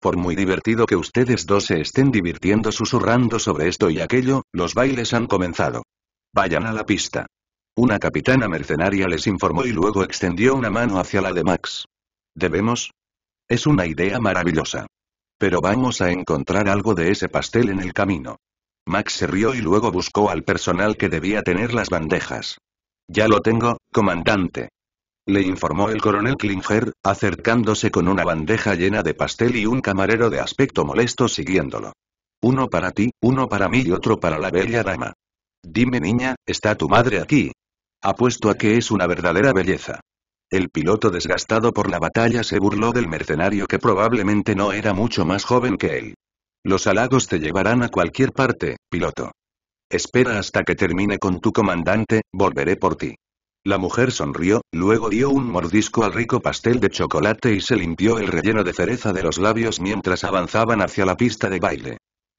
Por muy divertido que ustedes dos se estén divirtiendo susurrando sobre esto y aquello, los bailes han comenzado. Vayan a la pista. Una capitana mercenaria les informó y luego extendió una mano hacia la de Max. ¿Debemos? Es una idea maravillosa. Pero vamos a encontrar algo de ese pastel en el camino. Max se rió y luego buscó al personal que debía tener las bandejas. Ya lo tengo, comandante. Le informó el coronel Klinger, acercándose con una bandeja llena de pastel y un camarero de aspecto molesto siguiéndolo. Uno para ti, uno para mí y otro para la bella dama. Dime niña, ¿está tu madre aquí? Apuesto a que es una verdadera belleza. El piloto desgastado por la batalla se burló del mercenario que probablemente no era mucho más joven que él. Los halagos te llevarán a cualquier parte, piloto. Espera hasta que termine con tu comandante, volveré por ti. La mujer sonrió, luego dio un mordisco al rico pastel de chocolate y se limpió el relleno de cereza de los labios mientras avanzaban hacia la pista de baile.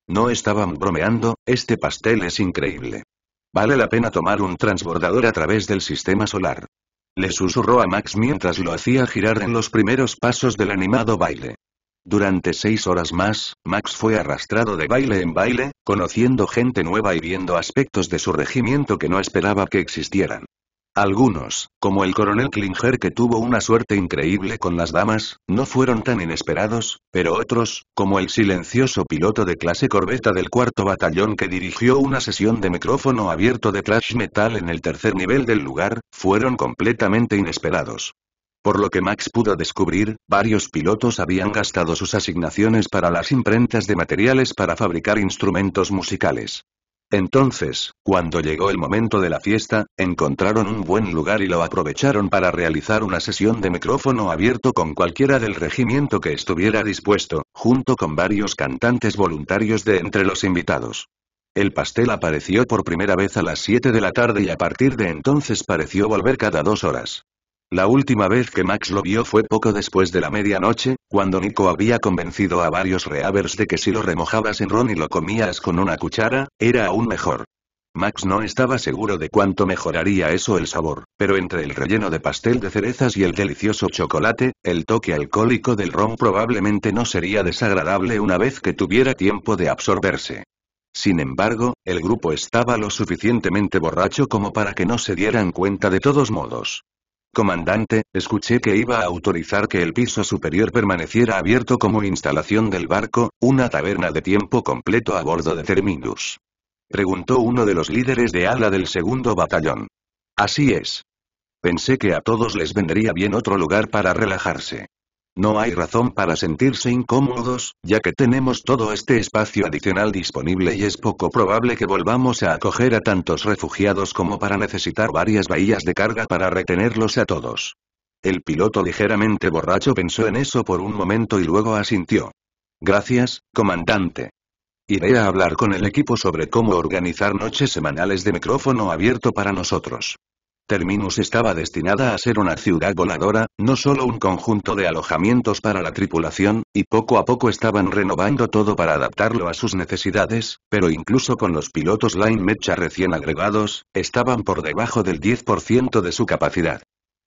No estaban bromeando, este pastel es increíble. Vale la pena tomar un transbordador a través del sistema solar. Le susurró a Max mientras lo hacía girar en los primeros pasos del animado baile. Durante seis horas más, Max fue arrastrado de baile en baile, conociendo gente nueva y viendo aspectos de su regimiento que no esperaba que existieran. Algunos, como el coronel Klinger que tuvo una suerte increíble con las damas, no fueron tan inesperados, pero otros, como el silencioso piloto de clase corbeta del cuarto batallón que dirigió una sesión de micrófono abierto de trash metal en el tercer nivel del lugar, fueron completamente inesperados. Por lo que Max pudo descubrir, varios pilotos habían gastado sus asignaciones para las imprentas de materiales para fabricar instrumentos musicales. Entonces, cuando llegó el momento de la fiesta, encontraron un buen lugar y lo aprovecharon para realizar una sesión de micrófono abierto con cualquiera del regimiento que estuviera dispuesto, junto con varios cantantes voluntarios de entre los invitados. El pastel apareció por primera vez a las 7 de la tarde y a partir de entonces pareció volver cada dos horas. La última vez que Max lo vio fue poco después de la medianoche, cuando Nico había convencido a varios reavers de que si lo remojabas en ron y lo comías con una cuchara, era aún mejor. Max no estaba seguro de cuánto mejoraría eso el sabor, pero entre el relleno de pastel de cerezas y el delicioso chocolate, el toque alcohólico del ron probablemente no sería desagradable una vez que tuviera tiempo de absorberse. Sin embargo, el grupo estaba lo suficientemente borracho como para que no se dieran cuenta de todos modos. Comandante, escuché que iba a autorizar que el piso superior permaneciera abierto como instalación del barco, una taberna de tiempo completo a bordo de Terminus. Preguntó uno de los líderes de ala del segundo batallón. Así es. Pensé que a todos les vendría bien otro lugar para relajarse. No hay razón para sentirse incómodos, ya que tenemos todo este espacio adicional disponible y es poco probable que volvamos a acoger a tantos refugiados como para necesitar varias bahías de carga para retenerlos a todos. El piloto ligeramente borracho pensó en eso por un momento y luego asintió. Gracias, comandante. Iré a hablar con el equipo sobre cómo organizar noches semanales de micrófono abierto para nosotros. Terminus estaba destinada a ser una ciudad voladora, no solo un conjunto de alojamientos para la tripulación, y poco a poco estaban renovando todo para adaptarlo a sus necesidades, pero incluso con los pilotos Line Mecha recién agregados, estaban por debajo del 10% de su capacidad.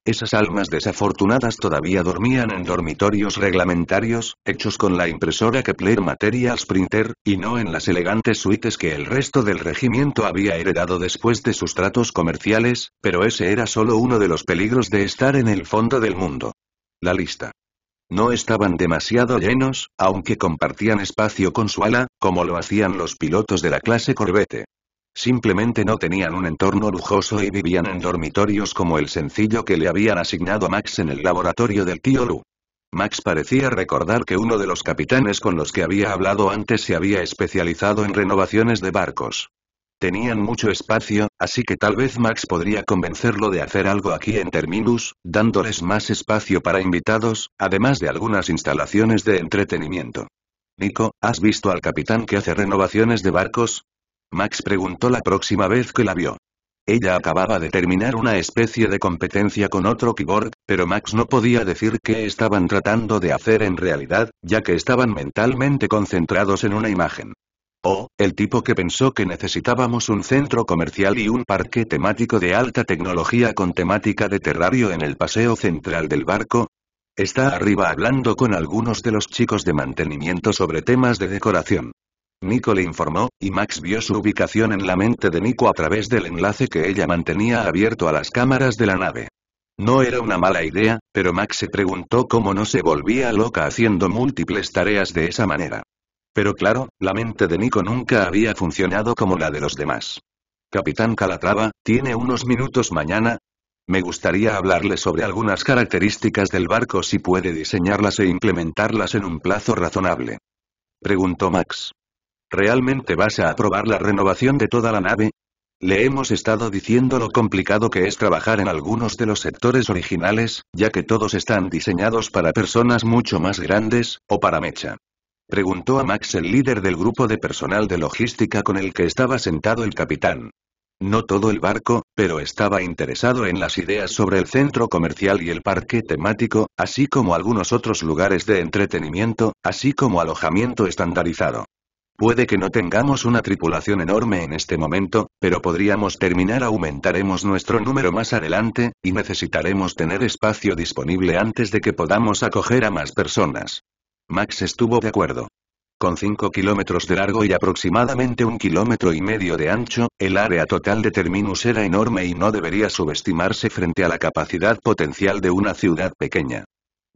Esas almas desafortunadas todavía dormían en dormitorios reglamentarios, hechos con la impresora Kepler Materials Printer, y no en las elegantes suites que el resto del regimiento había heredado después de sus tratos comerciales, pero ese era solo uno de los peligros de estar en el fondo del mundo. La lista. No estaban demasiado llenos, aunque compartían espacio con su ala, como lo hacían los pilotos de la clase Corvette. Simplemente no tenían un entorno lujoso y vivían en dormitorios como el sencillo que le habían asignado a Max en el laboratorio del tío Lu. Max parecía recordar que uno de los capitanes con los que había hablado antes se había especializado en renovaciones de barcos. Tenían mucho espacio, así que tal vez Max podría convencerlo de hacer algo aquí en Terminus, dándoles más espacio para invitados, además de algunas instalaciones de entretenimiento. Nico, ¿has visto al capitán que hace renovaciones de barcos? Max preguntó la próxima vez que la vio. Ella acababa de terminar una especie de competencia con otro keyboard, pero Max no podía decir qué estaban tratando de hacer en realidad, ya que estaban mentalmente concentrados en una imagen. O, el tipo que pensó que necesitábamos un centro comercial y un parque temático de alta tecnología con temática de terrario en el paseo central del barco. Está arriba hablando con algunos de los chicos de mantenimiento sobre temas de decoración. Nico le informó, y Max vio su ubicación en la mente de Nico a través del enlace que ella mantenía abierto a las cámaras de la nave. No era una mala idea, pero Max se preguntó cómo no se volvía loca haciendo múltiples tareas de esa manera. Pero claro, la mente de Nico nunca había funcionado como la de los demás. Capitán Calatrava, ¿tiene unos minutos mañana? Me gustaría hablarle sobre algunas características del barco si puede diseñarlas e implementarlas en un plazo razonable. Preguntó Max. ¿Realmente vas a aprobar la renovación de toda la nave? Le hemos estado diciendo lo complicado que es trabajar en algunos de los sectores originales, ya que todos están diseñados para personas mucho más grandes, o para mecha. Preguntó a Max el líder del grupo de personal de logística con el que estaba sentado el capitán. No todo el barco, pero estaba interesado en las ideas sobre el centro comercial y el parque temático, así como algunos otros lugares de entretenimiento, así como alojamiento estandarizado. Puede que no tengamos una tripulación enorme en este momento, pero podríamos terminar aumentaremos nuestro número más adelante, y necesitaremos tener espacio disponible antes de que podamos acoger a más personas. Max estuvo de acuerdo. Con 5 kilómetros de largo y aproximadamente un kilómetro y medio de ancho, el área total de Terminus era enorme y no debería subestimarse frente a la capacidad potencial de una ciudad pequeña.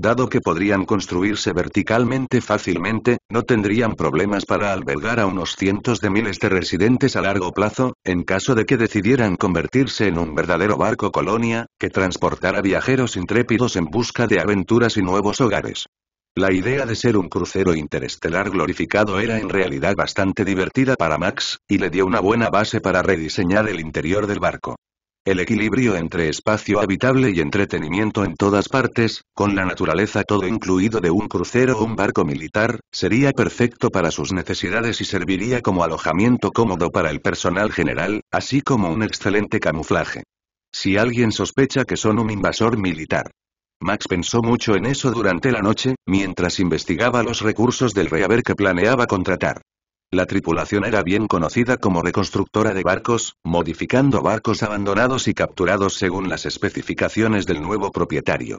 Dado que podrían construirse verticalmente fácilmente, no tendrían problemas para albergar a unos cientos de miles de residentes a largo plazo, en caso de que decidieran convertirse en un verdadero barco colonia, que transportara viajeros intrépidos en busca de aventuras y nuevos hogares. La idea de ser un crucero interestelar glorificado era en realidad bastante divertida para Max, y le dio una buena base para rediseñar el interior del barco. El equilibrio entre espacio habitable y entretenimiento en todas partes, con la naturaleza todo incluido de un crucero o un barco militar, sería perfecto para sus necesidades y serviría como alojamiento cómodo para el personal general, así como un excelente camuflaje. Si alguien sospecha que son un invasor militar, Max pensó mucho en eso durante la noche, mientras investigaba los recursos del rehaber que planeaba contratar. La tripulación era bien conocida como reconstructora de barcos, modificando barcos abandonados y capturados según las especificaciones del nuevo propietario.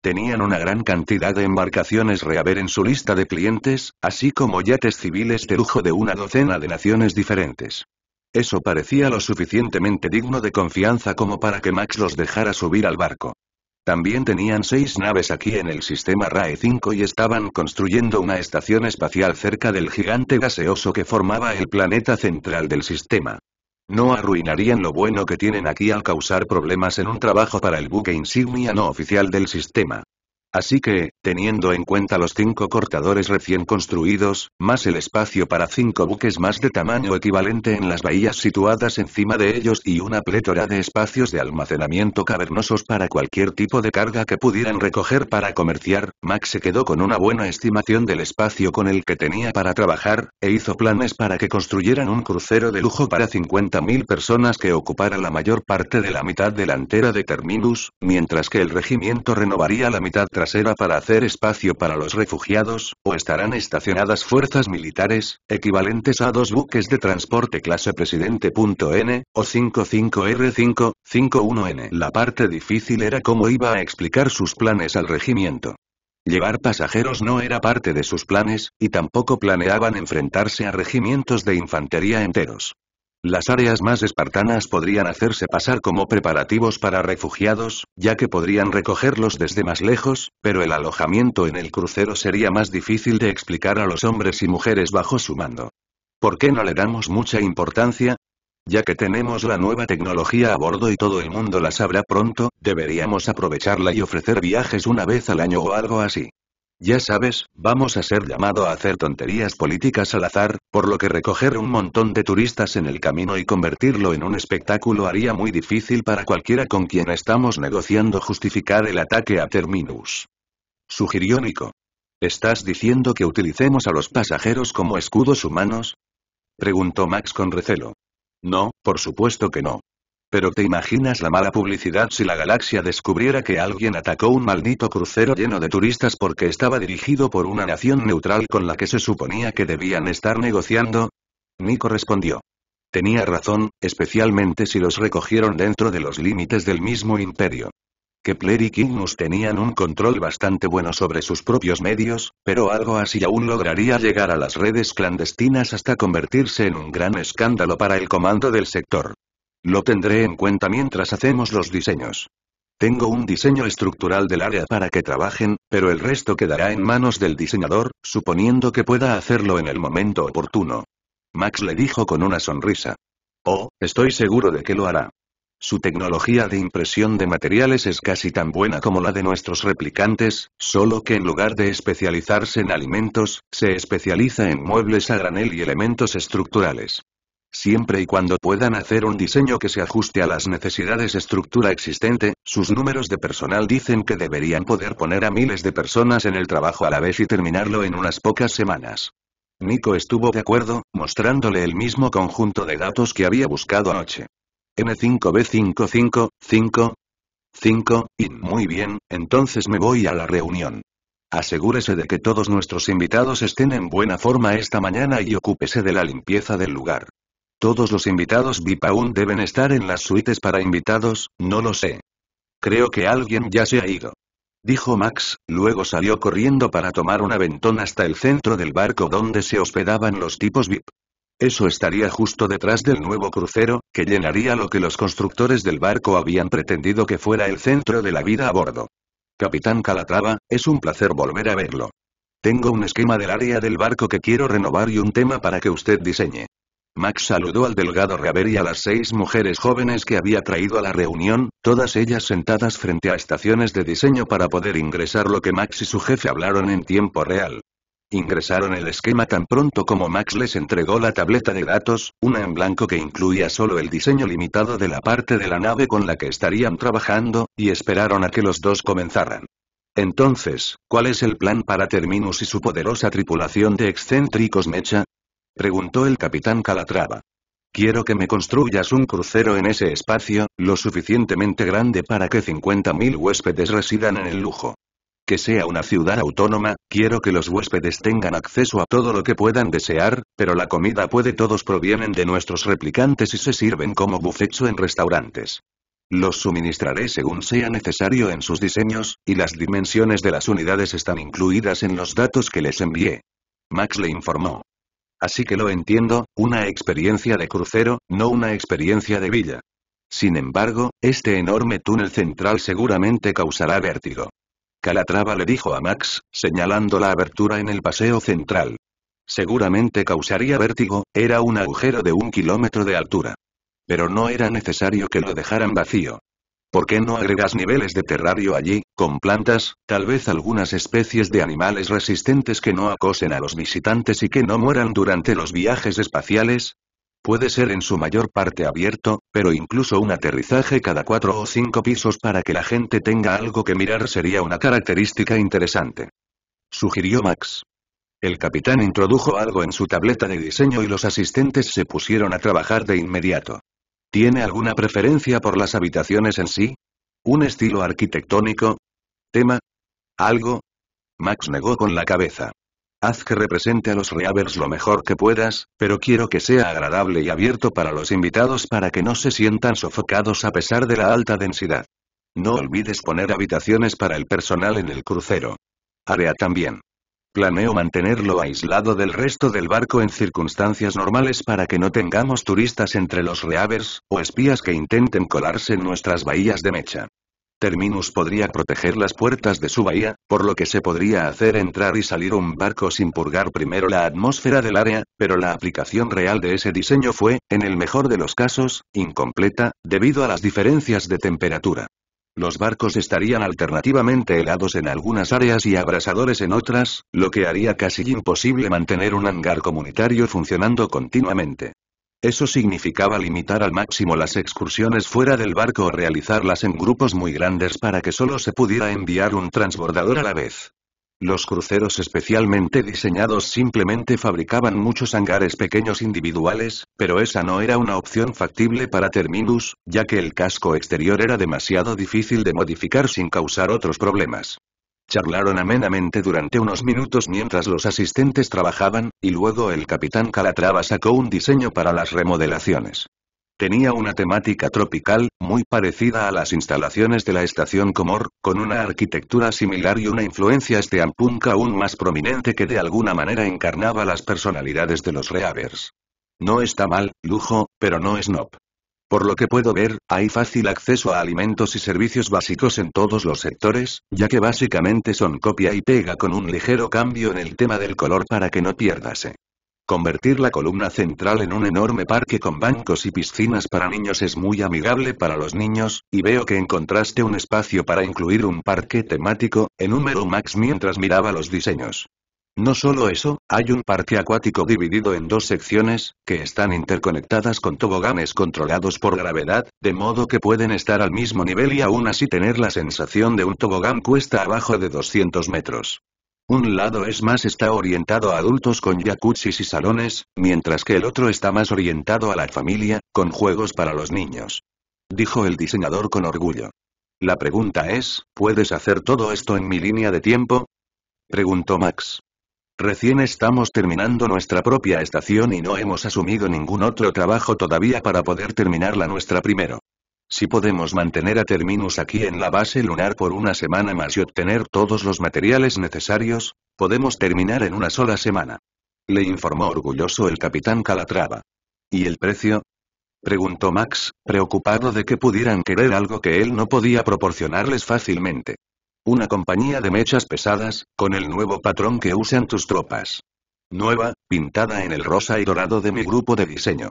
Tenían una gran cantidad de embarcaciones reaver en su lista de clientes, así como yates civiles de lujo de una docena de naciones diferentes. Eso parecía lo suficientemente digno de confianza como para que Max los dejara subir al barco. También tenían seis naves aquí en el sistema RAE 5 y estaban construyendo una estación espacial cerca del gigante gaseoso que formaba el planeta central del sistema. No arruinarían lo bueno que tienen aquí al causar problemas en un trabajo para el buque insignia no oficial del sistema. Así que, teniendo en cuenta los cinco cortadores recién construidos, más el espacio para cinco buques más de tamaño equivalente en las bahías situadas encima de ellos y una plétora de espacios de almacenamiento cavernosos para cualquier tipo de carga que pudieran recoger para comerciar, Max se quedó con una buena estimación del espacio con el que tenía para trabajar, e hizo planes para que construyeran un crucero de lujo para 50.000 personas que ocupara la mayor parte de la mitad delantera de Terminus, mientras que el regimiento renovaría la mitad era para hacer espacio para los refugiados, o estarán estacionadas fuerzas militares, equivalentes a dos buques de transporte clase Presidente.N, o 55R5, 51N. La parte difícil era cómo iba a explicar sus planes al regimiento. Llevar pasajeros no era parte de sus planes, y tampoco planeaban enfrentarse a regimientos de infantería enteros. Las áreas más espartanas podrían hacerse pasar como preparativos para refugiados, ya que podrían recogerlos desde más lejos, pero el alojamiento en el crucero sería más difícil de explicar a los hombres y mujeres bajo su mando. ¿Por qué no le damos mucha importancia? Ya que tenemos la nueva tecnología a bordo y todo el mundo la sabrá pronto, deberíamos aprovecharla y ofrecer viajes una vez al año o algo así. Ya sabes, vamos a ser llamado a hacer tonterías políticas al azar, por lo que recoger un montón de turistas en el camino y convertirlo en un espectáculo haría muy difícil para cualquiera con quien estamos negociando justificar el ataque a Terminus. Sugirió Nico. ¿Estás diciendo que utilicemos a los pasajeros como escudos humanos? Preguntó Max con recelo. No, por supuesto que no. Pero te imaginas la mala publicidad si la galaxia descubriera que alguien atacó un maldito crucero lleno de turistas porque estaba dirigido por una nación neutral con la que se suponía que debían estar negociando? Nico respondió. Tenía razón, especialmente si los recogieron dentro de los límites del mismo imperio. Kepler y Kingus tenían un control bastante bueno sobre sus propios medios, pero algo así aún lograría llegar a las redes clandestinas hasta convertirse en un gran escándalo para el comando del sector. Lo tendré en cuenta mientras hacemos los diseños. Tengo un diseño estructural del área para que trabajen, pero el resto quedará en manos del diseñador, suponiendo que pueda hacerlo en el momento oportuno. Max le dijo con una sonrisa. Oh, estoy seguro de que lo hará. Su tecnología de impresión de materiales es casi tan buena como la de nuestros replicantes, solo que en lugar de especializarse en alimentos, se especializa en muebles a granel y elementos estructurales. Siempre y cuando puedan hacer un diseño que se ajuste a las necesidades estructura existente, sus números de personal dicen que deberían poder poner a miles de personas en el trabajo a la vez y terminarlo en unas pocas semanas. Nico estuvo de acuerdo, mostrándole el mismo conjunto de datos que había buscado anoche. m 5 b 555 y muy bien, entonces me voy a la reunión. Asegúrese de que todos nuestros invitados estén en buena forma esta mañana y ocúpese de la limpieza del lugar. Todos los invitados VIP aún deben estar en las suites para invitados, no lo sé. Creo que alguien ya se ha ido. Dijo Max, luego salió corriendo para tomar un aventón hasta el centro del barco donde se hospedaban los tipos VIP. Eso estaría justo detrás del nuevo crucero, que llenaría lo que los constructores del barco habían pretendido que fuera el centro de la vida a bordo. Capitán Calatrava, es un placer volver a verlo. Tengo un esquema del área del barco que quiero renovar y un tema para que usted diseñe. Max saludó al delgado Raver y a las seis mujeres jóvenes que había traído a la reunión, todas ellas sentadas frente a estaciones de diseño para poder ingresar lo que Max y su jefe hablaron en tiempo real. Ingresaron el esquema tan pronto como Max les entregó la tableta de datos, una en blanco que incluía solo el diseño limitado de la parte de la nave con la que estarían trabajando, y esperaron a que los dos comenzaran. Entonces, ¿cuál es el plan para Terminus y su poderosa tripulación de excéntricos mecha? preguntó el capitán Calatrava. Quiero que me construyas un crucero en ese espacio, lo suficientemente grande para que 50.000 huéspedes residan en el lujo. Que sea una ciudad autónoma, quiero que los huéspedes tengan acceso a todo lo que puedan desear, pero la comida puede todos provienen de nuestros replicantes y se sirven como bufecho en restaurantes. Los suministraré según sea necesario en sus diseños, y las dimensiones de las unidades están incluidas en los datos que les envié. Max le informó. Así que lo entiendo, una experiencia de crucero, no una experiencia de villa. Sin embargo, este enorme túnel central seguramente causará vértigo. Calatrava le dijo a Max, señalando la abertura en el paseo central. Seguramente causaría vértigo, era un agujero de un kilómetro de altura. Pero no era necesario que lo dejaran vacío. ¿Por qué no agregas niveles de terrario allí, con plantas, tal vez algunas especies de animales resistentes que no acosen a los visitantes y que no mueran durante los viajes espaciales? Puede ser en su mayor parte abierto, pero incluso un aterrizaje cada cuatro o cinco pisos para que la gente tenga algo que mirar sería una característica interesante. Sugirió Max. El capitán introdujo algo en su tableta de diseño y los asistentes se pusieron a trabajar de inmediato. ¿Tiene alguna preferencia por las habitaciones en sí? ¿Un estilo arquitectónico? ¿Tema? ¿Algo? Max negó con la cabeza. Haz que represente a los Reavers lo mejor que puedas, pero quiero que sea agradable y abierto para los invitados para que no se sientan sofocados a pesar de la alta densidad. No olvides poner habitaciones para el personal en el crucero. Área también. Planeo mantenerlo aislado del resto del barco en circunstancias normales para que no tengamos turistas entre los reavers, o espías que intenten colarse en nuestras bahías de mecha. Terminus podría proteger las puertas de su bahía, por lo que se podría hacer entrar y salir un barco sin purgar primero la atmósfera del área, pero la aplicación real de ese diseño fue, en el mejor de los casos, incompleta, debido a las diferencias de temperatura. Los barcos estarían alternativamente helados en algunas áreas y abrasadores en otras, lo que haría casi imposible mantener un hangar comunitario funcionando continuamente. Eso significaba limitar al máximo las excursiones fuera del barco o realizarlas en grupos muy grandes para que solo se pudiera enviar un transbordador a la vez. Los cruceros especialmente diseñados simplemente fabricaban muchos hangares pequeños individuales, pero esa no era una opción factible para Terminus, ya que el casco exterior era demasiado difícil de modificar sin causar otros problemas. Charlaron amenamente durante unos minutos mientras los asistentes trabajaban, y luego el capitán Calatrava sacó un diseño para las remodelaciones. Tenía una temática tropical, muy parecida a las instalaciones de la estación Comor, con una arquitectura similar y una influencia steampunk aún más prominente que de alguna manera encarnaba las personalidades de los Reavers. No está mal, lujo, pero no es NOP. Por lo que puedo ver, hay fácil acceso a alimentos y servicios básicos en todos los sectores, ya que básicamente son copia y pega con un ligero cambio en el tema del color para que no pierdase. Convertir la columna central en un enorme parque con bancos y piscinas para niños es muy amigable para los niños, y veo que encontraste un espacio para incluir un parque temático, en número Max mientras miraba los diseños. No solo eso, hay un parque acuático dividido en dos secciones, que están interconectadas con toboganes controlados por gravedad, de modo que pueden estar al mismo nivel y aún así tener la sensación de un tobogán cuesta abajo de 200 metros. Un lado es más está orientado a adultos con jacuzzis y salones, mientras que el otro está más orientado a la familia, con juegos para los niños. Dijo el diseñador con orgullo. La pregunta es, ¿puedes hacer todo esto en mi línea de tiempo? Preguntó Max. Recién estamos terminando nuestra propia estación y no hemos asumido ningún otro trabajo todavía para poder terminar la nuestra primero. Si podemos mantener a Terminus aquí en la base lunar por una semana más y obtener todos los materiales necesarios, podemos terminar en una sola semana. Le informó orgulloso el capitán Calatrava. ¿Y el precio? Preguntó Max, preocupado de que pudieran querer algo que él no podía proporcionarles fácilmente. Una compañía de mechas pesadas, con el nuevo patrón que usan tus tropas. Nueva, pintada en el rosa y dorado de mi grupo de diseño.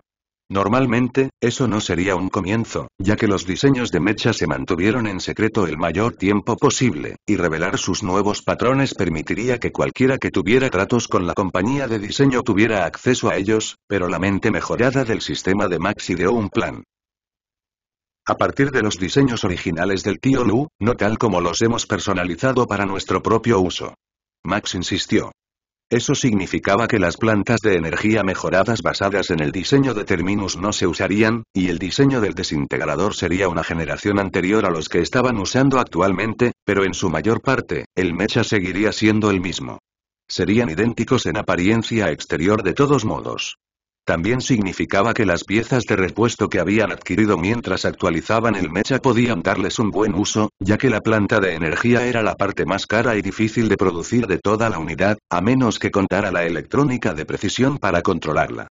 Normalmente, eso no sería un comienzo, ya que los diseños de mecha se mantuvieron en secreto el mayor tiempo posible, y revelar sus nuevos patrones permitiría que cualquiera que tuviera tratos con la compañía de diseño tuviera acceso a ellos, pero la mente mejorada del sistema de Max ideó un plan. A partir de los diseños originales del tío Lu, no tal como los hemos personalizado para nuestro propio uso. Max insistió. Eso significaba que las plantas de energía mejoradas basadas en el diseño de Terminus no se usarían, y el diseño del desintegrador sería una generación anterior a los que estaban usando actualmente, pero en su mayor parte, el mecha seguiría siendo el mismo. Serían idénticos en apariencia exterior de todos modos. También significaba que las piezas de repuesto que habían adquirido mientras actualizaban el mecha podían darles un buen uso, ya que la planta de energía era la parte más cara y difícil de producir de toda la unidad, a menos que contara la electrónica de precisión para controlarla.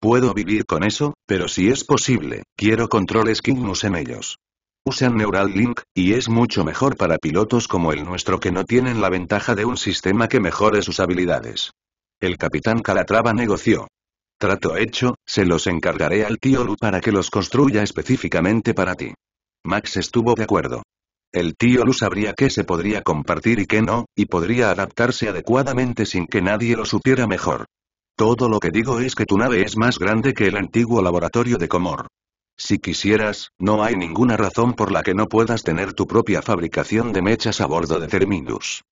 Puedo vivir con eso, pero si es posible, quiero controles que en ellos. Usan Neural Link, y es mucho mejor para pilotos como el nuestro que no tienen la ventaja de un sistema que mejore sus habilidades. El capitán Calatrava negoció. Trato hecho, se los encargaré al tío Lu para que los construya específicamente para ti. Max estuvo de acuerdo. El tío Lu sabría qué se podría compartir y qué no, y podría adaptarse adecuadamente sin que nadie lo supiera mejor. Todo lo que digo es que tu nave es más grande que el antiguo laboratorio de Comor. Si quisieras, no hay ninguna razón por la que no puedas tener tu propia fabricación de mechas a bordo de Terminus.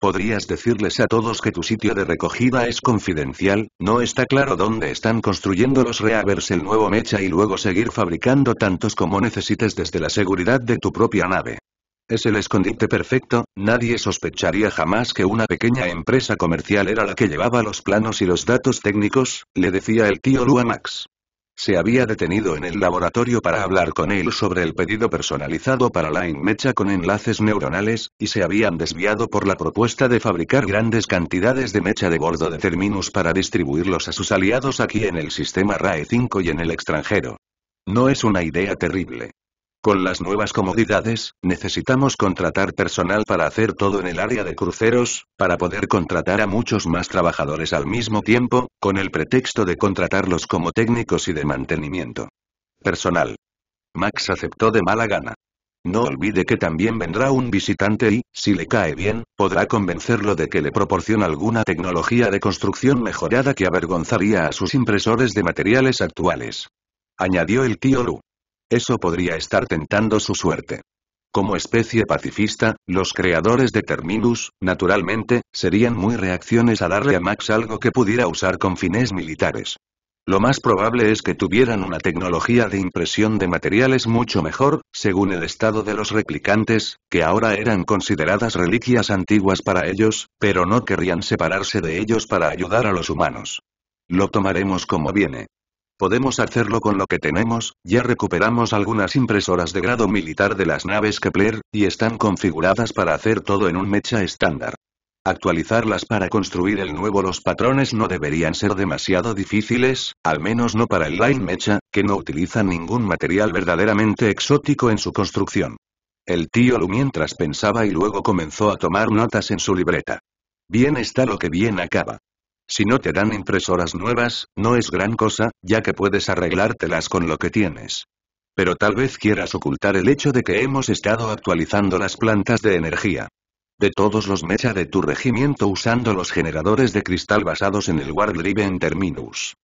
Podrías decirles a todos que tu sitio de recogida es confidencial, no está claro dónde están construyendo los reavers el nuevo mecha y luego seguir fabricando tantos como necesites desde la seguridad de tu propia nave. Es el escondite perfecto, nadie sospecharía jamás que una pequeña empresa comercial era la que llevaba los planos y los datos técnicos, le decía el tío Luamax. Se había detenido en el laboratorio para hablar con él sobre el pedido personalizado para la inmecha con enlaces neuronales, y se habían desviado por la propuesta de fabricar grandes cantidades de mecha de bordo de Terminus para distribuirlos a sus aliados aquí en el sistema RAE 5 y en el extranjero. No es una idea terrible. Con las nuevas comodidades, necesitamos contratar personal para hacer todo en el área de cruceros, para poder contratar a muchos más trabajadores al mismo tiempo, con el pretexto de contratarlos como técnicos y de mantenimiento. Personal. Max aceptó de mala gana. No olvide que también vendrá un visitante y, si le cae bien, podrá convencerlo de que le proporciona alguna tecnología de construcción mejorada que avergonzaría a sus impresores de materiales actuales. Añadió el tío Lu. Eso podría estar tentando su suerte. Como especie pacifista, los creadores de Terminus, naturalmente, serían muy reacciones a darle a Max algo que pudiera usar con fines militares. Lo más probable es que tuvieran una tecnología de impresión de materiales mucho mejor, según el estado de los replicantes, que ahora eran consideradas reliquias antiguas para ellos, pero no querrían separarse de ellos para ayudar a los humanos. Lo tomaremos como viene. Podemos hacerlo con lo que tenemos, ya recuperamos algunas impresoras de grado militar de las naves Kepler, y están configuradas para hacer todo en un mecha estándar. Actualizarlas para construir el nuevo los patrones no deberían ser demasiado difíciles, al menos no para el Line Mecha, que no utiliza ningún material verdaderamente exótico en su construcción. El tío Lu mientras pensaba y luego comenzó a tomar notas en su libreta. Bien está lo que bien acaba. Si no te dan impresoras nuevas, no es gran cosa, ya que puedes arreglártelas con lo que tienes. Pero tal vez quieras ocultar el hecho de que hemos estado actualizando las plantas de energía. De todos los mecha de tu regimiento usando los generadores de cristal basados en el War en Terminus.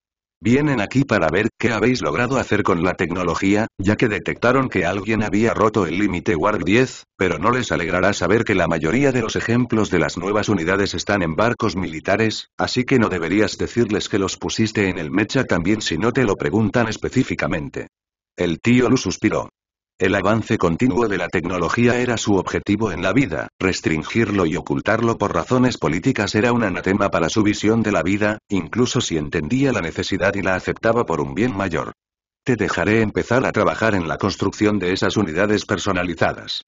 Vienen aquí para ver qué habéis logrado hacer con la tecnología, ya que detectaron que alguien había roto el límite Warp 10, pero no les alegrará saber que la mayoría de los ejemplos de las nuevas unidades están en barcos militares, así que no deberías decirles que los pusiste en el mecha también si no te lo preguntan específicamente. El tío Lu suspiró. El avance continuo de la tecnología era su objetivo en la vida, restringirlo y ocultarlo por razones políticas era un anatema para su visión de la vida, incluso si entendía la necesidad y la aceptaba por un bien mayor. Te dejaré empezar a trabajar en la construcción de esas unidades personalizadas.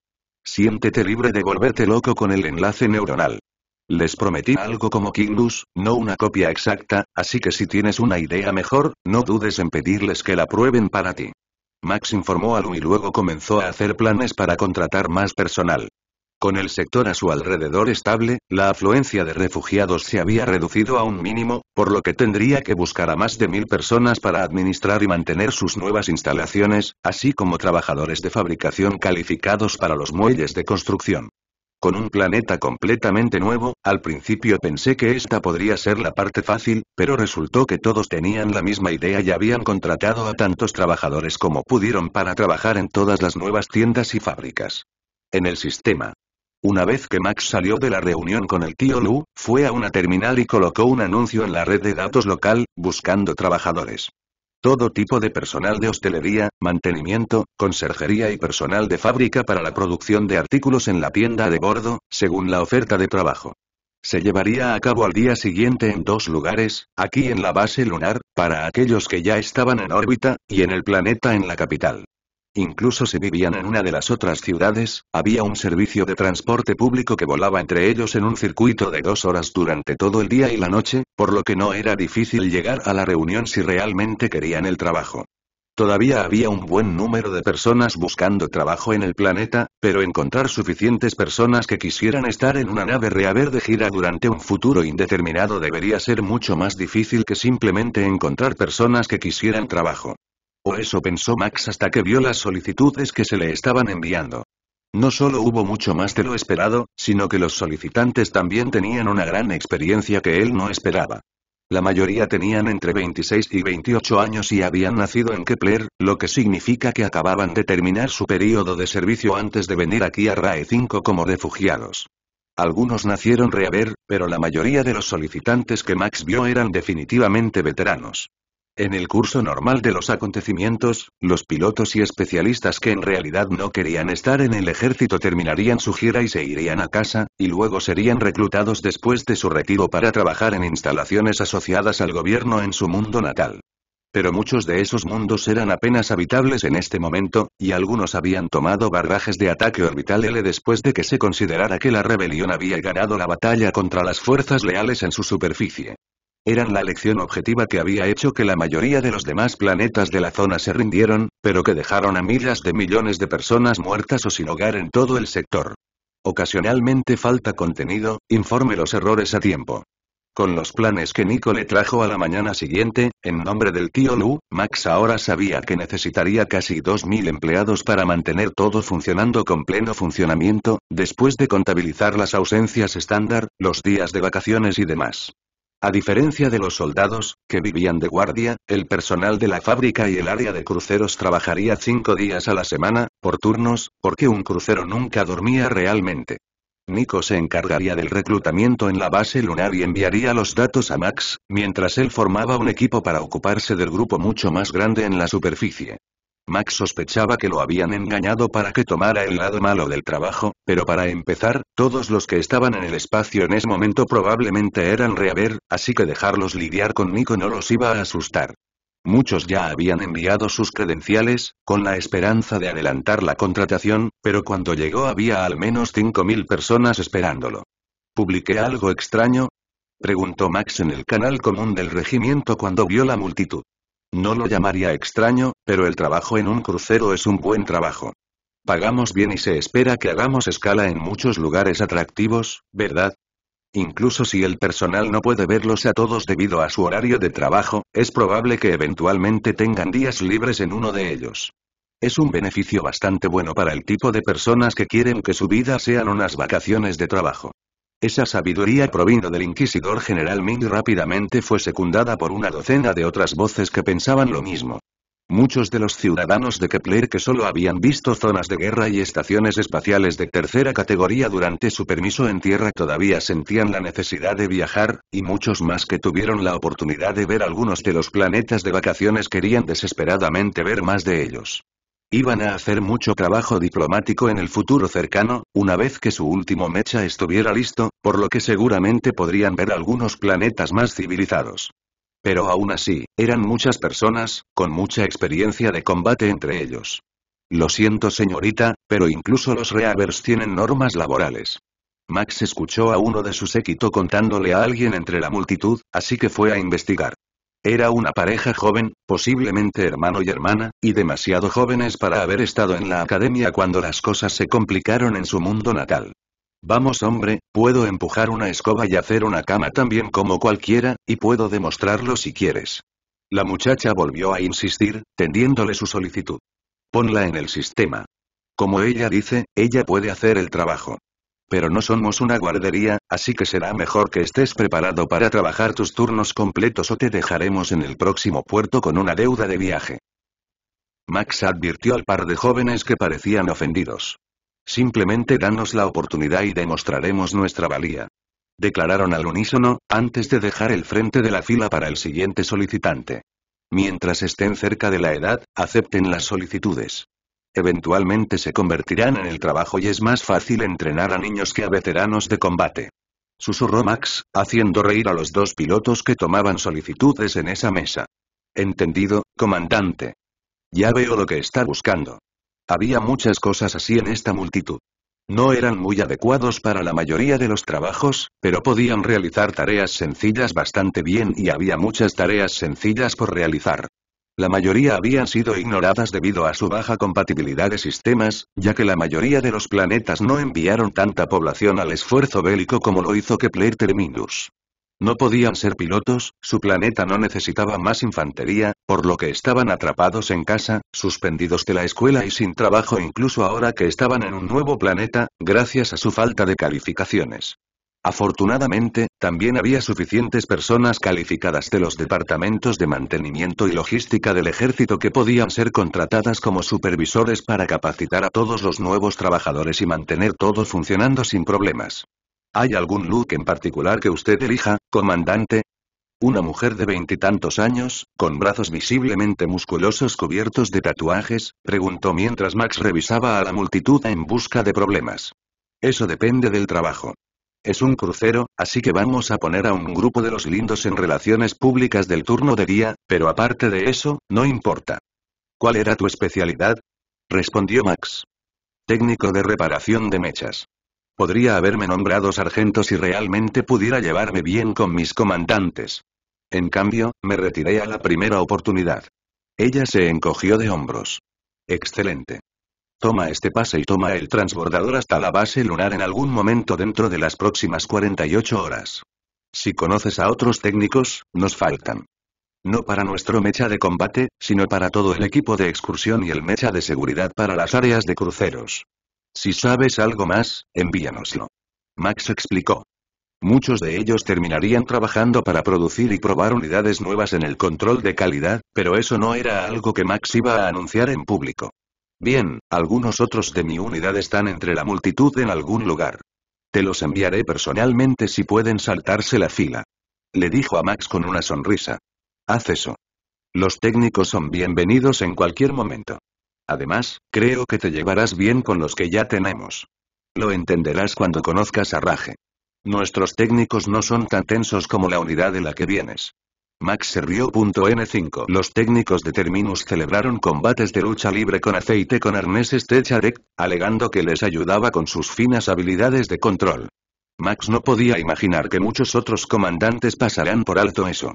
Siéntete libre de volverte loco con el enlace neuronal. Les prometí algo como Kinglus, no una copia exacta, así que si tienes una idea mejor, no dudes en pedirles que la prueben para ti. Max informó a Lu y luego comenzó a hacer planes para contratar más personal. Con el sector a su alrededor estable, la afluencia de refugiados se había reducido a un mínimo, por lo que tendría que buscar a más de mil personas para administrar y mantener sus nuevas instalaciones, así como trabajadores de fabricación calificados para los muelles de construcción. Con un planeta completamente nuevo, al principio pensé que esta podría ser la parte fácil, pero resultó que todos tenían la misma idea y habían contratado a tantos trabajadores como pudieron para trabajar en todas las nuevas tiendas y fábricas. En el sistema. Una vez que Max salió de la reunión con el tío Lu, fue a una terminal y colocó un anuncio en la red de datos local, buscando trabajadores todo tipo de personal de hostelería, mantenimiento, conserjería y personal de fábrica para la producción de artículos en la tienda de bordo, según la oferta de trabajo. Se llevaría a cabo al día siguiente en dos lugares, aquí en la base lunar, para aquellos que ya estaban en órbita, y en el planeta en la capital. Incluso si vivían en una de las otras ciudades, había un servicio de transporte público que volaba entre ellos en un circuito de dos horas durante todo el día y la noche, por lo que no era difícil llegar a la reunión si realmente querían el trabajo. Todavía había un buen número de personas buscando trabajo en el planeta, pero encontrar suficientes personas que quisieran estar en una nave rehaber de gira durante un futuro indeterminado debería ser mucho más difícil que simplemente encontrar personas que quisieran trabajo. O eso pensó Max hasta que vio las solicitudes que se le estaban enviando. No solo hubo mucho más de lo esperado, sino que los solicitantes también tenían una gran experiencia que él no esperaba. La mayoría tenían entre 26 y 28 años y habían nacido en Kepler, lo que significa que acababan de terminar su período de servicio antes de venir aquí a RAE 5 como refugiados. Algunos nacieron reaver, pero la mayoría de los solicitantes que Max vio eran definitivamente veteranos. En el curso normal de los acontecimientos, los pilotos y especialistas que en realidad no querían estar en el ejército terminarían su gira y se irían a casa, y luego serían reclutados después de su retiro para trabajar en instalaciones asociadas al gobierno en su mundo natal. Pero muchos de esos mundos eran apenas habitables en este momento, y algunos habían tomado barrajes de ataque orbital L después de que se considerara que la rebelión había ganado la batalla contra las fuerzas leales en su superficie. Eran la lección objetiva que había hecho que la mayoría de los demás planetas de la zona se rindieron, pero que dejaron a miles de millones de personas muertas o sin hogar en todo el sector. Ocasionalmente falta contenido, informe los errores a tiempo. Con los planes que Nico le trajo a la mañana siguiente, en nombre del tío Lu, Max ahora sabía que necesitaría casi 2.000 empleados para mantener todo funcionando con pleno funcionamiento, después de contabilizar las ausencias estándar, los días de vacaciones y demás. A diferencia de los soldados, que vivían de guardia, el personal de la fábrica y el área de cruceros trabajaría cinco días a la semana, por turnos, porque un crucero nunca dormía realmente. Nico se encargaría del reclutamiento en la base lunar y enviaría los datos a Max, mientras él formaba un equipo para ocuparse del grupo mucho más grande en la superficie. Max sospechaba que lo habían engañado para que tomara el lado malo del trabajo, pero para empezar, todos los que estaban en el espacio en ese momento probablemente eran reaver, así que dejarlos lidiar con Nico no los iba a asustar. Muchos ya habían enviado sus credenciales, con la esperanza de adelantar la contratación, pero cuando llegó había al menos 5.000 personas esperándolo. ¿Publiqué algo extraño? Preguntó Max en el canal común del regimiento cuando vio la multitud. No lo llamaría extraño, pero el trabajo en un crucero es un buen trabajo. Pagamos bien y se espera que hagamos escala en muchos lugares atractivos, ¿verdad? Incluso si el personal no puede verlos a todos debido a su horario de trabajo, es probable que eventualmente tengan días libres en uno de ellos. Es un beneficio bastante bueno para el tipo de personas que quieren que su vida sean unas vacaciones de trabajo. Esa sabiduría provino del inquisidor general Ming rápidamente fue secundada por una docena de otras voces que pensaban lo mismo. Muchos de los ciudadanos de Kepler que solo habían visto zonas de guerra y estaciones espaciales de tercera categoría durante su permiso en Tierra todavía sentían la necesidad de viajar, y muchos más que tuvieron la oportunidad de ver algunos de los planetas de vacaciones querían desesperadamente ver más de ellos. Iban a hacer mucho trabajo diplomático en el futuro cercano, una vez que su último mecha estuviera listo, por lo que seguramente podrían ver algunos planetas más civilizados. Pero aún así, eran muchas personas, con mucha experiencia de combate entre ellos. Lo siento señorita, pero incluso los reavers tienen normas laborales. Max escuchó a uno de su séquito contándole a alguien entre la multitud, así que fue a investigar. Era una pareja joven, posiblemente hermano y hermana, y demasiado jóvenes para haber estado en la academia cuando las cosas se complicaron en su mundo natal. Vamos hombre, puedo empujar una escoba y hacer una cama tan bien como cualquiera, y puedo demostrarlo si quieres. La muchacha volvió a insistir, tendiéndole su solicitud. Ponla en el sistema. Como ella dice, ella puede hacer el trabajo. Pero no somos una guardería, así que será mejor que estés preparado para trabajar tus turnos completos o te dejaremos en el próximo puerto con una deuda de viaje. Max advirtió al par de jóvenes que parecían ofendidos. Simplemente danos la oportunidad y demostraremos nuestra valía. Declararon al unísono, antes de dejar el frente de la fila para el siguiente solicitante. Mientras estén cerca de la edad, acepten las solicitudes eventualmente se convertirán en el trabajo y es más fácil entrenar a niños que a veteranos de combate. Susurró Max, haciendo reír a los dos pilotos que tomaban solicitudes en esa mesa. Entendido, comandante. Ya veo lo que está buscando. Había muchas cosas así en esta multitud. No eran muy adecuados para la mayoría de los trabajos, pero podían realizar tareas sencillas bastante bien y había muchas tareas sencillas por realizar. La mayoría habían sido ignoradas debido a su baja compatibilidad de sistemas, ya que la mayoría de los planetas no enviaron tanta población al esfuerzo bélico como lo hizo Kepler Terminus. No podían ser pilotos, su planeta no necesitaba más infantería, por lo que estaban atrapados en casa, suspendidos de la escuela y sin trabajo incluso ahora que estaban en un nuevo planeta, gracias a su falta de calificaciones. Afortunadamente, también había suficientes personas calificadas de los departamentos de mantenimiento y logística del ejército que podían ser contratadas como supervisores para capacitar a todos los nuevos trabajadores y mantener todo funcionando sin problemas. ¿Hay algún look en particular que usted elija, comandante? Una mujer de veintitantos años, con brazos visiblemente musculosos cubiertos de tatuajes, preguntó mientras Max revisaba a la multitud en busca de problemas. Eso depende del trabajo. Es un crucero, así que vamos a poner a un grupo de los lindos en relaciones públicas del turno de día, pero aparte de eso, no importa. ¿Cuál era tu especialidad? Respondió Max. Técnico de reparación de mechas. Podría haberme nombrado sargento si realmente pudiera llevarme bien con mis comandantes. En cambio, me retiré a la primera oportunidad. Ella se encogió de hombros. Excelente. Toma este pase y toma el transbordador hasta la base lunar en algún momento dentro de las próximas 48 horas. Si conoces a otros técnicos, nos faltan. No para nuestro mecha de combate, sino para todo el equipo de excursión y el mecha de seguridad para las áreas de cruceros. Si sabes algo más, envíanoslo. Max explicó. Muchos de ellos terminarían trabajando para producir y probar unidades nuevas en el control de calidad, pero eso no era algo que Max iba a anunciar en público. Bien, algunos otros de mi unidad están entre la multitud en algún lugar. Te los enviaré personalmente si pueden saltarse la fila. Le dijo a Max con una sonrisa. Haz eso. Los técnicos son bienvenidos en cualquier momento. Además, creo que te llevarás bien con los que ya tenemos. Lo entenderás cuando conozcas a Raje. Nuestros técnicos no son tan tensos como la unidad de la que vienes. Max se N5 Los técnicos de Terminus celebraron combates de lucha libre con aceite con arneses Techarek, alegando que les ayudaba con sus finas habilidades de control. Max no podía imaginar que muchos otros comandantes pasarán por alto eso.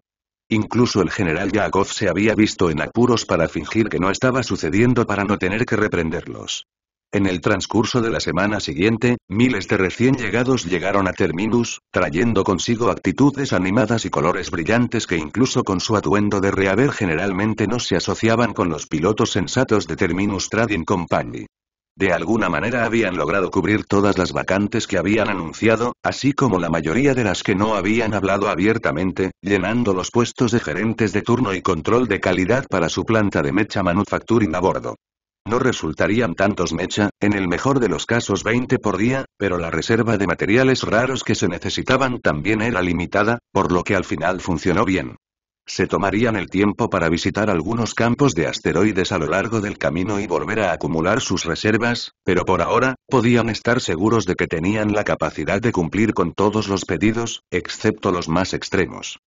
Incluso el general Yakov se había visto en apuros para fingir que no estaba sucediendo para no tener que reprenderlos. En el transcurso de la semana siguiente, miles de recién llegados llegaron a Terminus, trayendo consigo actitudes animadas y colores brillantes que incluso con su atuendo de reaver generalmente no se asociaban con los pilotos sensatos de Terminus Trading Company. De alguna manera habían logrado cubrir todas las vacantes que habían anunciado, así como la mayoría de las que no habían hablado abiertamente, llenando los puestos de gerentes de turno y control de calidad para su planta de mecha manufacturing a bordo. No resultarían tantos mecha, en el mejor de los casos 20 por día, pero la reserva de materiales raros que se necesitaban también era limitada, por lo que al final funcionó bien. Se tomarían el tiempo para visitar algunos campos de asteroides a lo largo del camino y volver a acumular sus reservas, pero por ahora, podían estar seguros de que tenían la capacidad de cumplir con todos los pedidos, excepto los más extremos.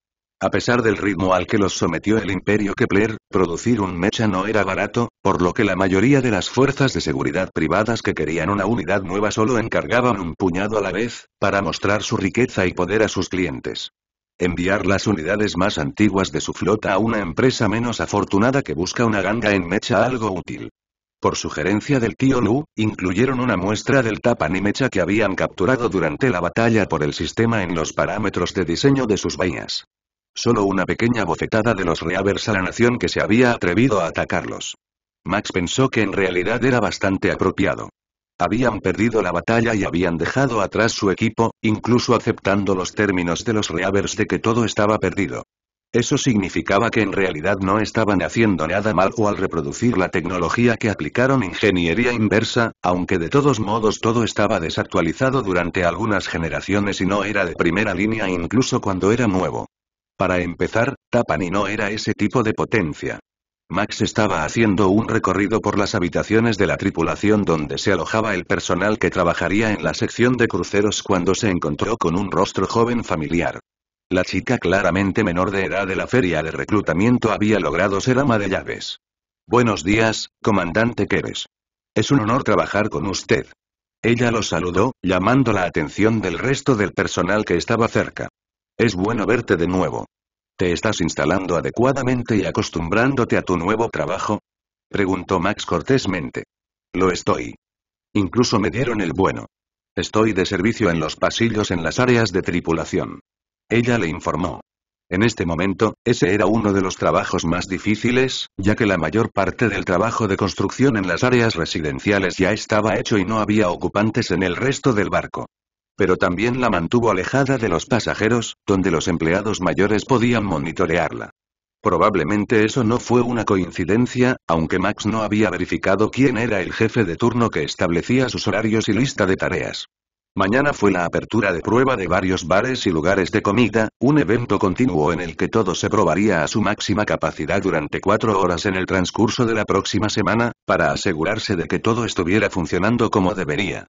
A pesar del ritmo al que los sometió el imperio Kepler, producir un mecha no era barato, por lo que la mayoría de las fuerzas de seguridad privadas que querían una unidad nueva solo encargaban un puñado a la vez, para mostrar su riqueza y poder a sus clientes. Enviar las unidades más antiguas de su flota a una empresa menos afortunada que busca una ganga en mecha algo útil. Por sugerencia del tío Lu, incluyeron una muestra del Tapan y Mecha que habían capturado durante la batalla por el sistema en los parámetros de diseño de sus bahías. Solo una pequeña bofetada de los Reavers a la nación que se había atrevido a atacarlos. Max pensó que en realidad era bastante apropiado. Habían perdido la batalla y habían dejado atrás su equipo, incluso aceptando los términos de los Reavers de que todo estaba perdido. Eso significaba que en realidad no estaban haciendo nada mal o al reproducir la tecnología que aplicaron ingeniería inversa, aunque de todos modos todo estaba desactualizado durante algunas generaciones y no era de primera línea incluso cuando era nuevo. Para empezar, Tapani no era ese tipo de potencia. Max estaba haciendo un recorrido por las habitaciones de la tripulación donde se alojaba el personal que trabajaría en la sección de cruceros cuando se encontró con un rostro joven familiar. La chica claramente menor de edad de la feria de reclutamiento había logrado ser ama de llaves. Buenos días, comandante Keres. Es un honor trabajar con usted. Ella lo saludó, llamando la atención del resto del personal que estaba cerca. Es bueno verte de nuevo. ¿Te estás instalando adecuadamente y acostumbrándote a tu nuevo trabajo? Preguntó Max cortésmente. Lo estoy. Incluso me dieron el bueno. Estoy de servicio en los pasillos en las áreas de tripulación. Ella le informó. En este momento, ese era uno de los trabajos más difíciles, ya que la mayor parte del trabajo de construcción en las áreas residenciales ya estaba hecho y no había ocupantes en el resto del barco pero también la mantuvo alejada de los pasajeros, donde los empleados mayores podían monitorearla. Probablemente eso no fue una coincidencia, aunque Max no había verificado quién era el jefe de turno que establecía sus horarios y lista de tareas. Mañana fue la apertura de prueba de varios bares y lugares de comida, un evento continuo en el que todo se probaría a su máxima capacidad durante cuatro horas en el transcurso de la próxima semana, para asegurarse de que todo estuviera funcionando como debería.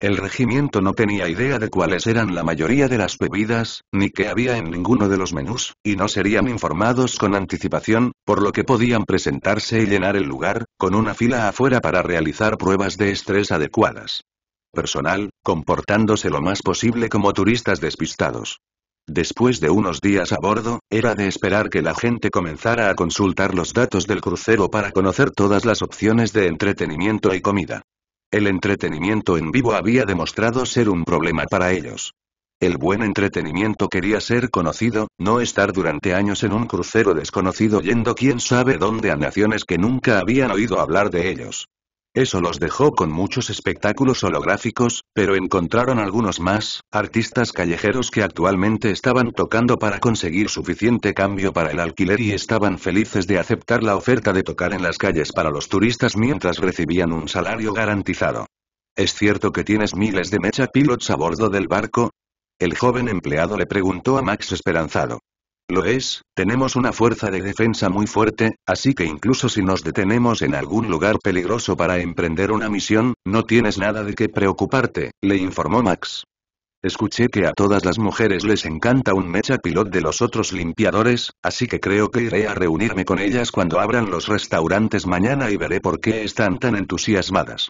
El regimiento no tenía idea de cuáles eran la mayoría de las bebidas, ni que había en ninguno de los menús, y no serían informados con anticipación, por lo que podían presentarse y llenar el lugar, con una fila afuera para realizar pruebas de estrés adecuadas. Personal, comportándose lo más posible como turistas despistados. Después de unos días a bordo, era de esperar que la gente comenzara a consultar los datos del crucero para conocer todas las opciones de entretenimiento y comida. El entretenimiento en vivo había demostrado ser un problema para ellos. El buen entretenimiento quería ser conocido, no estar durante años en un crucero desconocido yendo quién sabe dónde a naciones que nunca habían oído hablar de ellos. Eso los dejó con muchos espectáculos holográficos, pero encontraron algunos más, artistas callejeros que actualmente estaban tocando para conseguir suficiente cambio para el alquiler y estaban felices de aceptar la oferta de tocar en las calles para los turistas mientras recibían un salario garantizado. ¿Es cierto que tienes miles de mecha pilots a bordo del barco? El joven empleado le preguntó a Max esperanzado. Lo es, tenemos una fuerza de defensa muy fuerte, así que incluso si nos detenemos en algún lugar peligroso para emprender una misión, no tienes nada de qué preocuparte, le informó Max. Escuché que a todas las mujeres les encanta un mecha pilot de los otros limpiadores, así que creo que iré a reunirme con ellas cuando abran los restaurantes mañana y veré por qué están tan entusiasmadas.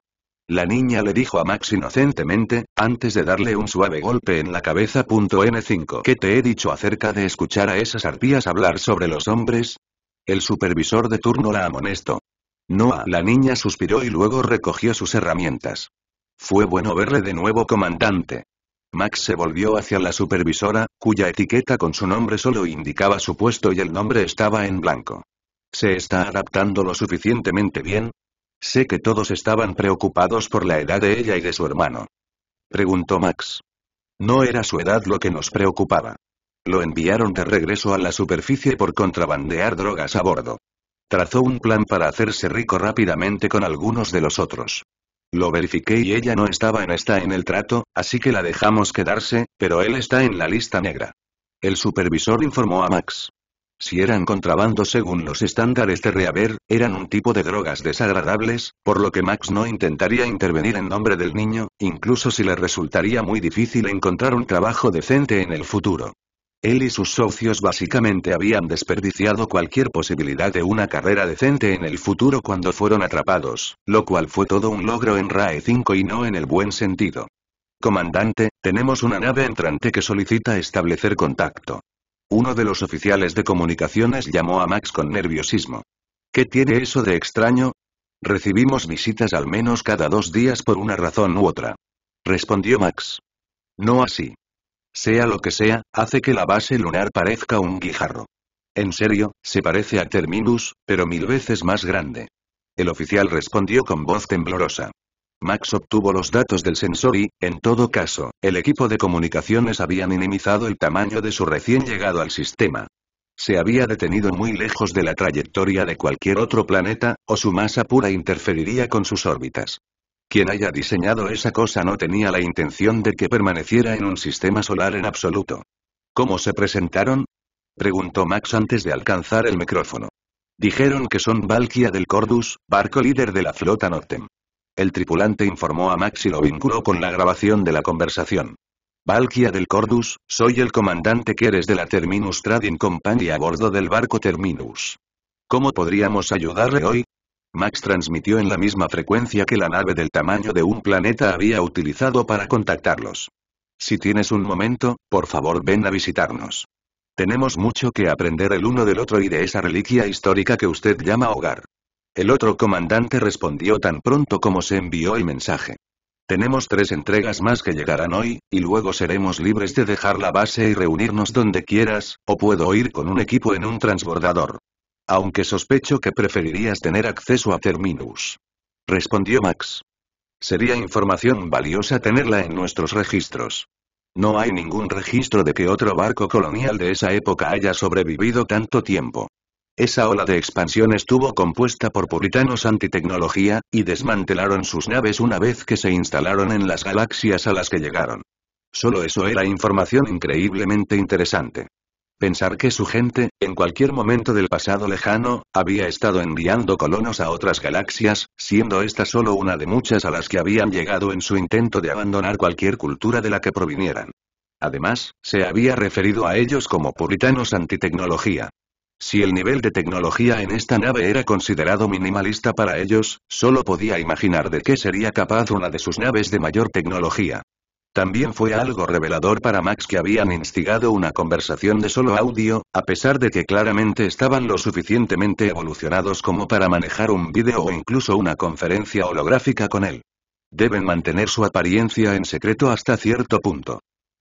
La niña le dijo a Max inocentemente, antes de darle un suave golpe en la cabeza. N5. ¿Qué te he dicho acerca de escuchar a esas arpías hablar sobre los hombres? El supervisor de turno la amonestó. Noah, la niña suspiró y luego recogió sus herramientas. Fue bueno verle de nuevo, comandante. Max se volvió hacia la supervisora, cuya etiqueta con su nombre solo indicaba su puesto y el nombre estaba en blanco. ¿Se está adaptando lo suficientemente bien? Sé que todos estaban preocupados por la edad de ella y de su hermano. Preguntó Max. No era su edad lo que nos preocupaba. Lo enviaron de regreso a la superficie por contrabandear drogas a bordo. Trazó un plan para hacerse rico rápidamente con algunos de los otros. Lo verifiqué y ella no estaba en esta en el trato, así que la dejamos quedarse, pero él está en la lista negra. El supervisor informó a Max. Si eran contrabando según los estándares de Reaver, eran un tipo de drogas desagradables, por lo que Max no intentaría intervenir en nombre del niño, incluso si le resultaría muy difícil encontrar un trabajo decente en el futuro. Él y sus socios básicamente habían desperdiciado cualquier posibilidad de una carrera decente en el futuro cuando fueron atrapados, lo cual fue todo un logro en RAE 5 y no en el buen sentido. Comandante, tenemos una nave entrante que solicita establecer contacto. Uno de los oficiales de comunicaciones llamó a Max con nerviosismo. ¿Qué tiene eso de extraño? Recibimos visitas al menos cada dos días por una razón u otra. Respondió Max. No así. Sea lo que sea, hace que la base lunar parezca un guijarro. En serio, se parece a Terminus, pero mil veces más grande. El oficial respondió con voz temblorosa. Max obtuvo los datos del sensor y, en todo caso, el equipo de comunicaciones había minimizado el tamaño de su recién llegado al sistema. Se había detenido muy lejos de la trayectoria de cualquier otro planeta, o su masa pura interferiría con sus órbitas. Quien haya diseñado esa cosa no tenía la intención de que permaneciera en un sistema solar en absoluto. ¿Cómo se presentaron? preguntó Max antes de alcanzar el micrófono. Dijeron que son Valkia del Cordus, barco líder de la flota Noctem el tripulante informó a Max y lo vinculó con la grabación de la conversación. Valkia del Cordus, soy el comandante que eres de la Terminus Trading Company a bordo del barco Terminus. ¿Cómo podríamos ayudarle hoy? Max transmitió en la misma frecuencia que la nave del tamaño de un planeta había utilizado para contactarlos. Si tienes un momento, por favor ven a visitarnos. Tenemos mucho que aprender el uno del otro y de esa reliquia histórica que usted llama hogar. El otro comandante respondió tan pronto como se envió el mensaje. Tenemos tres entregas más que llegarán hoy, y luego seremos libres de dejar la base y reunirnos donde quieras, o puedo ir con un equipo en un transbordador. Aunque sospecho que preferirías tener acceso a Terminus. Respondió Max. Sería información valiosa tenerla en nuestros registros. No hay ningún registro de que otro barco colonial de esa época haya sobrevivido tanto tiempo. Esa ola de expansión estuvo compuesta por puritanos antitecnología, y desmantelaron sus naves una vez que se instalaron en las galaxias a las que llegaron. Solo eso era información increíblemente interesante. Pensar que su gente, en cualquier momento del pasado lejano, había estado enviando colonos a otras galaxias, siendo esta solo una de muchas a las que habían llegado en su intento de abandonar cualquier cultura de la que provinieran. Además, se había referido a ellos como puritanos antitecnología. Si el nivel de tecnología en esta nave era considerado minimalista para ellos, solo podía imaginar de qué sería capaz una de sus naves de mayor tecnología. También fue algo revelador para Max que habían instigado una conversación de solo audio, a pesar de que claramente estaban lo suficientemente evolucionados como para manejar un vídeo o incluso una conferencia holográfica con él. Deben mantener su apariencia en secreto hasta cierto punto.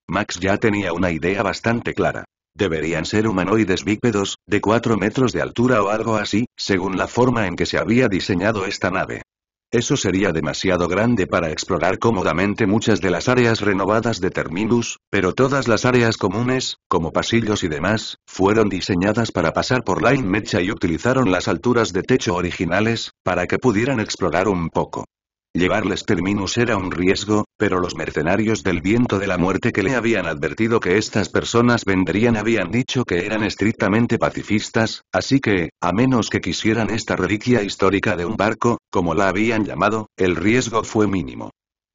Max ya tenía una idea bastante clara. Deberían ser humanoides bípedos, de 4 metros de altura o algo así, según la forma en que se había diseñado esta nave. Eso sería demasiado grande para explorar cómodamente muchas de las áreas renovadas de Terminus, pero todas las áreas comunes, como pasillos y demás, fueron diseñadas para pasar por la Mecha y utilizaron las alturas de techo originales, para que pudieran explorar un poco. Llevarles Terminus era un riesgo, pero los mercenarios del viento de la muerte que le habían advertido que estas personas vendrían habían dicho que eran estrictamente pacifistas, así que, a menos que quisieran esta reliquia histórica de un barco, como la habían llamado, el riesgo fue mínimo.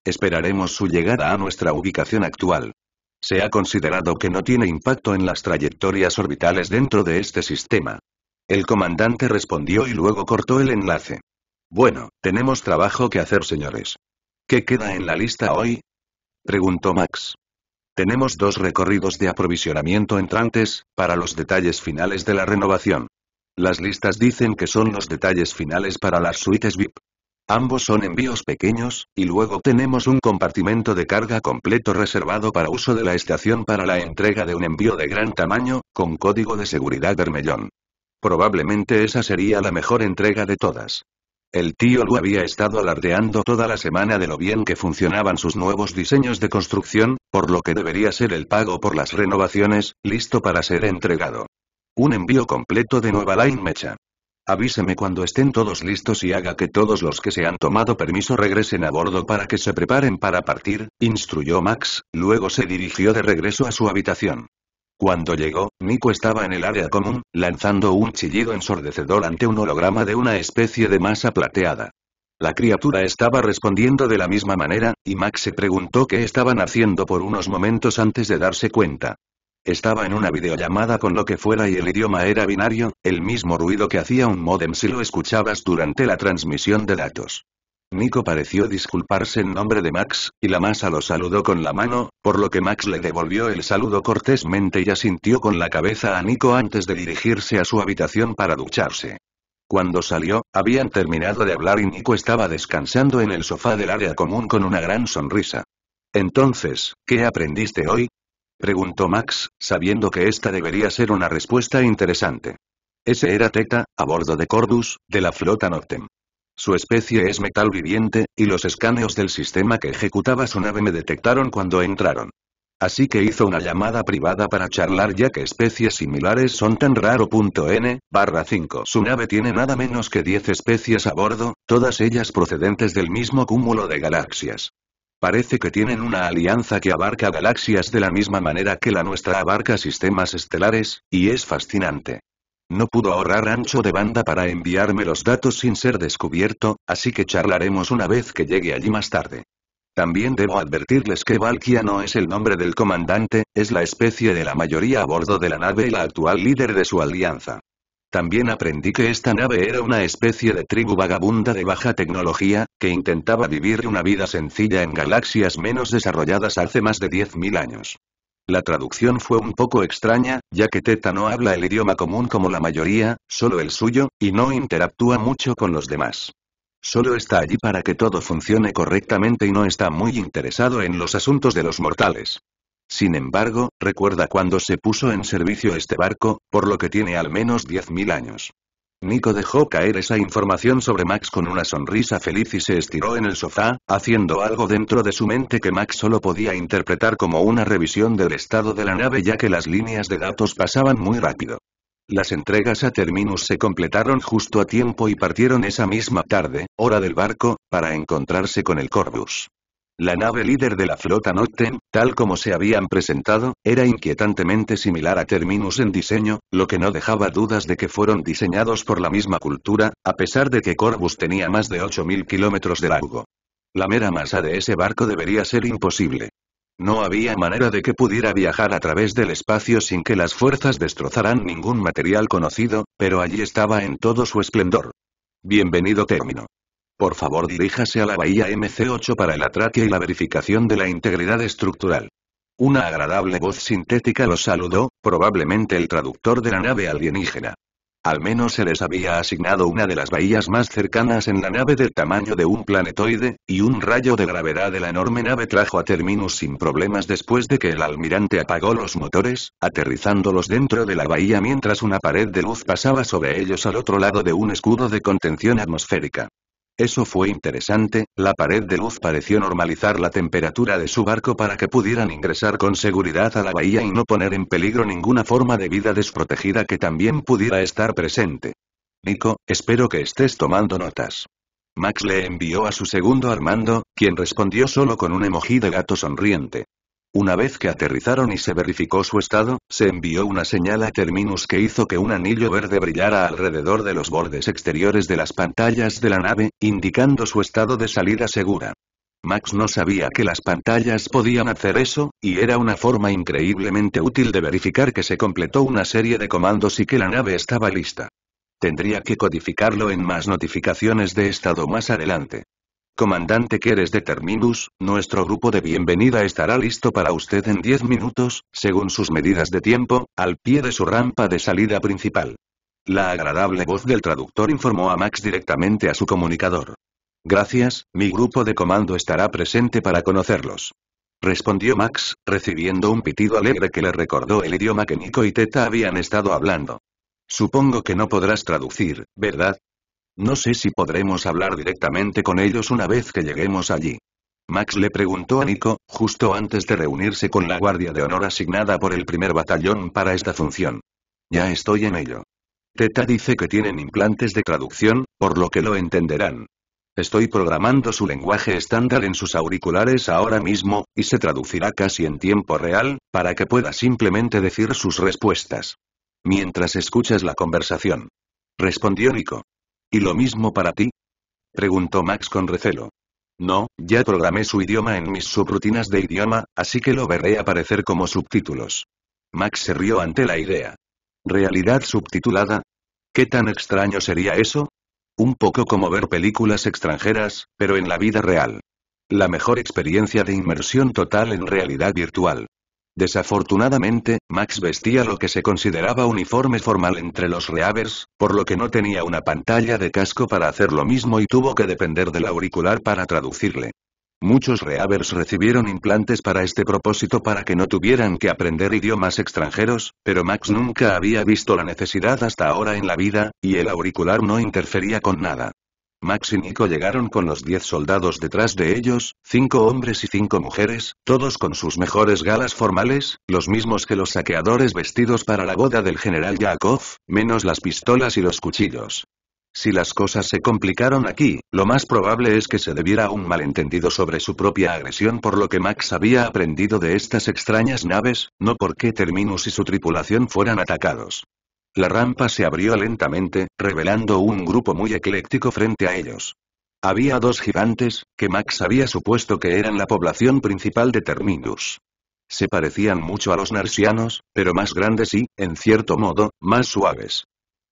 Esperaremos su llegada a nuestra ubicación actual. Se ha considerado que no tiene impacto en las trayectorias orbitales dentro de este sistema. El comandante respondió y luego cortó el enlace. Bueno, tenemos trabajo que hacer señores. ¿Qué queda en la lista hoy? Preguntó Max. Tenemos dos recorridos de aprovisionamiento entrantes, para los detalles finales de la renovación. Las listas dicen que son los detalles finales para las suites VIP. Ambos son envíos pequeños, y luego tenemos un compartimento de carga completo reservado para uso de la estación para la entrega de un envío de gran tamaño, con código de seguridad vermellón. Probablemente esa sería la mejor entrega de todas. El tío lo había estado alardeando toda la semana de lo bien que funcionaban sus nuevos diseños de construcción, por lo que debería ser el pago por las renovaciones, listo para ser entregado. Un envío completo de nueva Line Mecha. Avíseme cuando estén todos listos y haga que todos los que se han tomado permiso regresen a bordo para que se preparen para partir, instruyó Max, luego se dirigió de regreso a su habitación. Cuando llegó, Nico estaba en el área común, lanzando un chillido ensordecedor ante un holograma de una especie de masa plateada. La criatura estaba respondiendo de la misma manera, y Max se preguntó qué estaban haciendo por unos momentos antes de darse cuenta. Estaba en una videollamada con lo que fuera y el idioma era binario, el mismo ruido que hacía un modem si lo escuchabas durante la transmisión de datos. Nico pareció disculparse en nombre de Max, y la masa lo saludó con la mano, por lo que Max le devolvió el saludo cortésmente y asintió con la cabeza a Nico antes de dirigirse a su habitación para ducharse. Cuando salió, habían terminado de hablar y Nico estaba descansando en el sofá del área común con una gran sonrisa. Entonces, ¿qué aprendiste hoy? preguntó Max, sabiendo que esta debería ser una respuesta interesante. Ese era Teta, a bordo de Cordus, de la flota Noctem. Su especie es metal viviente, y los escáneos del sistema que ejecutaba su nave me detectaron cuando entraron. Así que hizo una llamada privada para charlar ya que especies similares son tan raro. N, 5. Su nave tiene nada menos que 10 especies a bordo, todas ellas procedentes del mismo cúmulo de galaxias. Parece que tienen una alianza que abarca galaxias de la misma manera que la nuestra abarca sistemas estelares, y es fascinante. No pudo ahorrar ancho de banda para enviarme los datos sin ser descubierto, así que charlaremos una vez que llegue allí más tarde. También debo advertirles que Valkia no es el nombre del comandante, es la especie de la mayoría a bordo de la nave y la actual líder de su alianza. También aprendí que esta nave era una especie de tribu vagabunda de baja tecnología, que intentaba vivir una vida sencilla en galaxias menos desarrolladas hace más de 10.000 años. La traducción fue un poco extraña, ya que Teta no habla el idioma común como la mayoría, solo el suyo, y no interactúa mucho con los demás. Solo está allí para que todo funcione correctamente y no está muy interesado en los asuntos de los mortales. Sin embargo, recuerda cuando se puso en servicio este barco, por lo que tiene al menos 10.000 años. Nico dejó caer esa información sobre Max con una sonrisa feliz y se estiró en el sofá, haciendo algo dentro de su mente que Max solo podía interpretar como una revisión del estado de la nave ya que las líneas de datos pasaban muy rápido. Las entregas a Terminus se completaron justo a tiempo y partieron esa misma tarde, hora del barco, para encontrarse con el Corvus. La nave líder de la flota Noctem, tal como se habían presentado, era inquietantemente similar a Terminus en diseño, lo que no dejaba dudas de que fueron diseñados por la misma cultura, a pesar de que Corvus tenía más de 8.000 kilómetros de largo. La mera masa de ese barco debería ser imposible. No había manera de que pudiera viajar a través del espacio sin que las fuerzas destrozaran ningún material conocido, pero allí estaba en todo su esplendor. Bienvenido término. Por favor diríjase a la bahía MC8 para el atraque y la verificación de la integridad estructural. Una agradable voz sintética los saludó, probablemente el traductor de la nave alienígena. Al menos se les había asignado una de las bahías más cercanas en la nave del tamaño de un planetoide, y un rayo de gravedad de la enorme nave trajo a Terminus sin problemas después de que el almirante apagó los motores, aterrizándolos dentro de la bahía mientras una pared de luz pasaba sobre ellos al otro lado de un escudo de contención atmosférica. Eso fue interesante, la pared de luz pareció normalizar la temperatura de su barco para que pudieran ingresar con seguridad a la bahía y no poner en peligro ninguna forma de vida desprotegida que también pudiera estar presente. Nico, espero que estés tomando notas. Max le envió a su segundo Armando, quien respondió solo con un emoji de gato sonriente. Una vez que aterrizaron y se verificó su estado, se envió una señal a Terminus que hizo que un anillo verde brillara alrededor de los bordes exteriores de las pantallas de la nave, indicando su estado de salida segura. Max no sabía que las pantallas podían hacer eso, y era una forma increíblemente útil de verificar que se completó una serie de comandos y que la nave estaba lista. Tendría que codificarlo en más notificaciones de estado más adelante. Comandante Keres de Terminus, nuestro grupo de bienvenida estará listo para usted en 10 minutos, según sus medidas de tiempo, al pie de su rampa de salida principal. La agradable voz del traductor informó a Max directamente a su comunicador. Gracias, mi grupo de comando estará presente para conocerlos. Respondió Max, recibiendo un pitido alegre que le recordó el idioma que Nico y Teta habían estado hablando. Supongo que no podrás traducir, ¿verdad? No sé si podremos hablar directamente con ellos una vez que lleguemos allí. Max le preguntó a Nico, justo antes de reunirse con la guardia de honor asignada por el primer batallón para esta función. Ya estoy en ello. Teta dice que tienen implantes de traducción, por lo que lo entenderán. Estoy programando su lenguaje estándar en sus auriculares ahora mismo, y se traducirá casi en tiempo real, para que pueda simplemente decir sus respuestas. Mientras escuchas la conversación. Respondió Nico. ¿Y lo mismo para ti? Preguntó Max con recelo. No, ya programé su idioma en mis subrutinas de idioma, así que lo veré aparecer como subtítulos. Max se rió ante la idea. ¿Realidad subtitulada? ¿Qué tan extraño sería eso? Un poco como ver películas extranjeras, pero en la vida real. La mejor experiencia de inmersión total en realidad virtual. Desafortunadamente, Max vestía lo que se consideraba uniforme formal entre los reavers, por lo que no tenía una pantalla de casco para hacer lo mismo y tuvo que depender del auricular para traducirle. Muchos reavers recibieron implantes para este propósito para que no tuvieran que aprender idiomas extranjeros, pero Max nunca había visto la necesidad hasta ahora en la vida, y el auricular no interfería con nada. Max y Nico llegaron con los diez soldados detrás de ellos, cinco hombres y cinco mujeres, todos con sus mejores galas formales, los mismos que los saqueadores vestidos para la boda del general Yakov, menos las pistolas y los cuchillos. Si las cosas se complicaron aquí, lo más probable es que se debiera a un malentendido sobre su propia agresión por lo que Max había aprendido de estas extrañas naves, no porque Terminus y su tripulación fueran atacados. La rampa se abrió lentamente, revelando un grupo muy ecléctico frente a ellos. Había dos gigantes, que Max había supuesto que eran la población principal de Terminus. Se parecían mucho a los narcianos, pero más grandes y, en cierto modo, más suaves.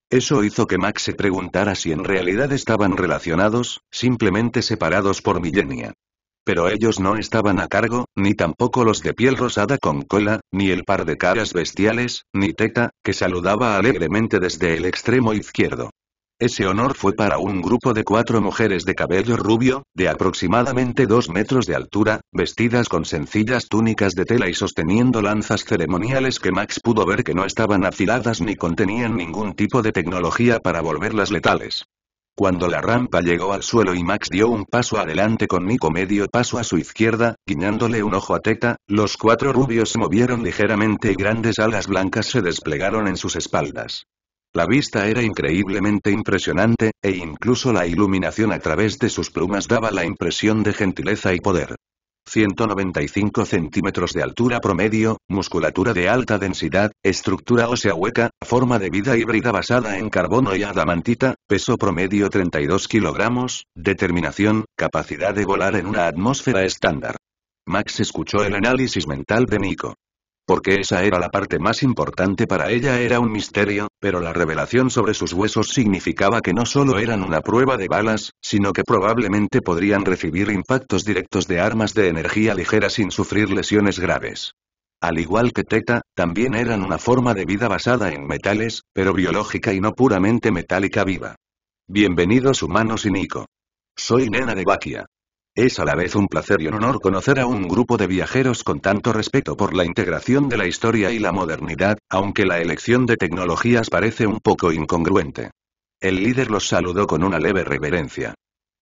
Eso hizo que Max se preguntara si en realidad estaban relacionados, simplemente separados por Millenia pero ellos no estaban a cargo, ni tampoco los de piel rosada con cola, ni el par de caras bestiales, ni Teta, que saludaba alegremente desde el extremo izquierdo. Ese honor fue para un grupo de cuatro mujeres de cabello rubio, de aproximadamente dos metros de altura, vestidas con sencillas túnicas de tela y sosteniendo lanzas ceremoniales que Max pudo ver que no estaban afiladas ni contenían ningún tipo de tecnología para volverlas letales. Cuando la rampa llegó al suelo y Max dio un paso adelante con Nico medio paso a su izquierda, guiñándole un ojo a Teta, los cuatro rubios se movieron ligeramente y grandes alas blancas se desplegaron en sus espaldas. La vista era increíblemente impresionante, e incluso la iluminación a través de sus plumas daba la impresión de gentileza y poder. 195 centímetros de altura promedio, musculatura de alta densidad, estructura ósea hueca, forma de vida híbrida basada en carbono y adamantita, peso promedio 32 kilogramos, determinación, capacidad de volar en una atmósfera estándar. Max escuchó el análisis mental de Nico porque esa era la parte más importante para ella era un misterio, pero la revelación sobre sus huesos significaba que no solo eran una prueba de balas, sino que probablemente podrían recibir impactos directos de armas de energía ligera sin sufrir lesiones graves. Al igual que Teta, también eran una forma de vida basada en metales, pero biológica y no puramente metálica viva. Bienvenidos humanos y Nico. Soy Nena de Baquia. Es a la vez un placer y un honor conocer a un grupo de viajeros con tanto respeto por la integración de la historia y la modernidad, aunque la elección de tecnologías parece un poco incongruente. El líder los saludó con una leve reverencia.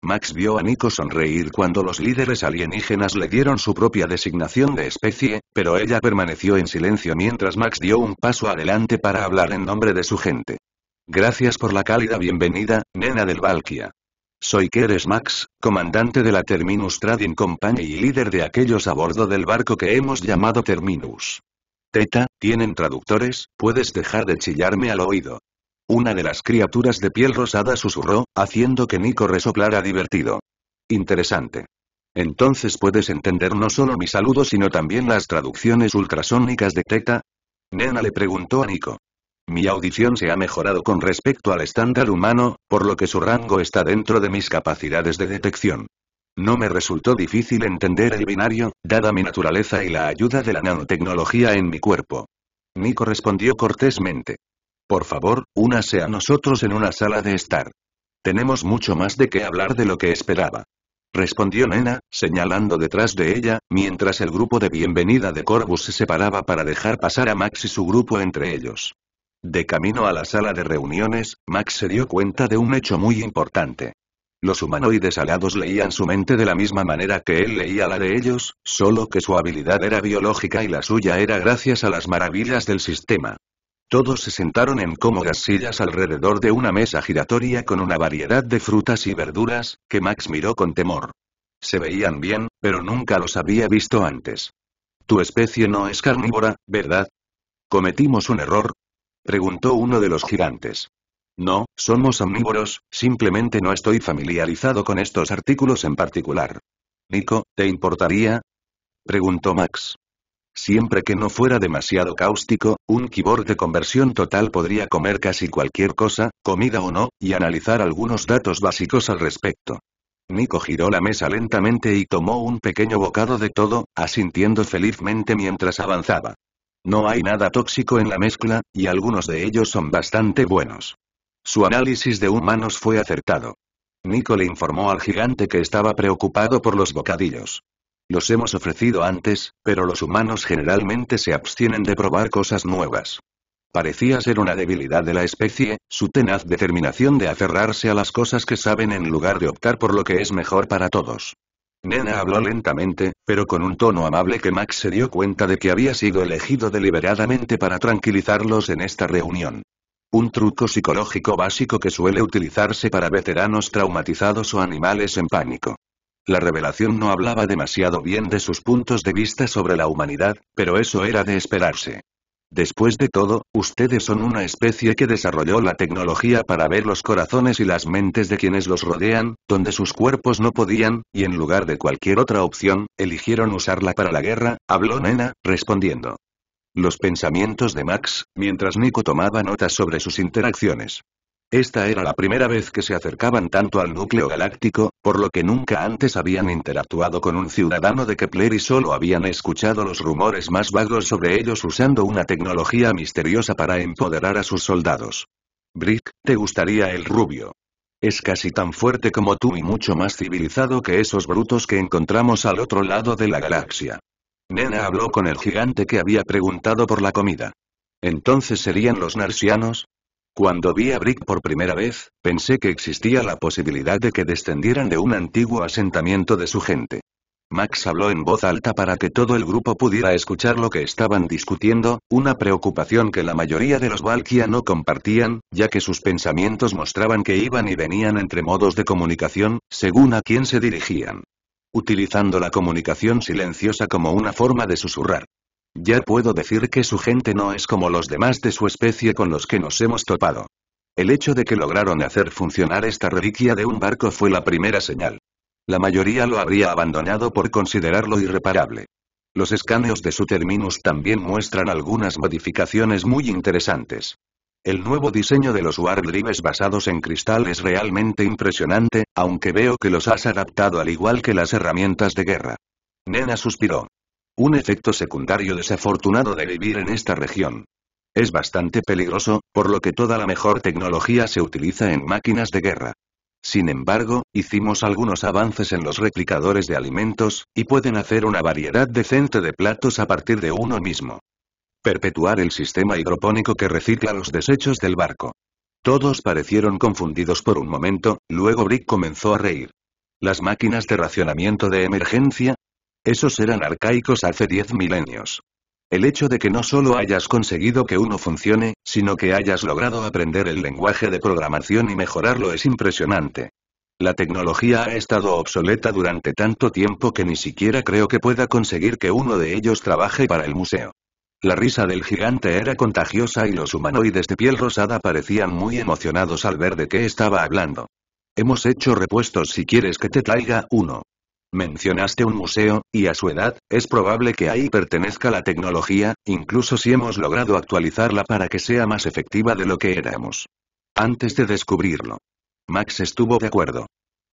Max vio a Nico sonreír cuando los líderes alienígenas le dieron su propia designación de especie, pero ella permaneció en silencio mientras Max dio un paso adelante para hablar en nombre de su gente. Gracias por la cálida bienvenida, nena del Valkia. Soy Keres Max, comandante de la Terminus Trading Company y líder de aquellos a bordo del barco que hemos llamado Terminus. Teta, tienen traductores, puedes dejar de chillarme al oído. Una de las criaturas de piel rosada susurró, haciendo que Nico resoplara divertido. Interesante. Entonces puedes entender no solo mi saludo sino también las traducciones ultrasónicas de Teta. Nena le preguntó a Nico. Mi audición se ha mejorado con respecto al estándar humano, por lo que su rango está dentro de mis capacidades de detección. No me resultó difícil entender el binario, dada mi naturaleza y la ayuda de la nanotecnología en mi cuerpo. Nico respondió cortésmente. Por favor, únase a nosotros en una sala de estar. Tenemos mucho más de qué hablar de lo que esperaba. Respondió Nena, señalando detrás de ella, mientras el grupo de bienvenida de Corvus se separaba para dejar pasar a Max y su grupo entre ellos. De camino a la sala de reuniones, Max se dio cuenta de un hecho muy importante. Los humanoides alados leían su mente de la misma manera que él leía la de ellos, solo que su habilidad era biológica y la suya era gracias a las maravillas del sistema. Todos se sentaron en cómodas sillas alrededor de una mesa giratoria con una variedad de frutas y verduras, que Max miró con temor. Se veían bien, pero nunca los había visto antes. Tu especie no es carnívora, ¿verdad? Cometimos un error, preguntó uno de los gigantes. No, somos omnívoros, simplemente no estoy familiarizado con estos artículos en particular. Nico, ¿te importaría? preguntó Max. Siempre que no fuera demasiado cáustico, un kibor de conversión total podría comer casi cualquier cosa, comida o no, y analizar algunos datos básicos al respecto. Nico giró la mesa lentamente y tomó un pequeño bocado de todo, asintiendo felizmente mientras avanzaba. No hay nada tóxico en la mezcla, y algunos de ellos son bastante buenos. Su análisis de humanos fue acertado. Nico le informó al gigante que estaba preocupado por los bocadillos. Los hemos ofrecido antes, pero los humanos generalmente se abstienen de probar cosas nuevas. Parecía ser una debilidad de la especie, su tenaz determinación de aferrarse a las cosas que saben en lugar de optar por lo que es mejor para todos. Nena habló lentamente, pero con un tono amable que Max se dio cuenta de que había sido elegido deliberadamente para tranquilizarlos en esta reunión. Un truco psicológico básico que suele utilizarse para veteranos traumatizados o animales en pánico. La revelación no hablaba demasiado bien de sus puntos de vista sobre la humanidad, pero eso era de esperarse. Después de todo, ustedes son una especie que desarrolló la tecnología para ver los corazones y las mentes de quienes los rodean, donde sus cuerpos no podían, y en lugar de cualquier otra opción, eligieron usarla para la guerra, habló Nena, respondiendo. Los pensamientos de Max, mientras Nico tomaba notas sobre sus interacciones. Esta era la primera vez que se acercaban tanto al núcleo galáctico, por lo que nunca antes habían interactuado con un ciudadano de Kepler y solo habían escuchado los rumores más vagos sobre ellos usando una tecnología misteriosa para empoderar a sus soldados. Brick, te gustaría el rubio. Es casi tan fuerte como tú y mucho más civilizado que esos brutos que encontramos al otro lado de la galaxia. Nena habló con el gigante que había preguntado por la comida. Entonces serían los narcianos, cuando vi a Brick por primera vez, pensé que existía la posibilidad de que descendieran de un antiguo asentamiento de su gente. Max habló en voz alta para que todo el grupo pudiera escuchar lo que estaban discutiendo, una preocupación que la mayoría de los Valkia no compartían, ya que sus pensamientos mostraban que iban y venían entre modos de comunicación, según a quién se dirigían. Utilizando la comunicación silenciosa como una forma de susurrar. Ya puedo decir que su gente no es como los demás de su especie con los que nos hemos topado. El hecho de que lograron hacer funcionar esta reliquia de un barco fue la primera señal. La mayoría lo habría abandonado por considerarlo irreparable. Los escaneos de su terminus también muestran algunas modificaciones muy interesantes. El nuevo diseño de los War basados en cristal es realmente impresionante, aunque veo que los has adaptado al igual que las herramientas de guerra. Nena suspiró. Un efecto secundario desafortunado de vivir en esta región. Es bastante peligroso, por lo que toda la mejor tecnología se utiliza en máquinas de guerra. Sin embargo, hicimos algunos avances en los replicadores de alimentos, y pueden hacer una variedad decente de platos a partir de uno mismo. Perpetuar el sistema hidropónico que recicla los desechos del barco. Todos parecieron confundidos por un momento, luego Brick comenzó a reír. Las máquinas de racionamiento de emergencia, esos eran arcaicos hace diez milenios. El hecho de que no solo hayas conseguido que uno funcione, sino que hayas logrado aprender el lenguaje de programación y mejorarlo es impresionante. La tecnología ha estado obsoleta durante tanto tiempo que ni siquiera creo que pueda conseguir que uno de ellos trabaje para el museo. La risa del gigante era contagiosa y los humanoides de piel rosada parecían muy emocionados al ver de qué estaba hablando. Hemos hecho repuestos si quieres que te traiga uno. Mencionaste un museo, y a su edad, es probable que ahí pertenezca la tecnología, incluso si hemos logrado actualizarla para que sea más efectiva de lo que éramos. Antes de descubrirlo. Max estuvo de acuerdo.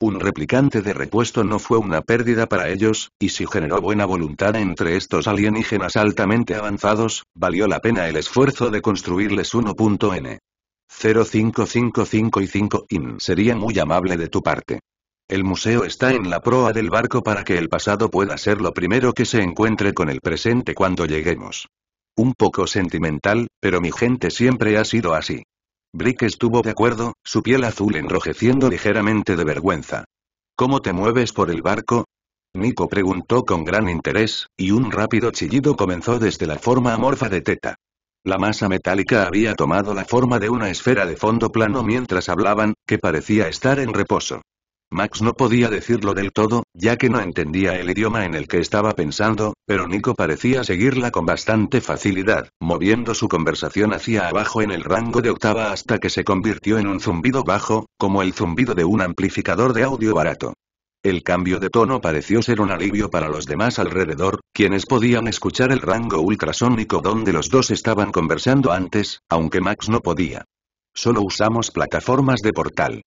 Un replicante de repuesto no fue una pérdida para ellos, y si generó buena voluntad entre estos alienígenas altamente avanzados, valió la pena el esfuerzo de construirles 1.n. 0555 y 5 in sería muy amable de tu parte. El museo está en la proa del barco para que el pasado pueda ser lo primero que se encuentre con el presente cuando lleguemos. Un poco sentimental, pero mi gente siempre ha sido así. Brick estuvo de acuerdo, su piel azul enrojeciendo ligeramente de vergüenza. ¿Cómo te mueves por el barco? Nico preguntó con gran interés, y un rápido chillido comenzó desde la forma amorfa de Teta. La masa metálica había tomado la forma de una esfera de fondo plano mientras hablaban, que parecía estar en reposo. Max no podía decirlo del todo, ya que no entendía el idioma en el que estaba pensando, pero Nico parecía seguirla con bastante facilidad, moviendo su conversación hacia abajo en el rango de octava hasta que se convirtió en un zumbido bajo, como el zumbido de un amplificador de audio barato. El cambio de tono pareció ser un alivio para los demás alrededor, quienes podían escuchar el rango ultrasónico donde los dos estaban conversando antes, aunque Max no podía. Solo usamos plataformas de portal.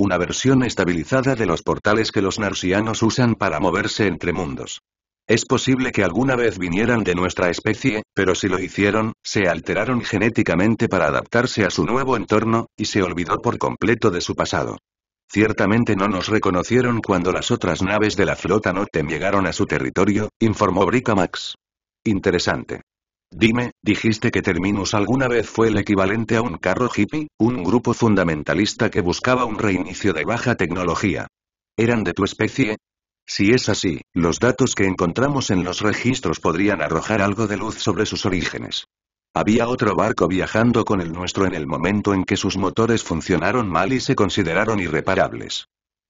Una versión estabilizada de los portales que los narcianos usan para moverse entre mundos. Es posible que alguna vez vinieran de nuestra especie, pero si lo hicieron, se alteraron genéticamente para adaptarse a su nuevo entorno, y se olvidó por completo de su pasado. Ciertamente no nos reconocieron cuando las otras naves de la flota Notem llegaron a su territorio, informó Bricamax. Interesante. Dime, dijiste que Terminus alguna vez fue el equivalente a un carro hippie, un grupo fundamentalista que buscaba un reinicio de baja tecnología. ¿Eran de tu especie? Si es así, los datos que encontramos en los registros podrían arrojar algo de luz sobre sus orígenes. Había otro barco viajando con el nuestro en el momento en que sus motores funcionaron mal y se consideraron irreparables.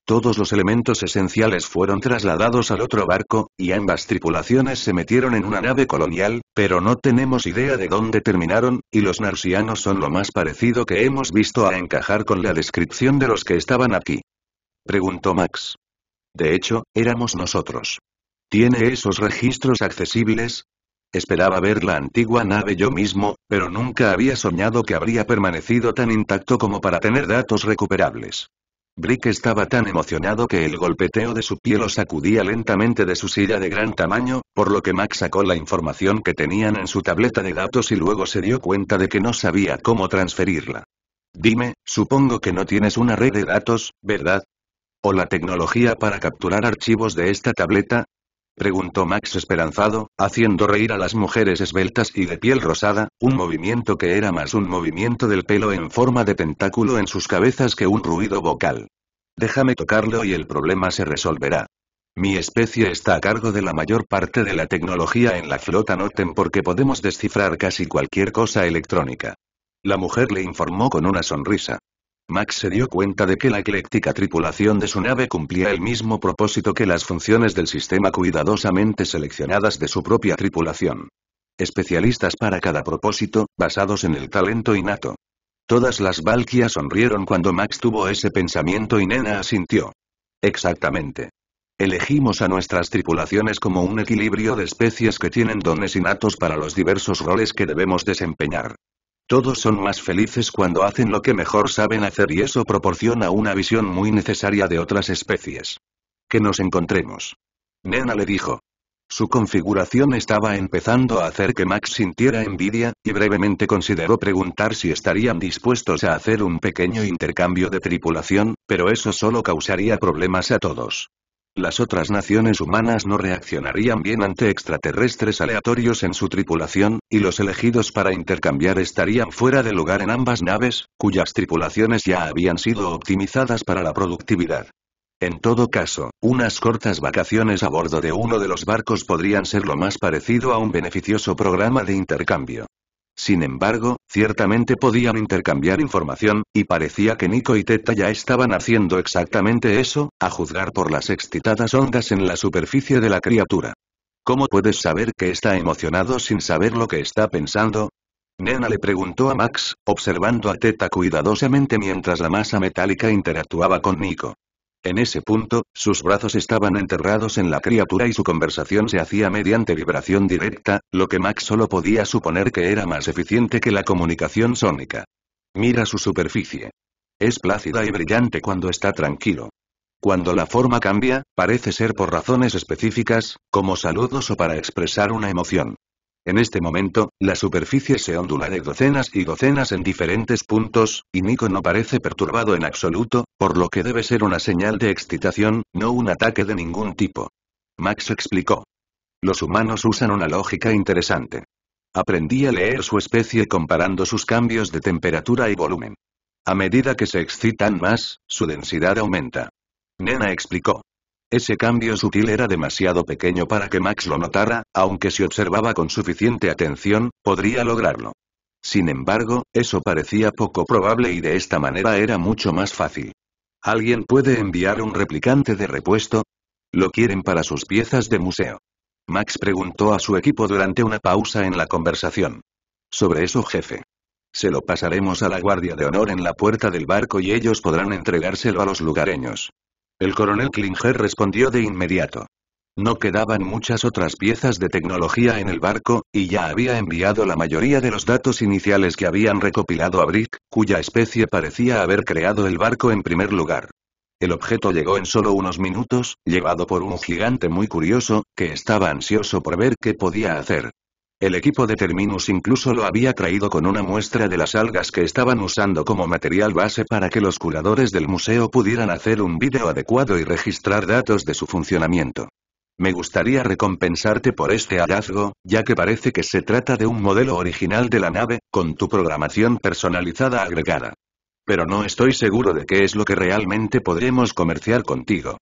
Todos los elementos esenciales fueron trasladados al otro barco, y ambas tripulaciones se metieron en una nave colonial, pero no tenemos idea de dónde terminaron, y los narcianos son lo más parecido que hemos visto a encajar con la descripción de los que estaban aquí. Preguntó Max. De hecho, éramos nosotros. ¿Tiene esos registros accesibles? Esperaba ver la antigua nave yo mismo, pero nunca había soñado que habría permanecido tan intacto como para tener datos recuperables. Brick estaba tan emocionado que el golpeteo de su pie lo sacudía lentamente de su silla de gran tamaño, por lo que Max sacó la información que tenían en su tableta de datos y luego se dio cuenta de que no sabía cómo transferirla. Dime, supongo que no tienes una red de datos, ¿verdad? ¿O la tecnología para capturar archivos de esta tableta? preguntó Max esperanzado, haciendo reír a las mujeres esbeltas y de piel rosada, un movimiento que era más un movimiento del pelo en forma de tentáculo en sus cabezas que un ruido vocal. Déjame tocarlo y el problema se resolverá. Mi especie está a cargo de la mayor parte de la tecnología en la flota Noten porque podemos descifrar casi cualquier cosa electrónica. La mujer le informó con una sonrisa. Max se dio cuenta de que la ecléctica tripulación de su nave cumplía el mismo propósito que las funciones del sistema cuidadosamente seleccionadas de su propia tripulación. Especialistas para cada propósito, basados en el talento innato. Todas las Valquias sonrieron cuando Max tuvo ese pensamiento y Nena asintió. Exactamente. Elegimos a nuestras tripulaciones como un equilibrio de especies que tienen dones innatos para los diversos roles que debemos desempeñar. Todos son más felices cuando hacen lo que mejor saben hacer y eso proporciona una visión muy necesaria de otras especies. Que nos encontremos. Nena le dijo. Su configuración estaba empezando a hacer que Max sintiera envidia, y brevemente consideró preguntar si estarían dispuestos a hacer un pequeño intercambio de tripulación, pero eso solo causaría problemas a todos. Las otras naciones humanas no reaccionarían bien ante extraterrestres aleatorios en su tripulación, y los elegidos para intercambiar estarían fuera de lugar en ambas naves, cuyas tripulaciones ya habían sido optimizadas para la productividad. En todo caso, unas cortas vacaciones a bordo de uno de los barcos podrían ser lo más parecido a un beneficioso programa de intercambio. Sin embargo, ciertamente podían intercambiar información, y parecía que Nico y Teta ya estaban haciendo exactamente eso, a juzgar por las excitadas ondas en la superficie de la criatura. ¿Cómo puedes saber que está emocionado sin saber lo que está pensando? Nena le preguntó a Max, observando a Teta cuidadosamente mientras la masa metálica interactuaba con Nico. En ese punto, sus brazos estaban enterrados en la criatura y su conversación se hacía mediante vibración directa, lo que Max solo podía suponer que era más eficiente que la comunicación sónica. Mira su superficie. Es plácida y brillante cuando está tranquilo. Cuando la forma cambia, parece ser por razones específicas, como saludos o para expresar una emoción. En este momento, la superficie se ondula de docenas y docenas en diferentes puntos, y Nico no parece perturbado en absoluto, por lo que debe ser una señal de excitación, no un ataque de ningún tipo. Max explicó. Los humanos usan una lógica interesante. Aprendí a leer su especie comparando sus cambios de temperatura y volumen. A medida que se excitan más, su densidad aumenta. Nena explicó. Ese cambio sutil era demasiado pequeño para que Max lo notara, aunque si observaba con suficiente atención, podría lograrlo. Sin embargo, eso parecía poco probable y de esta manera era mucho más fácil. ¿Alguien puede enviar un replicante de repuesto? Lo quieren para sus piezas de museo. Max preguntó a su equipo durante una pausa en la conversación. Sobre eso, jefe. Se lo pasaremos a la guardia de honor en la puerta del barco y ellos podrán entregárselo a los lugareños. El coronel Klinger respondió de inmediato. No quedaban muchas otras piezas de tecnología en el barco, y ya había enviado la mayoría de los datos iniciales que habían recopilado a Brick, cuya especie parecía haber creado el barco en primer lugar. El objeto llegó en solo unos minutos, llevado por un gigante muy curioso, que estaba ansioso por ver qué podía hacer. El equipo de Terminus incluso lo había traído con una muestra de las algas que estaban usando como material base para que los curadores del museo pudieran hacer un vídeo adecuado y registrar datos de su funcionamiento. Me gustaría recompensarte por este hallazgo, ya que parece que se trata de un modelo original de la nave, con tu programación personalizada agregada. Pero no estoy seguro de qué es lo que realmente podremos comerciar contigo.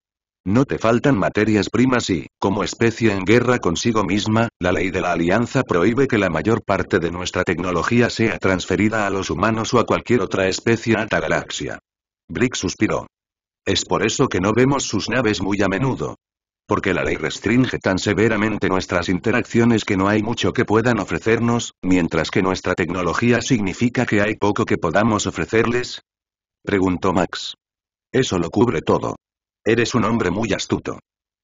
No te faltan materias primas y, como especie en guerra consigo misma, la ley de la alianza prohíbe que la mayor parte de nuestra tecnología sea transferida a los humanos o a cualquier otra especie alta galaxia. Brick suspiró. Es por eso que no vemos sus naves muy a menudo. Porque la ley restringe tan severamente nuestras interacciones que no hay mucho que puedan ofrecernos, mientras que nuestra tecnología significa que hay poco que podamos ofrecerles? Preguntó Max. Eso lo cubre todo. Eres un hombre muy astuto.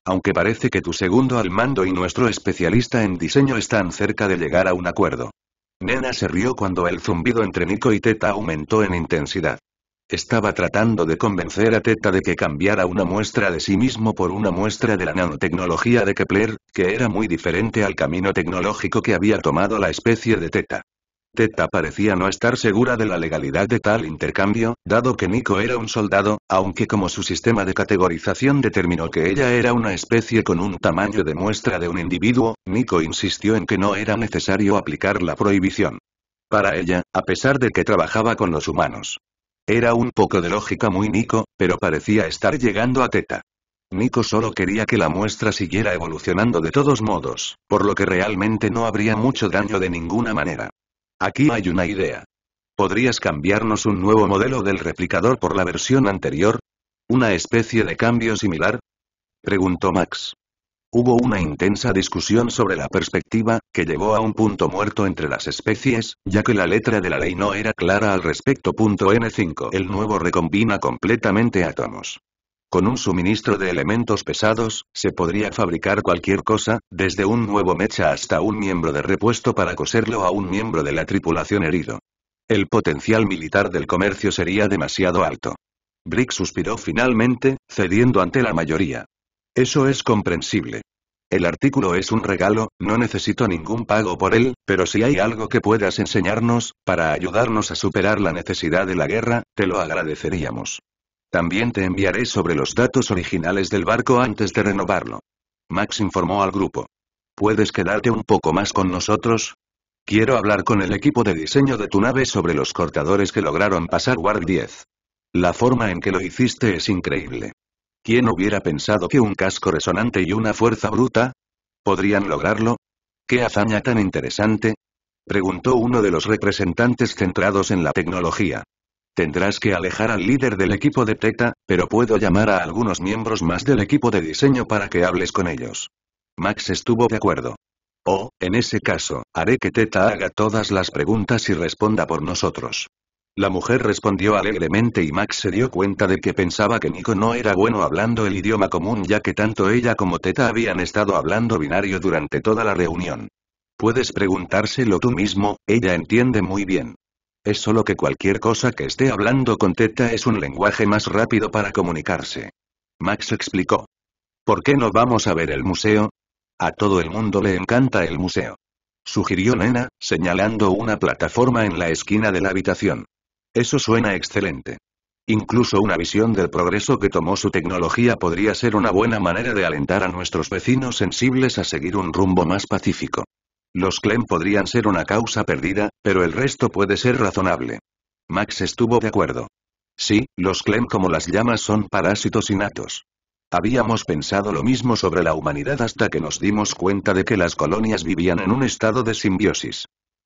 Aunque parece que tu segundo al mando y nuestro especialista en diseño están cerca de llegar a un acuerdo. Nena se rió cuando el zumbido entre Nico y Teta aumentó en intensidad. Estaba tratando de convencer a Teta de que cambiara una muestra de sí mismo por una muestra de la nanotecnología de Kepler, que era muy diferente al camino tecnológico que había tomado la especie de Teta. Teta parecía no estar segura de la legalidad de tal intercambio, dado que Nico era un soldado, aunque como su sistema de categorización determinó que ella era una especie con un tamaño de muestra de un individuo, Nico insistió en que no era necesario aplicar la prohibición. Para ella, a pesar de que trabajaba con los humanos. Era un poco de lógica muy Nico, pero parecía estar llegando a Teta. Nico solo quería que la muestra siguiera evolucionando de todos modos, por lo que realmente no habría mucho daño de ninguna manera. Aquí hay una idea. ¿Podrías cambiarnos un nuevo modelo del replicador por la versión anterior? ¿Una especie de cambio similar? Preguntó Max. Hubo una intensa discusión sobre la perspectiva, que llevó a un punto muerto entre las especies, ya que la letra de la ley no era clara al respecto. N5 El nuevo recombina completamente átomos. Con un suministro de elementos pesados, se podría fabricar cualquier cosa, desde un nuevo mecha hasta un miembro de repuesto para coserlo a un miembro de la tripulación herido. El potencial militar del comercio sería demasiado alto. Brick suspiró finalmente, cediendo ante la mayoría. Eso es comprensible. El artículo es un regalo, no necesito ningún pago por él, pero si hay algo que puedas enseñarnos, para ayudarnos a superar la necesidad de la guerra, te lo agradeceríamos. También te enviaré sobre los datos originales del barco antes de renovarlo. Max informó al grupo. ¿Puedes quedarte un poco más con nosotros? Quiero hablar con el equipo de diseño de tu nave sobre los cortadores que lograron pasar Ward 10. La forma en que lo hiciste es increíble. ¿Quién hubiera pensado que un casco resonante y una fuerza bruta? ¿Podrían lograrlo? ¿Qué hazaña tan interesante? Preguntó uno de los representantes centrados en la tecnología. Tendrás que alejar al líder del equipo de Teta, pero puedo llamar a algunos miembros más del equipo de diseño para que hables con ellos. Max estuvo de acuerdo. Oh, en ese caso, haré que Teta haga todas las preguntas y responda por nosotros. La mujer respondió alegremente y Max se dio cuenta de que pensaba que Nico no era bueno hablando el idioma común ya que tanto ella como Teta habían estado hablando binario durante toda la reunión. Puedes preguntárselo tú mismo, ella entiende muy bien. Es solo que cualquier cosa que esté hablando con Teta es un lenguaje más rápido para comunicarse. Max explicó. ¿Por qué no vamos a ver el museo? A todo el mundo le encanta el museo. Sugirió Nena, señalando una plataforma en la esquina de la habitación. Eso suena excelente. Incluso una visión del progreso que tomó su tecnología podría ser una buena manera de alentar a nuestros vecinos sensibles a seguir un rumbo más pacífico. Los Clem podrían ser una causa perdida, pero el resto puede ser razonable. Max estuvo de acuerdo. Sí, los Clem como las llamas son parásitos innatos. Habíamos pensado lo mismo sobre la humanidad hasta que nos dimos cuenta de que las colonias vivían en un estado de simbiosis.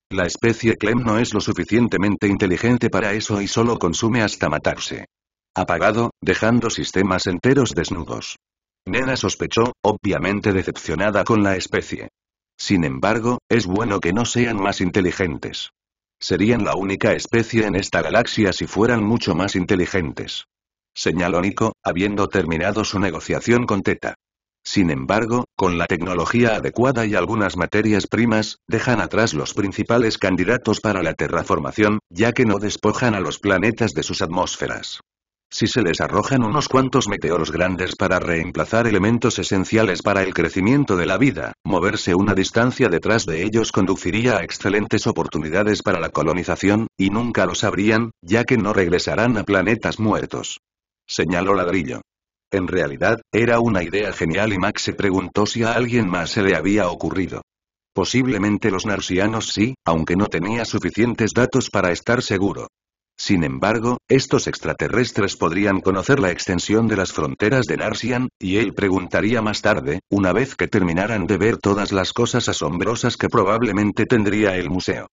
La especie Clem no es lo suficientemente inteligente para eso y solo consume hasta matarse. Apagado, dejando sistemas enteros desnudos. Nena sospechó, obviamente decepcionada con la especie. Sin embargo, es bueno que no sean más inteligentes. Serían la única especie en esta galaxia si fueran mucho más inteligentes. Señaló Nico, habiendo terminado su negociación con Teta. Sin embargo, con la tecnología adecuada y algunas materias primas, dejan atrás los principales candidatos para la terraformación, ya que no despojan a los planetas de sus atmósferas. Si se les arrojan unos cuantos meteoros grandes para reemplazar elementos esenciales para el crecimiento de la vida, moverse una distancia detrás de ellos conduciría a excelentes oportunidades para la colonización, y nunca lo sabrían, ya que no regresarán a planetas muertos. Señaló ladrillo. En realidad, era una idea genial y Max se preguntó si a alguien más se le había ocurrido. Posiblemente los narcianos sí, aunque no tenía suficientes datos para estar seguro. Sin embargo, estos extraterrestres podrían conocer la extensión de las fronteras de Narsian, y él preguntaría más tarde, una vez que terminaran de ver todas las cosas asombrosas que probablemente tendría el museo.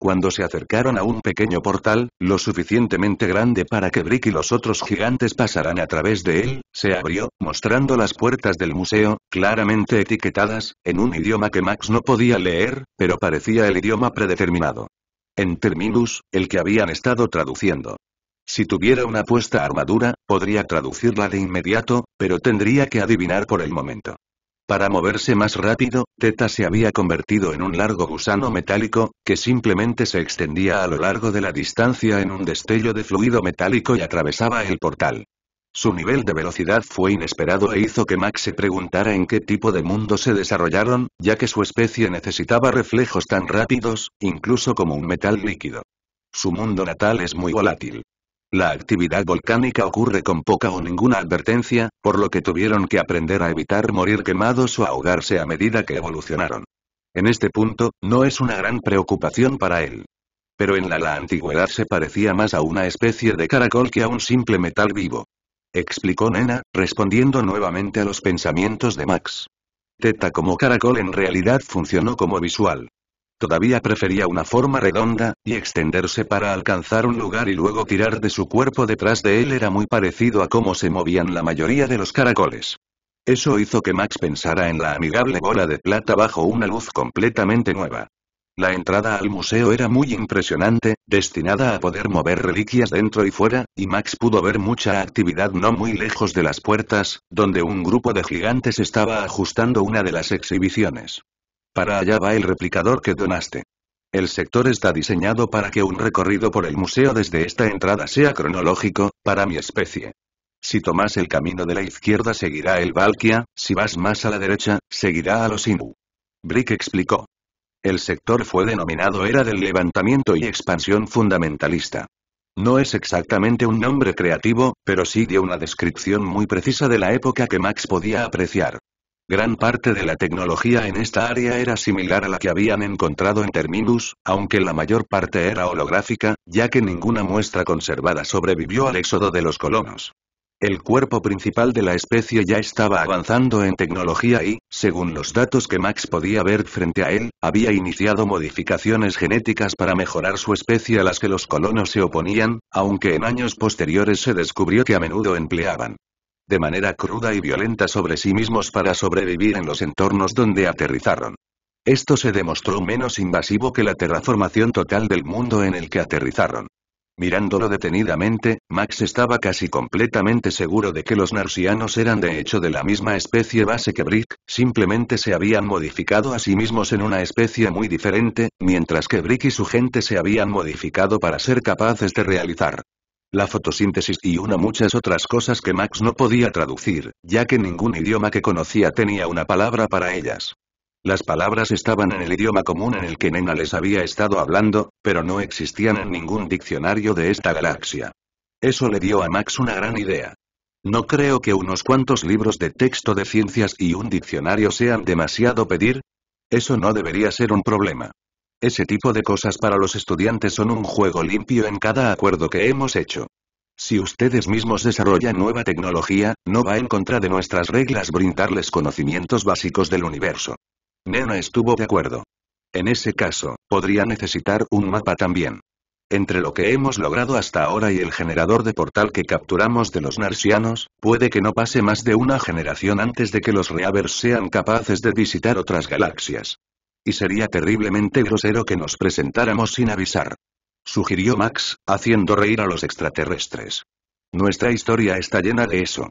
Cuando se acercaron a un pequeño portal, lo suficientemente grande para que Brick y los otros gigantes pasaran a través de él, se abrió, mostrando las puertas del museo, claramente etiquetadas, en un idioma que Max no podía leer, pero parecía el idioma predeterminado. En Terminus, el que habían estado traduciendo. Si tuviera una puesta armadura, podría traducirla de inmediato, pero tendría que adivinar por el momento. Para moverse más rápido, Teta se había convertido en un largo gusano metálico, que simplemente se extendía a lo largo de la distancia en un destello de fluido metálico y atravesaba el portal. Su nivel de velocidad fue inesperado e hizo que Max se preguntara en qué tipo de mundo se desarrollaron, ya que su especie necesitaba reflejos tan rápidos, incluso como un metal líquido. Su mundo natal es muy volátil. La actividad volcánica ocurre con poca o ninguna advertencia, por lo que tuvieron que aprender a evitar morir quemados o ahogarse a medida que evolucionaron. En este punto, no es una gran preocupación para él. Pero en la, antigüedad se parecía más a una especie de caracol que a un simple metal vivo explicó Nena, respondiendo nuevamente a los pensamientos de Max. Teta como caracol en realidad funcionó como visual. Todavía prefería una forma redonda, y extenderse para alcanzar un lugar y luego tirar de su cuerpo detrás de él era muy parecido a cómo se movían la mayoría de los caracoles. Eso hizo que Max pensara en la amigable bola de plata bajo una luz completamente nueva. La entrada al museo era muy impresionante, destinada a poder mover reliquias dentro y fuera, y Max pudo ver mucha actividad no muy lejos de las puertas, donde un grupo de gigantes estaba ajustando una de las exhibiciones. Para allá va el replicador que donaste. El sector está diseñado para que un recorrido por el museo desde esta entrada sea cronológico, para mi especie. Si tomas el camino de la izquierda seguirá el Valkia, si vas más a la derecha, seguirá a los Inu. Brick explicó. El sector fue denominado era del levantamiento y expansión fundamentalista. No es exactamente un nombre creativo, pero sí dio una descripción muy precisa de la época que Max podía apreciar. Gran parte de la tecnología en esta área era similar a la que habían encontrado en Terminus, aunque la mayor parte era holográfica, ya que ninguna muestra conservada sobrevivió al éxodo de los colonos. El cuerpo principal de la especie ya estaba avanzando en tecnología y, según los datos que Max podía ver frente a él, había iniciado modificaciones genéticas para mejorar su especie a las que los colonos se oponían, aunque en años posteriores se descubrió que a menudo empleaban de manera cruda y violenta sobre sí mismos para sobrevivir en los entornos donde aterrizaron. Esto se demostró menos invasivo que la terraformación total del mundo en el que aterrizaron. Mirándolo detenidamente, Max estaba casi completamente seguro de que los narcianos eran de hecho de la misma especie base que Brick, simplemente se habían modificado a sí mismos en una especie muy diferente, mientras que Brick y su gente se habían modificado para ser capaces de realizar la fotosíntesis y una muchas otras cosas que Max no podía traducir, ya que ningún idioma que conocía tenía una palabra para ellas. Las palabras estaban en el idioma común en el que Nena les había estado hablando, pero no existían en ningún diccionario de esta galaxia. Eso le dio a Max una gran idea. No creo que unos cuantos libros de texto de ciencias y un diccionario sean demasiado pedir. Eso no debería ser un problema. Ese tipo de cosas para los estudiantes son un juego limpio en cada acuerdo que hemos hecho. Si ustedes mismos desarrollan nueva tecnología, no va en contra de nuestras reglas brindarles conocimientos básicos del universo. Nena estuvo de acuerdo. En ese caso, podría necesitar un mapa también. Entre lo que hemos logrado hasta ahora y el generador de portal que capturamos de los narcianos, puede que no pase más de una generación antes de que los Reavers sean capaces de visitar otras galaxias. Y sería terriblemente grosero que nos presentáramos sin avisar. Sugirió Max, haciendo reír a los extraterrestres. Nuestra historia está llena de eso.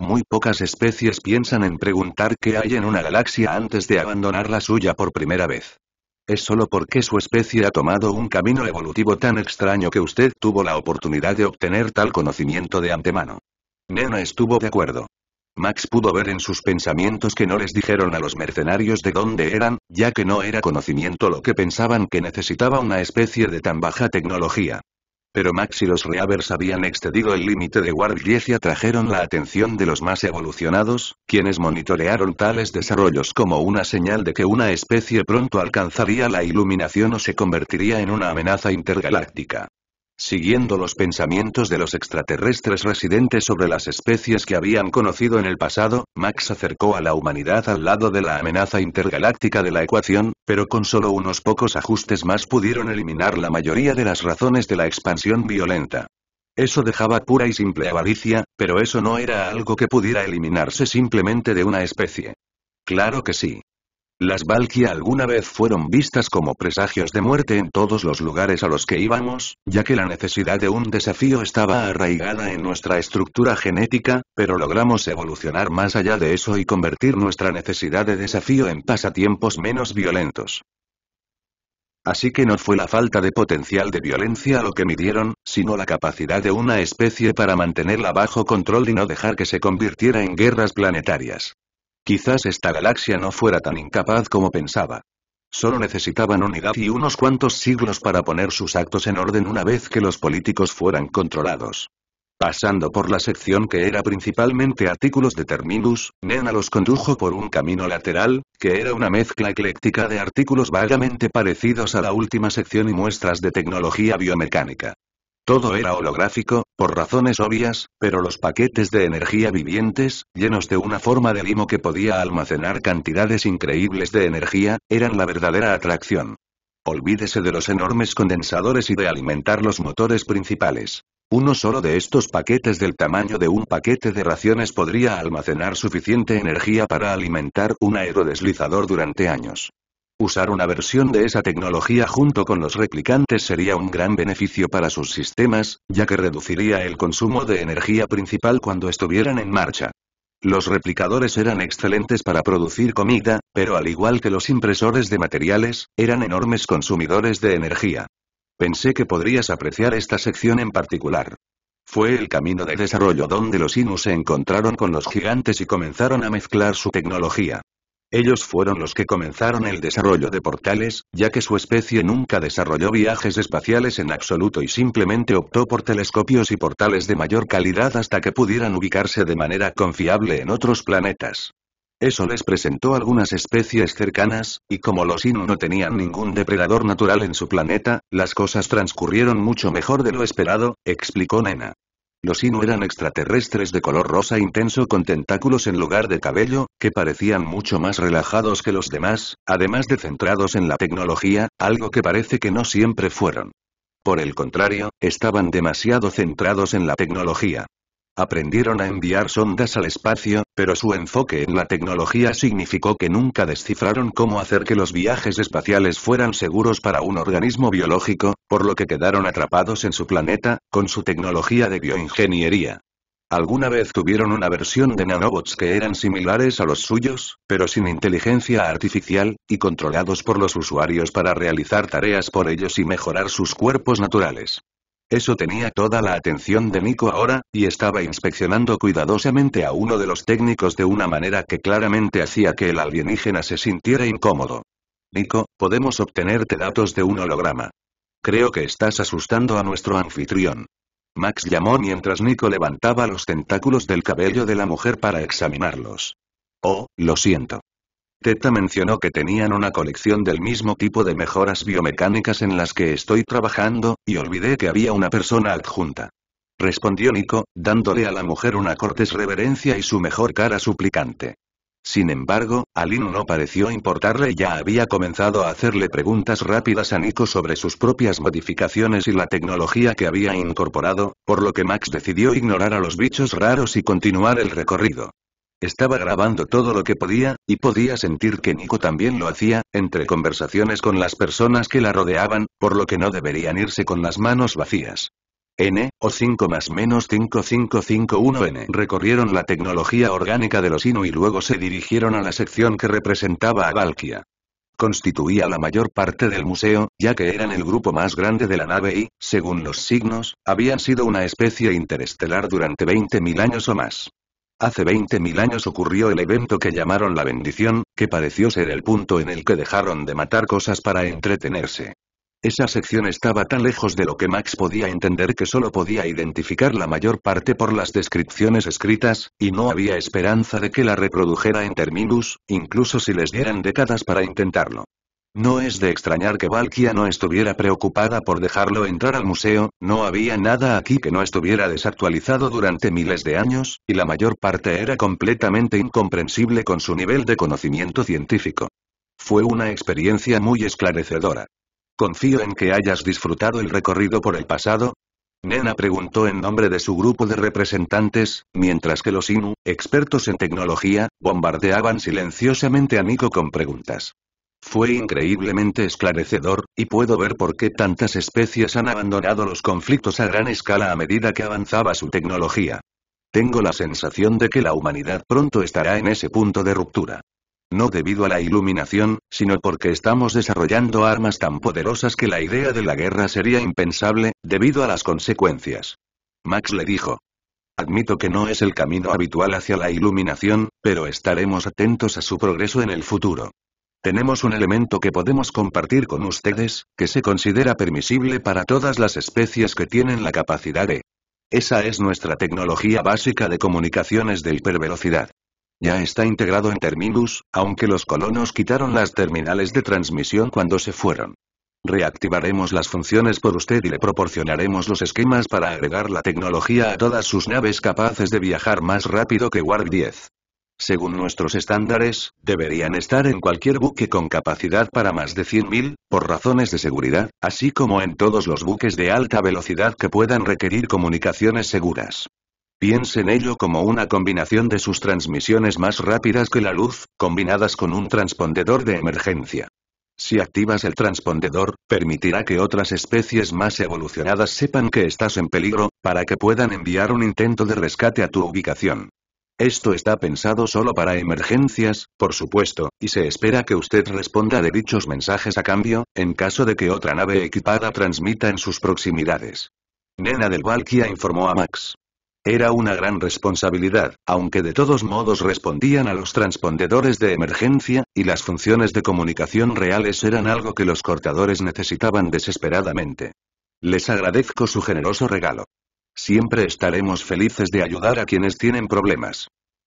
Muy pocas especies piensan en preguntar qué hay en una galaxia antes de abandonar la suya por primera vez. Es solo porque su especie ha tomado un camino evolutivo tan extraño que usted tuvo la oportunidad de obtener tal conocimiento de antemano. Nena estuvo de acuerdo. Max pudo ver en sus pensamientos que no les dijeron a los mercenarios de dónde eran, ya que no era conocimiento lo que pensaban que necesitaba una especie de tan baja tecnología. Pero Max y los Reavers habían excedido el límite de War 10 y atrajeron la atención de los más evolucionados, quienes monitorearon tales desarrollos como una señal de que una especie pronto alcanzaría la iluminación o se convertiría en una amenaza intergaláctica siguiendo los pensamientos de los extraterrestres residentes sobre las especies que habían conocido en el pasado, Max acercó a la humanidad al lado de la amenaza intergaláctica de la ecuación, pero con solo unos pocos ajustes más pudieron eliminar la mayoría de las razones de la expansión violenta. Eso dejaba pura y simple avaricia, pero eso no era algo que pudiera eliminarse simplemente de una especie. Claro que sí. Las Valkia alguna vez fueron vistas como presagios de muerte en todos los lugares a los que íbamos, ya que la necesidad de un desafío estaba arraigada en nuestra estructura genética, pero logramos evolucionar más allá de eso y convertir nuestra necesidad de desafío en pasatiempos menos violentos. Así que no fue la falta de potencial de violencia lo que midieron, sino la capacidad de una especie para mantenerla bajo control y no dejar que se convirtiera en guerras planetarias. Quizás esta galaxia no fuera tan incapaz como pensaba. Solo necesitaban unidad y unos cuantos siglos para poner sus actos en orden una vez que los políticos fueran controlados. Pasando por la sección que era principalmente artículos de Terminus, Nena los condujo por un camino lateral, que era una mezcla ecléctica de artículos vagamente parecidos a la última sección y muestras de tecnología biomecánica. Todo era holográfico, por razones obvias, pero los paquetes de energía vivientes, llenos de una forma de limo que podía almacenar cantidades increíbles de energía, eran la verdadera atracción. Olvídese de los enormes condensadores y de alimentar los motores principales. Uno solo de estos paquetes del tamaño de un paquete de raciones podría almacenar suficiente energía para alimentar un aerodeslizador durante años. Usar una versión de esa tecnología junto con los replicantes sería un gran beneficio para sus sistemas, ya que reduciría el consumo de energía principal cuando estuvieran en marcha. Los replicadores eran excelentes para producir comida, pero al igual que los impresores de materiales, eran enormes consumidores de energía. Pensé que podrías apreciar esta sección en particular. Fue el camino de desarrollo donde los Inus se encontraron con los gigantes y comenzaron a mezclar su tecnología. Ellos fueron los que comenzaron el desarrollo de portales, ya que su especie nunca desarrolló viajes espaciales en absoluto y simplemente optó por telescopios y portales de mayor calidad hasta que pudieran ubicarse de manera confiable en otros planetas. Eso les presentó algunas especies cercanas, y como los Inu no tenían ningún depredador natural en su planeta, las cosas transcurrieron mucho mejor de lo esperado, explicó Nena. Los Inu eran extraterrestres de color rosa intenso con tentáculos en lugar de cabello, que parecían mucho más relajados que los demás, además de centrados en la tecnología, algo que parece que no siempre fueron. Por el contrario, estaban demasiado centrados en la tecnología. Aprendieron a enviar sondas al espacio, pero su enfoque en la tecnología significó que nunca descifraron cómo hacer que los viajes espaciales fueran seguros para un organismo biológico, por lo que quedaron atrapados en su planeta, con su tecnología de bioingeniería. Alguna vez tuvieron una versión de nanobots que eran similares a los suyos, pero sin inteligencia artificial, y controlados por los usuarios para realizar tareas por ellos y mejorar sus cuerpos naturales. Eso tenía toda la atención de Nico ahora, y estaba inspeccionando cuidadosamente a uno de los técnicos de una manera que claramente hacía que el alienígena se sintiera incómodo. Nico, podemos obtenerte datos de un holograma. Creo que estás asustando a nuestro anfitrión. Max llamó mientras Nico levantaba los tentáculos del cabello de la mujer para examinarlos. Oh, lo siento. Teta mencionó que tenían una colección del mismo tipo de mejoras biomecánicas en las que estoy trabajando, y olvidé que había una persona adjunta. Respondió Nico, dándole a la mujer una cortés reverencia y su mejor cara suplicante. Sin embargo, a no pareció importarle y ya había comenzado a hacerle preguntas rápidas a Nico sobre sus propias modificaciones y la tecnología que había incorporado, por lo que Max decidió ignorar a los bichos raros y continuar el recorrido. Estaba grabando todo lo que podía, y podía sentir que Nico también lo hacía, entre conversaciones con las personas que la rodeaban, por lo que no deberían irse con las manos vacías. N, o 5 más menos 5551N. Recorrieron la tecnología orgánica de los Inu y luego se dirigieron a la sección que representaba a Valkia. Constituía la mayor parte del museo, ya que eran el grupo más grande de la nave y, según los signos, habían sido una especie interestelar durante 20.000 años o más. Hace 20.000 años ocurrió el evento que llamaron la bendición, que pareció ser el punto en el que dejaron de matar cosas para entretenerse. Esa sección estaba tan lejos de lo que Max podía entender que solo podía identificar la mayor parte por las descripciones escritas, y no había esperanza de que la reprodujera en Terminus, incluso si les dieran décadas para intentarlo. No es de extrañar que Valkia no estuviera preocupada por dejarlo entrar al museo, no había nada aquí que no estuviera desactualizado durante miles de años, y la mayor parte era completamente incomprensible con su nivel de conocimiento científico. Fue una experiencia muy esclarecedora. Confío en que hayas disfrutado el recorrido por el pasado, Nena preguntó en nombre de su grupo de representantes, mientras que los Inu, expertos en tecnología, bombardeaban silenciosamente a Nico con preguntas. Fue increíblemente esclarecedor, y puedo ver por qué tantas especies han abandonado los conflictos a gran escala a medida que avanzaba su tecnología. Tengo la sensación de que la humanidad pronto estará en ese punto de ruptura. No debido a la iluminación, sino porque estamos desarrollando armas tan poderosas que la idea de la guerra sería impensable, debido a las consecuencias. Max le dijo. Admito que no es el camino habitual hacia la iluminación, pero estaremos atentos a su progreso en el futuro. Tenemos un elemento que podemos compartir con ustedes, que se considera permisible para todas las especies que tienen la capacidad de. Esa es nuestra tecnología básica de comunicaciones de hipervelocidad. Ya está integrado en Terminus, aunque los colonos quitaron las terminales de transmisión cuando se fueron. Reactivaremos las funciones por usted y le proporcionaremos los esquemas para agregar la tecnología a todas sus naves capaces de viajar más rápido que Warp 10 según nuestros estándares, deberían estar en cualquier buque con capacidad para más de 100.000, por razones de seguridad, así como en todos los buques de alta velocidad que puedan requerir comunicaciones seguras. Piensen ello como una combinación de sus transmisiones más rápidas que la luz, combinadas con un transpondedor de emergencia. Si activas el transpondedor, permitirá que otras especies más evolucionadas sepan que estás en peligro, para que puedan enviar un intento de rescate a tu ubicación. Esto está pensado solo para emergencias, por supuesto, y se espera que usted responda de dichos mensajes a cambio, en caso de que otra nave equipada transmita en sus proximidades. Nena del Valkia informó a Max. Era una gran responsabilidad, aunque de todos modos respondían a los transpondedores de emergencia, y las funciones de comunicación reales eran algo que los cortadores necesitaban desesperadamente. Les agradezco su generoso regalo. Siempre estaremos felices de ayudar a quienes tienen problemas.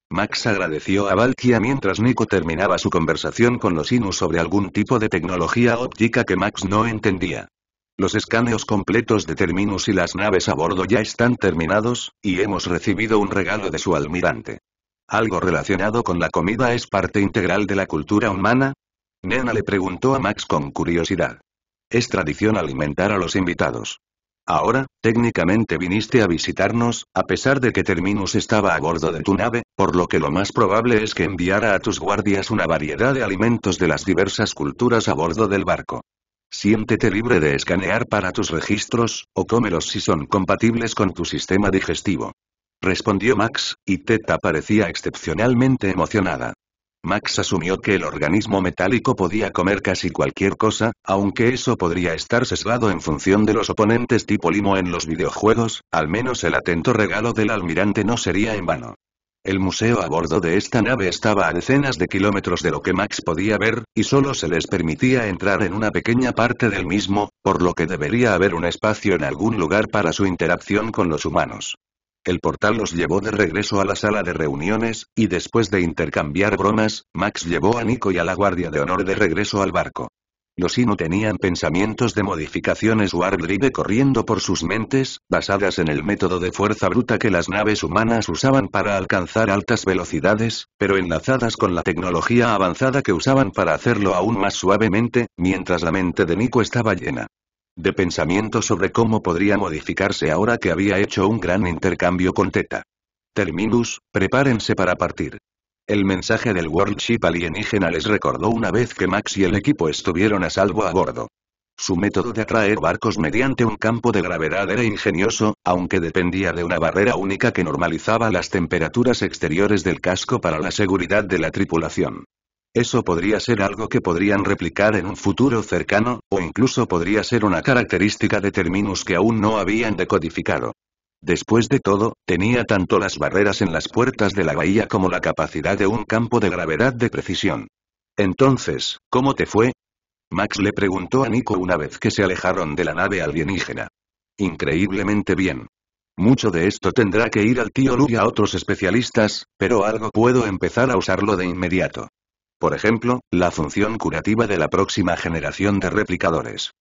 Max agradeció a Valkia mientras Nico terminaba su conversación con los Inus sobre algún tipo de tecnología óptica que Max no entendía. Los escaneos completos de Terminus y las naves a bordo ya están terminados, y hemos recibido un regalo de su almirante. ¿Algo relacionado con la comida es parte integral de la cultura humana? Nena le preguntó a Max con curiosidad. Es tradición alimentar a los invitados. Ahora, técnicamente viniste a visitarnos, a pesar de que Terminus estaba a bordo de tu nave, por lo que lo más probable es que enviara a tus guardias una variedad de alimentos de las diversas culturas a bordo del barco. Siéntete libre de escanear para tus registros, o cómelos si son compatibles con tu sistema digestivo. Respondió Max, y Teta parecía excepcionalmente emocionada. Max asumió que el organismo metálico podía comer casi cualquier cosa, aunque eso podría estar sesgado en función de los oponentes tipo limo en los videojuegos, al menos el atento regalo del almirante no sería en vano. El museo a bordo de esta nave estaba a decenas de kilómetros de lo que Max podía ver, y solo se les permitía entrar en una pequeña parte del mismo, por lo que debería haber un espacio en algún lugar para su interacción con los humanos. El portal los llevó de regreso a la sala de reuniones, y después de intercambiar bromas, Max llevó a Nico y a la Guardia de Honor de regreso al barco. Los Inu tenían pensamientos de modificaciones Warp Drive corriendo por sus mentes, basadas en el método de fuerza bruta que las naves humanas usaban para alcanzar altas velocidades, pero enlazadas con la tecnología avanzada que usaban para hacerlo aún más suavemente, mientras la mente de Nico estaba llena de pensamiento sobre cómo podría modificarse ahora que había hecho un gran intercambio con Teta. Terminus, prepárense para partir. El mensaje del World Ship alienígena les recordó una vez que Max y el equipo estuvieron a salvo a bordo. Su método de atraer barcos mediante un campo de gravedad era ingenioso, aunque dependía de una barrera única que normalizaba las temperaturas exteriores del casco para la seguridad de la tripulación. Eso podría ser algo que podrían replicar en un futuro cercano, o incluso podría ser una característica de Terminus que aún no habían decodificado. Después de todo, tenía tanto las barreras en las puertas de la bahía como la capacidad de un campo de gravedad de precisión. Entonces, ¿cómo te fue? Max le preguntó a Nico una vez que se alejaron de la nave alienígena. Increíblemente bien. Mucho de esto tendrá que ir al tío Lu y a otros especialistas, pero algo puedo empezar a usarlo de inmediato. Por ejemplo, la función curativa de la próxima generación de replicadores.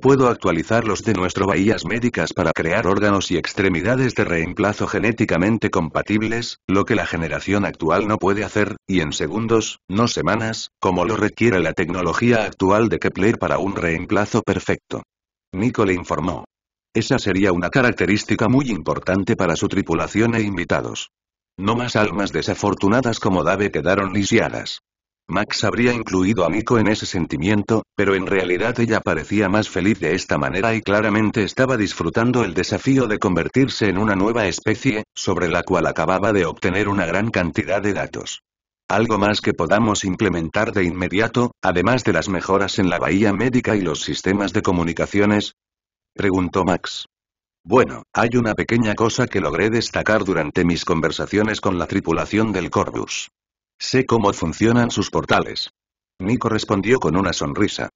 Puedo actualizar los de nuestro bahías médicas para crear órganos y extremidades de reemplazo genéticamente compatibles, lo que la generación actual no puede hacer, y en segundos, no semanas, como lo requiere la tecnología actual de Kepler para un reemplazo perfecto. Nico le informó. Esa sería una característica muy importante para su tripulación e invitados. No más almas desafortunadas como Dave quedaron lisiadas. Max habría incluido a Miko en ese sentimiento, pero en realidad ella parecía más feliz de esta manera y claramente estaba disfrutando el desafío de convertirse en una nueva especie, sobre la cual acababa de obtener una gran cantidad de datos. Algo más que podamos implementar de inmediato, además de las mejoras en la bahía médica y los sistemas de comunicaciones? Preguntó Max. Bueno, hay una pequeña cosa que logré destacar durante mis conversaciones con la tripulación del Corvus. Sé cómo funcionan sus portales. Nico respondió con una sonrisa.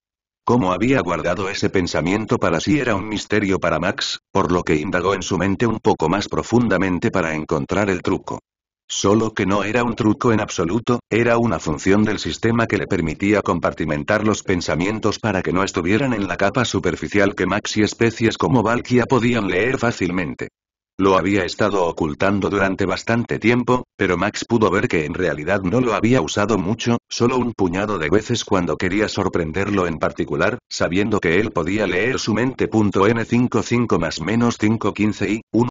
Cómo había guardado ese pensamiento para sí era un misterio para Max, por lo que indagó en su mente un poco más profundamente para encontrar el truco. Solo que no era un truco en absoluto, era una función del sistema que le permitía compartimentar los pensamientos para que no estuvieran en la capa superficial que Max y especies como Valkia podían leer fácilmente. Lo había estado ocultando durante bastante tiempo, pero Max pudo ver que en realidad no lo había usado mucho, solo un puñado de veces cuando quería sorprenderlo en particular, sabiendo que él podía leer su mente. N55 más menos 515 y, 1